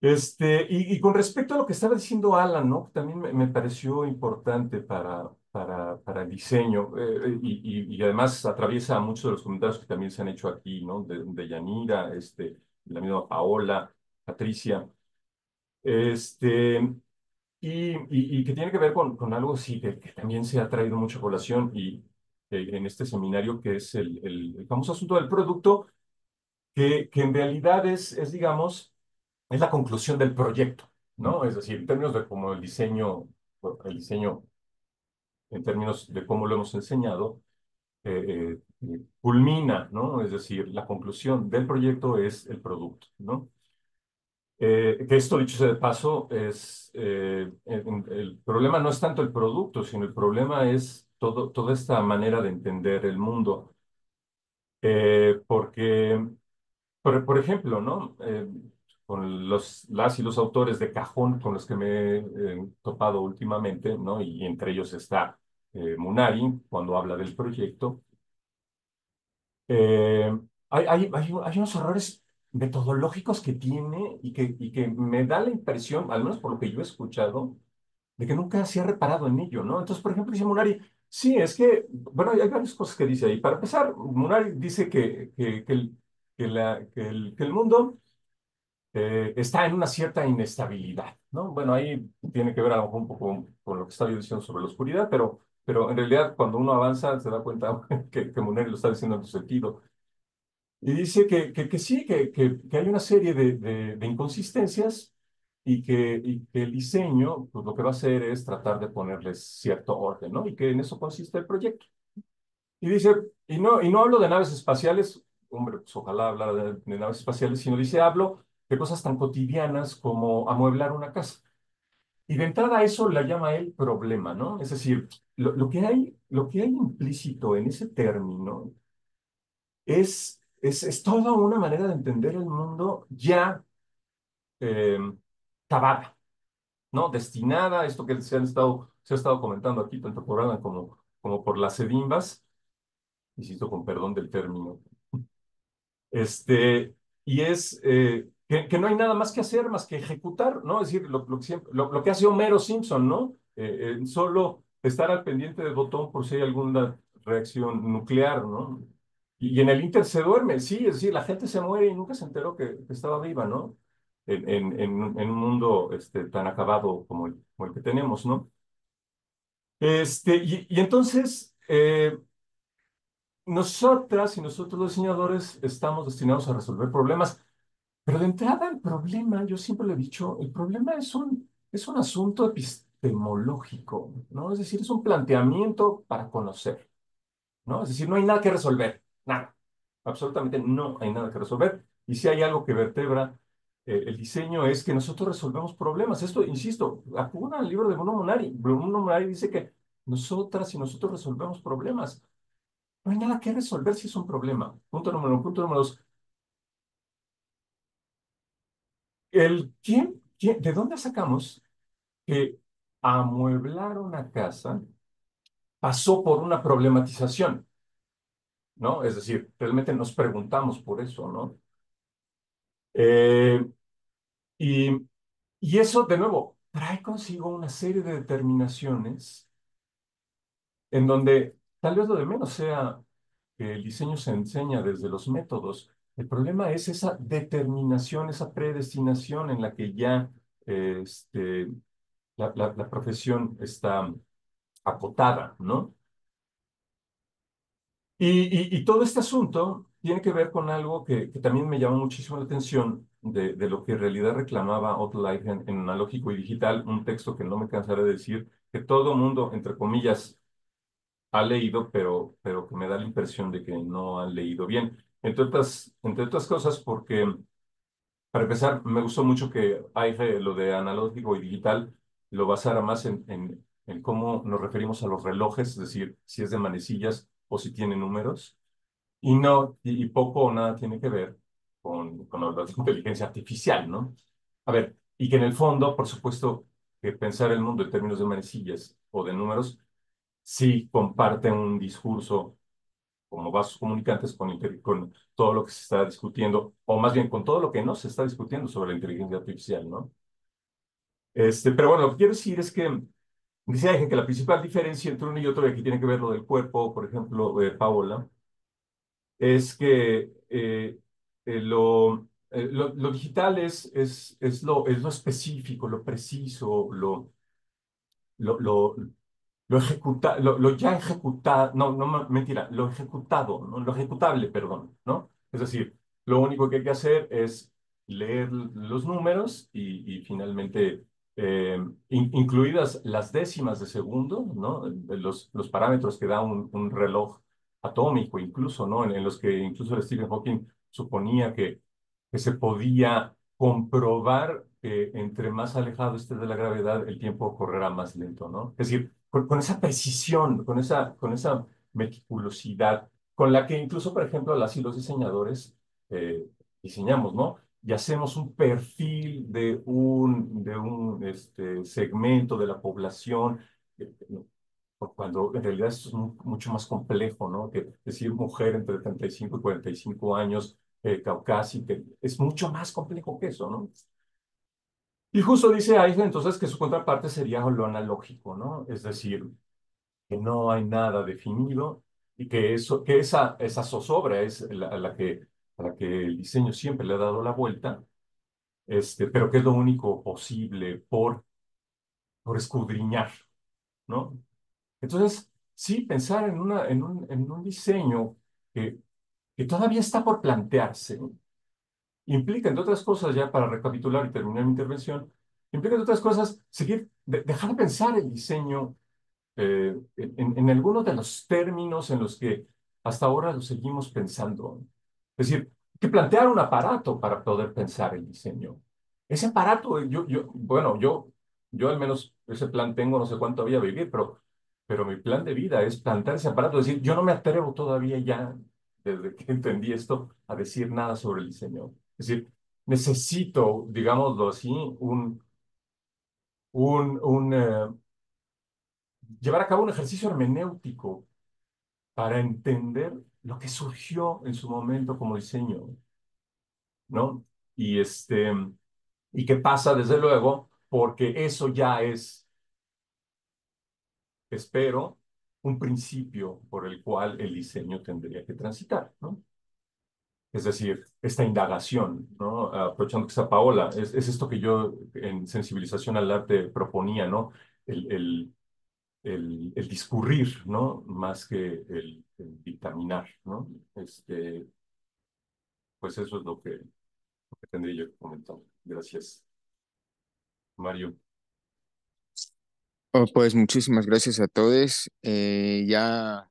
Este, y, con respecto a lo que estaba diciendo Alan, ¿no? También me, me pareció importante para, para, para diseño eh, y, y, además atraviesa muchos de los comentarios que también se han hecho aquí, ¿no? De, de Yanira, este, la misma Paola, Patricia. Este, y, y, que tiene que ver con, con algo sí, que, también se ha traído mucha población y eh, en este seminario, que es el, el, el, famoso asunto del producto, que, que en realidad es, es digamos, es la conclusión del proyecto, ¿no? Es decir, en términos de cómo el diseño, el diseño, en términos de cómo lo hemos enseñado, eh, eh, culmina, ¿no? Es decir, la conclusión del proyecto es el producto, ¿no? Eh, que esto, dicho sea de paso, es, el, el, problema no es tanto el producto, sino el problema es todo, toda esta manera de entender el mundo. porque, por, por ejemplo, ¿no? con los, las y los autores de cajón con los que me he eh, topado últimamente, ¿no? Y entre ellos está eh, Munari, cuando habla del proyecto. Eh, hay, hay, hay, unos errores metodológicos que tiene y que, y que me da la impresión, al menos por lo que yo he escuchado, de que nunca se ha reparado en ello, ¿no? Entonces, por ejemplo, dice Munari, sí, es que, bueno, hay varias cosas que dice ahí. Para empezar, Munari dice que, que, que, el, que, la, que el mundo eh, está en una cierta inestabilidad, ¿no? Bueno, ahí tiene que ver mejor un poco con lo que estaba diciendo sobre la oscuridad, pero, pero en realidad cuando uno avanza se da cuenta que, que Muneri lo está diciendo en su sentido. Y dice que, que, que sí, que, que, que, hay una serie de, de, inconsistencias y que, y que el diseño pues, lo que va a hacer es tratar de ponerles cierto orden, ¿no? Y que en eso consiste el proyecto. Y dice, y no, y no hablo de naves espaciales, hombre, pues ojalá hablar de naves espaciales, sino dice, hablo de cosas tan cotidianas como amueblar una casa. Y de entrada eso la llama él problema, ¿no? Es decir, lo, que, hay, lo que hay implícito en ese término es, es, es toda una manera de entender el mundo ya em, tabada, ¿no? Destinada a esto que se, han estado, se ha estado comentando aquí, tanto por Ana como, como por las sedimbas, insisto, con perdón del término. Este, y es... Eh, que, no hay nada más que hacer más que ejecutar, ¿no? Es decir, lo, que, lo, hace Homero Simpson, ¿no? Eh, solo estar al pendiente del botón por si hay alguna reacción nuclear, ¿no? Y, en el Inter se duerme, sí, es decir, la gente se muere y nunca se enteró que, estaba viva, ¿no? En, en, un mundo este, tan acabado como el, que tenemos, ¿no? Este, y, entonces, eh, nosotras y nosotros los diseñadores estamos destinados a resolver problemas pero de entrada el problema, yo siempre lo he dicho, el problema es un, es un asunto epistemológico, ¿no? Es decir, es un planteamiento para conocer, ¿no? Es decir, no hay nada que resolver, nada, absolutamente no hay nada que resolver. Y si hay algo que vertebra eh, el diseño es que nosotros resolvemos problemas. Esto, insisto, acúna al libro de Bruno Monari. Bruno Monari dice que nosotras y nosotros resolvemos problemas. No hay nada que resolver si es un problema. Punto número uno. Punto número dos El, ¿quién, de dónde sacamos que amueblar una casa pasó por una problematización? ¿No? Es decir, realmente nos preguntamos por eso, ¿no? Eh, y, y eso, de nuevo, trae consigo una serie de determinaciones en donde tal vez lo de menos sea que el diseño se enseña desde los métodos, el problema es esa determinación, esa predestinación en la que ya este, la, profesión está acotada, ¿no? Y, todo este asunto tiene que ver con algo que, también me llamó muchísimo la atención de, de, lo que en realidad reclamaba Otto en, analógico y digital, un texto que no me cansaré de decir, que todo mundo, entre comillas, ha leído, pero, pero que me da la impresión de que no han leído bien entre otras, entre otras cosas porque, para empezar, me gustó mucho que AIFE, lo de analógico y digital, lo basara más en, en, cómo nos referimos a los relojes, es decir, si es de manecillas o si tiene números. Y no, y, poco o nada tiene que ver con, con la inteligencia artificial, ¿no? A ver, y que en el fondo, por supuesto, que pensar el mundo en términos de manecillas o de números, sí comparte un discurso como vasos comunicantes con, con todo lo que se está discutiendo, o más bien con todo lo que no se está discutiendo sobre la inteligencia artificial, ¿no? Este, pero bueno, lo que quiero decir es que dice alguien que la principal diferencia entre uno y otro, y aquí tiene que ver lo del cuerpo, por ejemplo, de eh, Paola, es que eh, eh, lo, lo, lo, digital es, es, es, lo, es lo específico, lo preciso, lo, lo, lo, lo, lo, ya ejecutado, no, no, mentira, lo ejecutado, lo ejecutable, perdón, ¿no? Es decir, lo único que hay que hacer es leer los números y, finalmente, eh, incluidas las décimas de segundo, ¿no? Los, los parámetros que da un, reloj atómico incluso, ¿no? En, los que incluso Stephen Hawking suponía que, que se podía comprobar que entre más alejado esté de la gravedad, el tiempo correrá más lento, ¿no? Es decir, con, esa precisión, con esa, con esa meticulosidad, con la que incluso, por ejemplo, las y los diseñadores eh, diseñamos, ¿no? Y hacemos un perfil de un, de un este, segmento de la población, eh, cuando en realidad esto es mucho más complejo, ¿no? Que decir mujer entre 35 y 45 años, eh, caucásica, es mucho más complejo que eso, ¿no? Y justo dice Aizen entonces que su contraparte sería lo analógico, ¿no? Es decir, que no hay nada definido y que, eso, que esa, esa zozobra es la, que, a la que el diseño siempre le ha dado la vuelta, este, pero que es lo único posible por, por escudriñar, ¿no? Entonces, sí, pensar en, una, en, un, en un diseño que, que todavía está por plantearse, implica, entre otras cosas, ya para recapitular y terminar mi intervención, implica, de otras cosas, seguir, de, pensar el diseño eh, en, algunos de los términos en los que hasta ahora lo seguimos pensando. Es decir, que plantear un aparato para poder pensar el diseño. Ese aparato, yo, yo, bueno, yo, yo al menos ese plan tengo, no sé cuánto había, a vivir, pero, pero mi plan de vida es plantar ese aparato, es decir, yo no me atrevo todavía ya, desde que entendí esto, a decir nada sobre el diseño. Es decir, necesito, digámoslo así, un, un, eh, llevar a cabo un ejercicio hermenéutico para entender lo que surgió en su momento como diseño, ¿no? Y este, y qué pasa, desde luego, porque eso ya es, espero, un principio por el cual el diseño tendría que transitar, ¿no? Es decir, esta indagación, ¿no? aprovechando que está Paola, es, esto que yo en sensibilización al arte proponía, ¿no? el, el, discurrir, ¿no? más que el, dictaminar. ¿no? Este, pues eso es lo que, tendría yo que comentar. Gracias. Mario. Oh, pues muchísimas gracias a todos. Eh, ya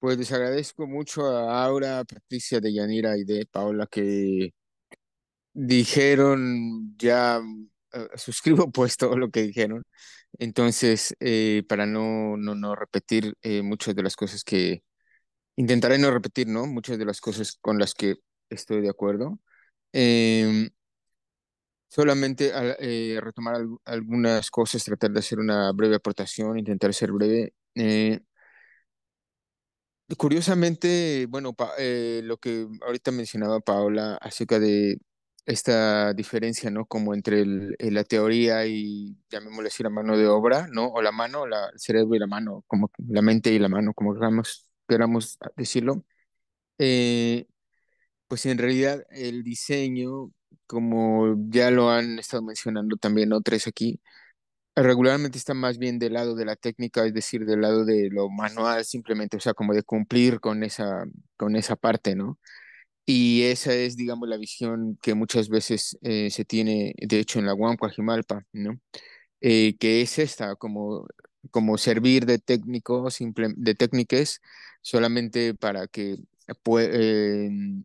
pues les agradezco mucho a Aura, Patricia, de Yanira y de Paola que dijeron ya, mm, eh, suscribo pues todo lo que dijeron. Entonces, eh, para no, no, no repetir eh, muchas de las cosas que, intentaré no repetir, ¿no? Muchas de las cosas con las que estoy de acuerdo. Em, solamente retomar algunas cosas, tratar de hacer una breve aportación, intentar ser breve. Curiosamente, bueno, eh, lo que ahorita mencionaba Paola acerca de esta diferencia, ¿no? Como entre eh, la teoría y, llamémosle así, la mano de obra, ¿no? O la mano, la, el cerebro y la mano, como la mente y la mano, como queramos, decirlo. Eh, pues en realidad el diseño, como ya lo han estado mencionando también otros aquí, regularmente está más bien del lado de la técnica, es decir, del lado de lo manual, simplemente, o sea, como de cumplir con esa, con esa parte, ¿no? Y esa es, digamos, la visión que muchas veces eh, se tiene, de hecho, en la UAM ¿no? Eh, que es esta, como, como servir de técnico, de técnicas, solamente para que em,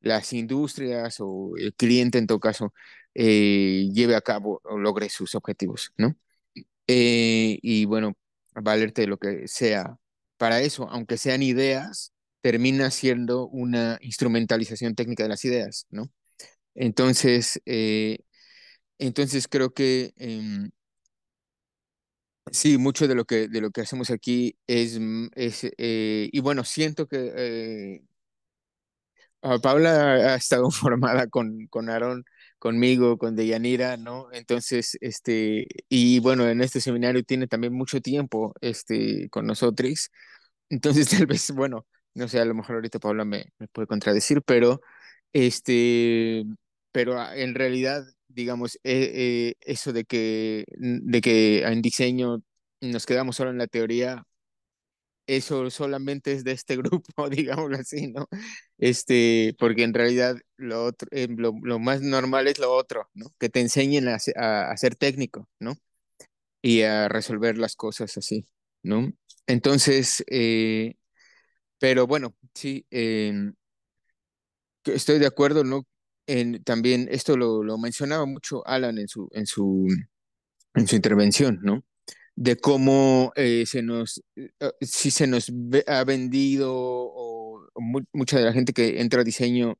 las industrias o el cliente, en todo caso, eh, lleve a cabo o logre sus objetivos, ¿no? Eh, y bueno, valerte lo que sea para eso, aunque sean ideas, termina siendo una instrumentalización técnica de las ideas, ¿no? Entonces, eh, entonces creo que em, sí, mucho de lo que, de lo que hacemos aquí es, mm, es y bueno, siento que ah, Paula ha estado formada con, con Aaron conmigo, con Deyanira, ¿no? Entonces, este, y bueno, en este seminario tiene también mucho tiempo, este, con nosotros. Entonces, tal vez, bueno, no sé, a lo mejor ahorita Paula me, puede contradecir, pero, este, pero ah, en realidad, digamos, eh, eh, eso de que, de que en diseño nos quedamos solo en la teoría, eso solamente es de este grupo, digámoslo así, ¿no? Este, porque en realidad lo, otro, eh, lo, más normal es lo otro, ¿no? Que te enseñen a, ser técnico, ¿no? Y a resolver las cosas así, ¿no? Entonces, eh, pero bueno, sí, em, estoy de acuerdo, ¿no? En, también esto lo, lo mencionaba mucho Alan en su, en su, en su intervención, ¿no? de cómo eh, se nos, eh, ah, si se nos ha vendido o, mucha de la gente que entra a diseño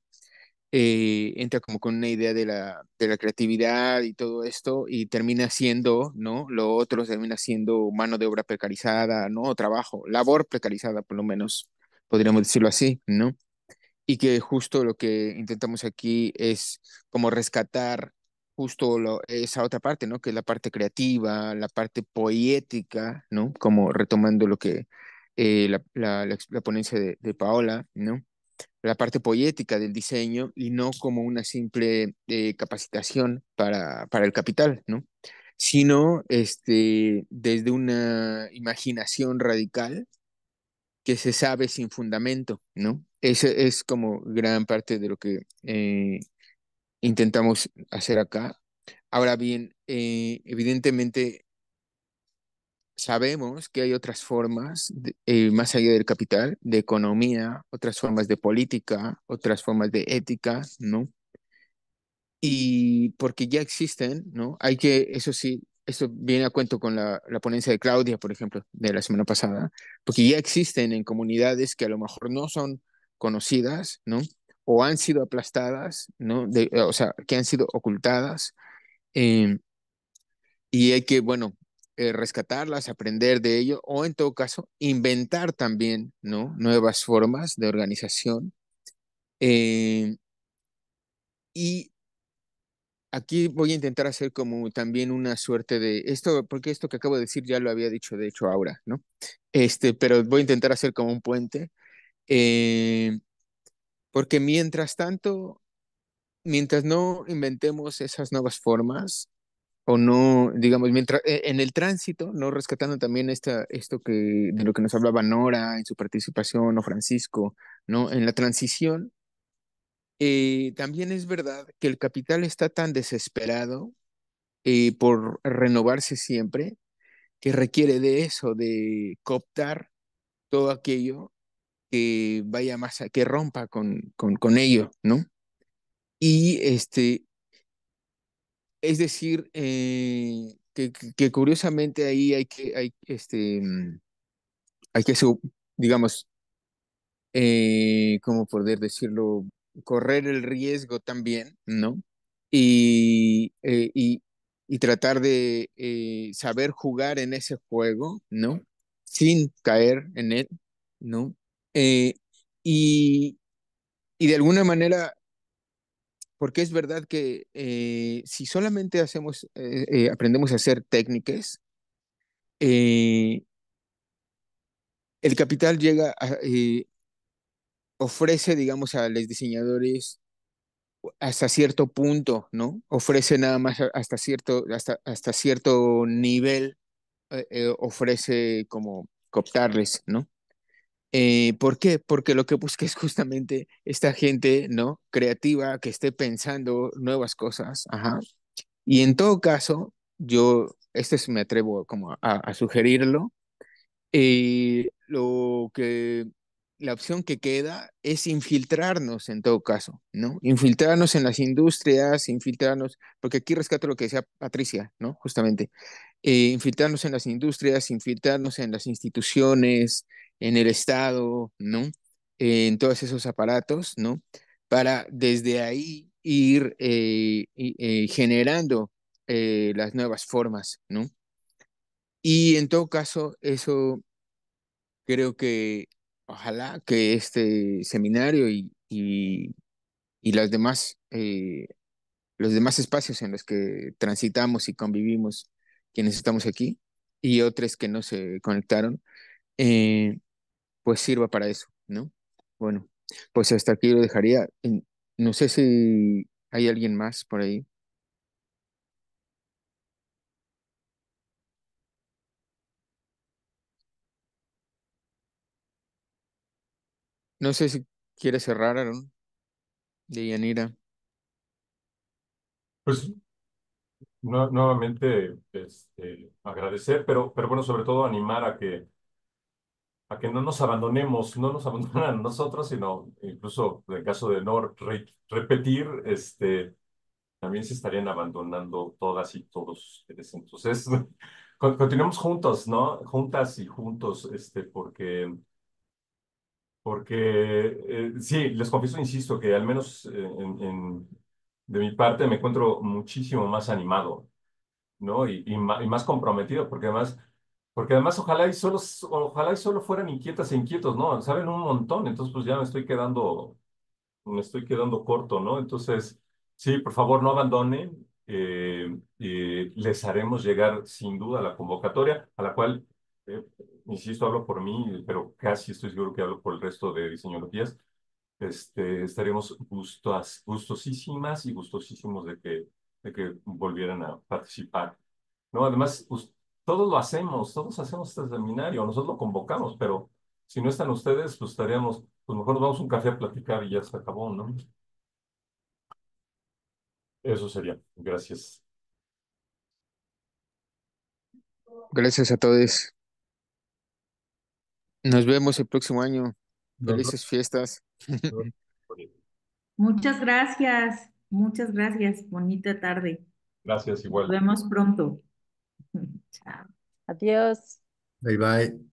eh, entra como con una idea de la, de la creatividad y todo esto y termina siendo, ¿no? Lo otro termina siendo mano de obra precarizada, ¿no? trabajo, labor precarizada por lo menos, podríamos decirlo así, ¿no? Y que justo lo que intentamos aquí es como rescatar justo esa otra parte, ¿no? Que es la parte creativa, la parte poética, ¿no? Como retomando lo que eh, la, ponencia de, Paola, ¿no? La parte poética del diseño y no como una simple eh, capacitación para, para el capital, ¿no? Sino este, desde una imaginación radical que se sabe sin fundamento, ¿no? Ese es como gran parte de lo que eh, intentamos hacer acá. Ahora bien, eh, evidentemente sabemos que hay otras formas, eh, más allá del capital, de economía, otras formas de política, otras formas de ética, ¿no? Y porque ya existen, ¿no? Hay que, eso sí, esto viene a cuento con la, la, ponencia de Claudia, por ejemplo, de la semana pasada, porque ya existen en comunidades que a lo mejor no son conocidas, ¿no? o han sido aplastadas, ¿no? o sea, que han sido ocultadas. Em, y hay que, bueno, eh, rescatarlas, aprender de ello, o en todo caso, inventar también, ¿no? Nuevas formas de organización. Em, y aquí voy a intentar hacer como también una suerte de esto, porque esto que acabo de decir ya lo había dicho, de hecho, ahora, ¿no? Este, pero voy a intentar hacer como un puente. Em, porque mientras tanto, mientras no inventemos esas nuevas formas, o no, digamos, mientras e, en el tránsito, no rescatando también esta, esto que de lo que nos hablaba Nora en su participación o Francisco, ¿no? En la transición, eh, también es verdad que el capital está tan desesperado eh, por renovarse siempre que requiere de eso, de cooptar todo aquello que vaya más, a, que rompa con, con, con ello, ¿no? Y este, es decir, eh, que, que, curiosamente ahí hay que, hay, este, mm, hay que, digamos, eh, ¿cómo poder decirlo? Correr el riesgo también, ¿no? Y, eh, y, tratar de saber jugar en ese juego, ¿no? Sin caer en él, ¿no? Eh, y, de alguna manera, porque es verdad que eh, si solamente hacemos, eh, aprendemos a hacer técnicas, el capital llega a, ofrece, digamos, a los diseñadores hasta cierto punto, ¿no? Ofrece nada más hasta cierto, hasta, hasta cierto nivel, ofrece como cooptarles, ¿no? Eh, ¿Por qué? Porque lo que busca es justamente esta gente, ¿no? Creativa, que esté pensando nuevas cosas. Ajá. Y en todo caso, yo, este me atrevo como a, sugerirlo, eh, lo que, la opción que queda es infiltrarnos en todo caso, ¿no? Infiltrarnos en las industrias, infiltrarnos, porque aquí rescato lo que decía Patricia, ¿no? Justamente, eh, infiltrarnos en las industrias, infiltrarnos en las instituciones, en el Estado, ¿no? En todos esos aparatos, ¿no? Para desde ahí ir eh, eh, generando eh, las nuevas formas, ¿no? Y en todo caso, eso creo que ojalá que este seminario y, y, y las demás, los demás espacios en los que transitamos y convivimos quienes estamos aquí y otros que no se conectaron, pues sirva para eso, ¿no? Bueno, pues hasta aquí lo dejaría. No sé si hay alguien más por ahí. No sé si quiere cerrar, Aaron, de Yanira. Pues nuevamente este, agradecer, pero, pero bueno, sobre todo animar a que a que no nos abandonemos, no nos abandonan nosotros, sino incluso en el caso de no repetir, este, también se estarían abandonando todas y todos Entonces, continuamos continuemos juntos, ¿no? Juntas y juntos, este, porque, porque eh, sí, les confieso, insisto, que al menos en, en, de mi parte me encuentro muchísimo más animado, ¿no? y, y más comprometido, porque además porque además ojalá y solo, ojalá y solo fueran inquietas e inquietos, ¿no? Saben un montón, entonces pues ya me estoy quedando, me estoy quedando corto, ¿no? Entonces, sí, por favor, no abandonen. Eh, les haremos llegar sin duda la convocatoria, a la cual, eh, insisto, hablo por mí, pero casi estoy seguro que hablo por el resto de diseñologías. Este, estaremos gustos, gustosísimas y gustosísimos de que, de que volvieran a participar. ¿no? Además, todos lo hacemos, todos hacemos este seminario, nosotros lo convocamos, pero si no están ustedes, pues estaríamos, pues mejor nos vamos un café a platicar y ya se acabó, ¿no? Eso sería. Gracias. Gracias a todos. Nos vemos el próximo año. Felices fiestas. Muchas gracias. Muchas gracias. Bonita tarde. Gracias, igual. Nos vemos pronto. Adiós. Bye bye.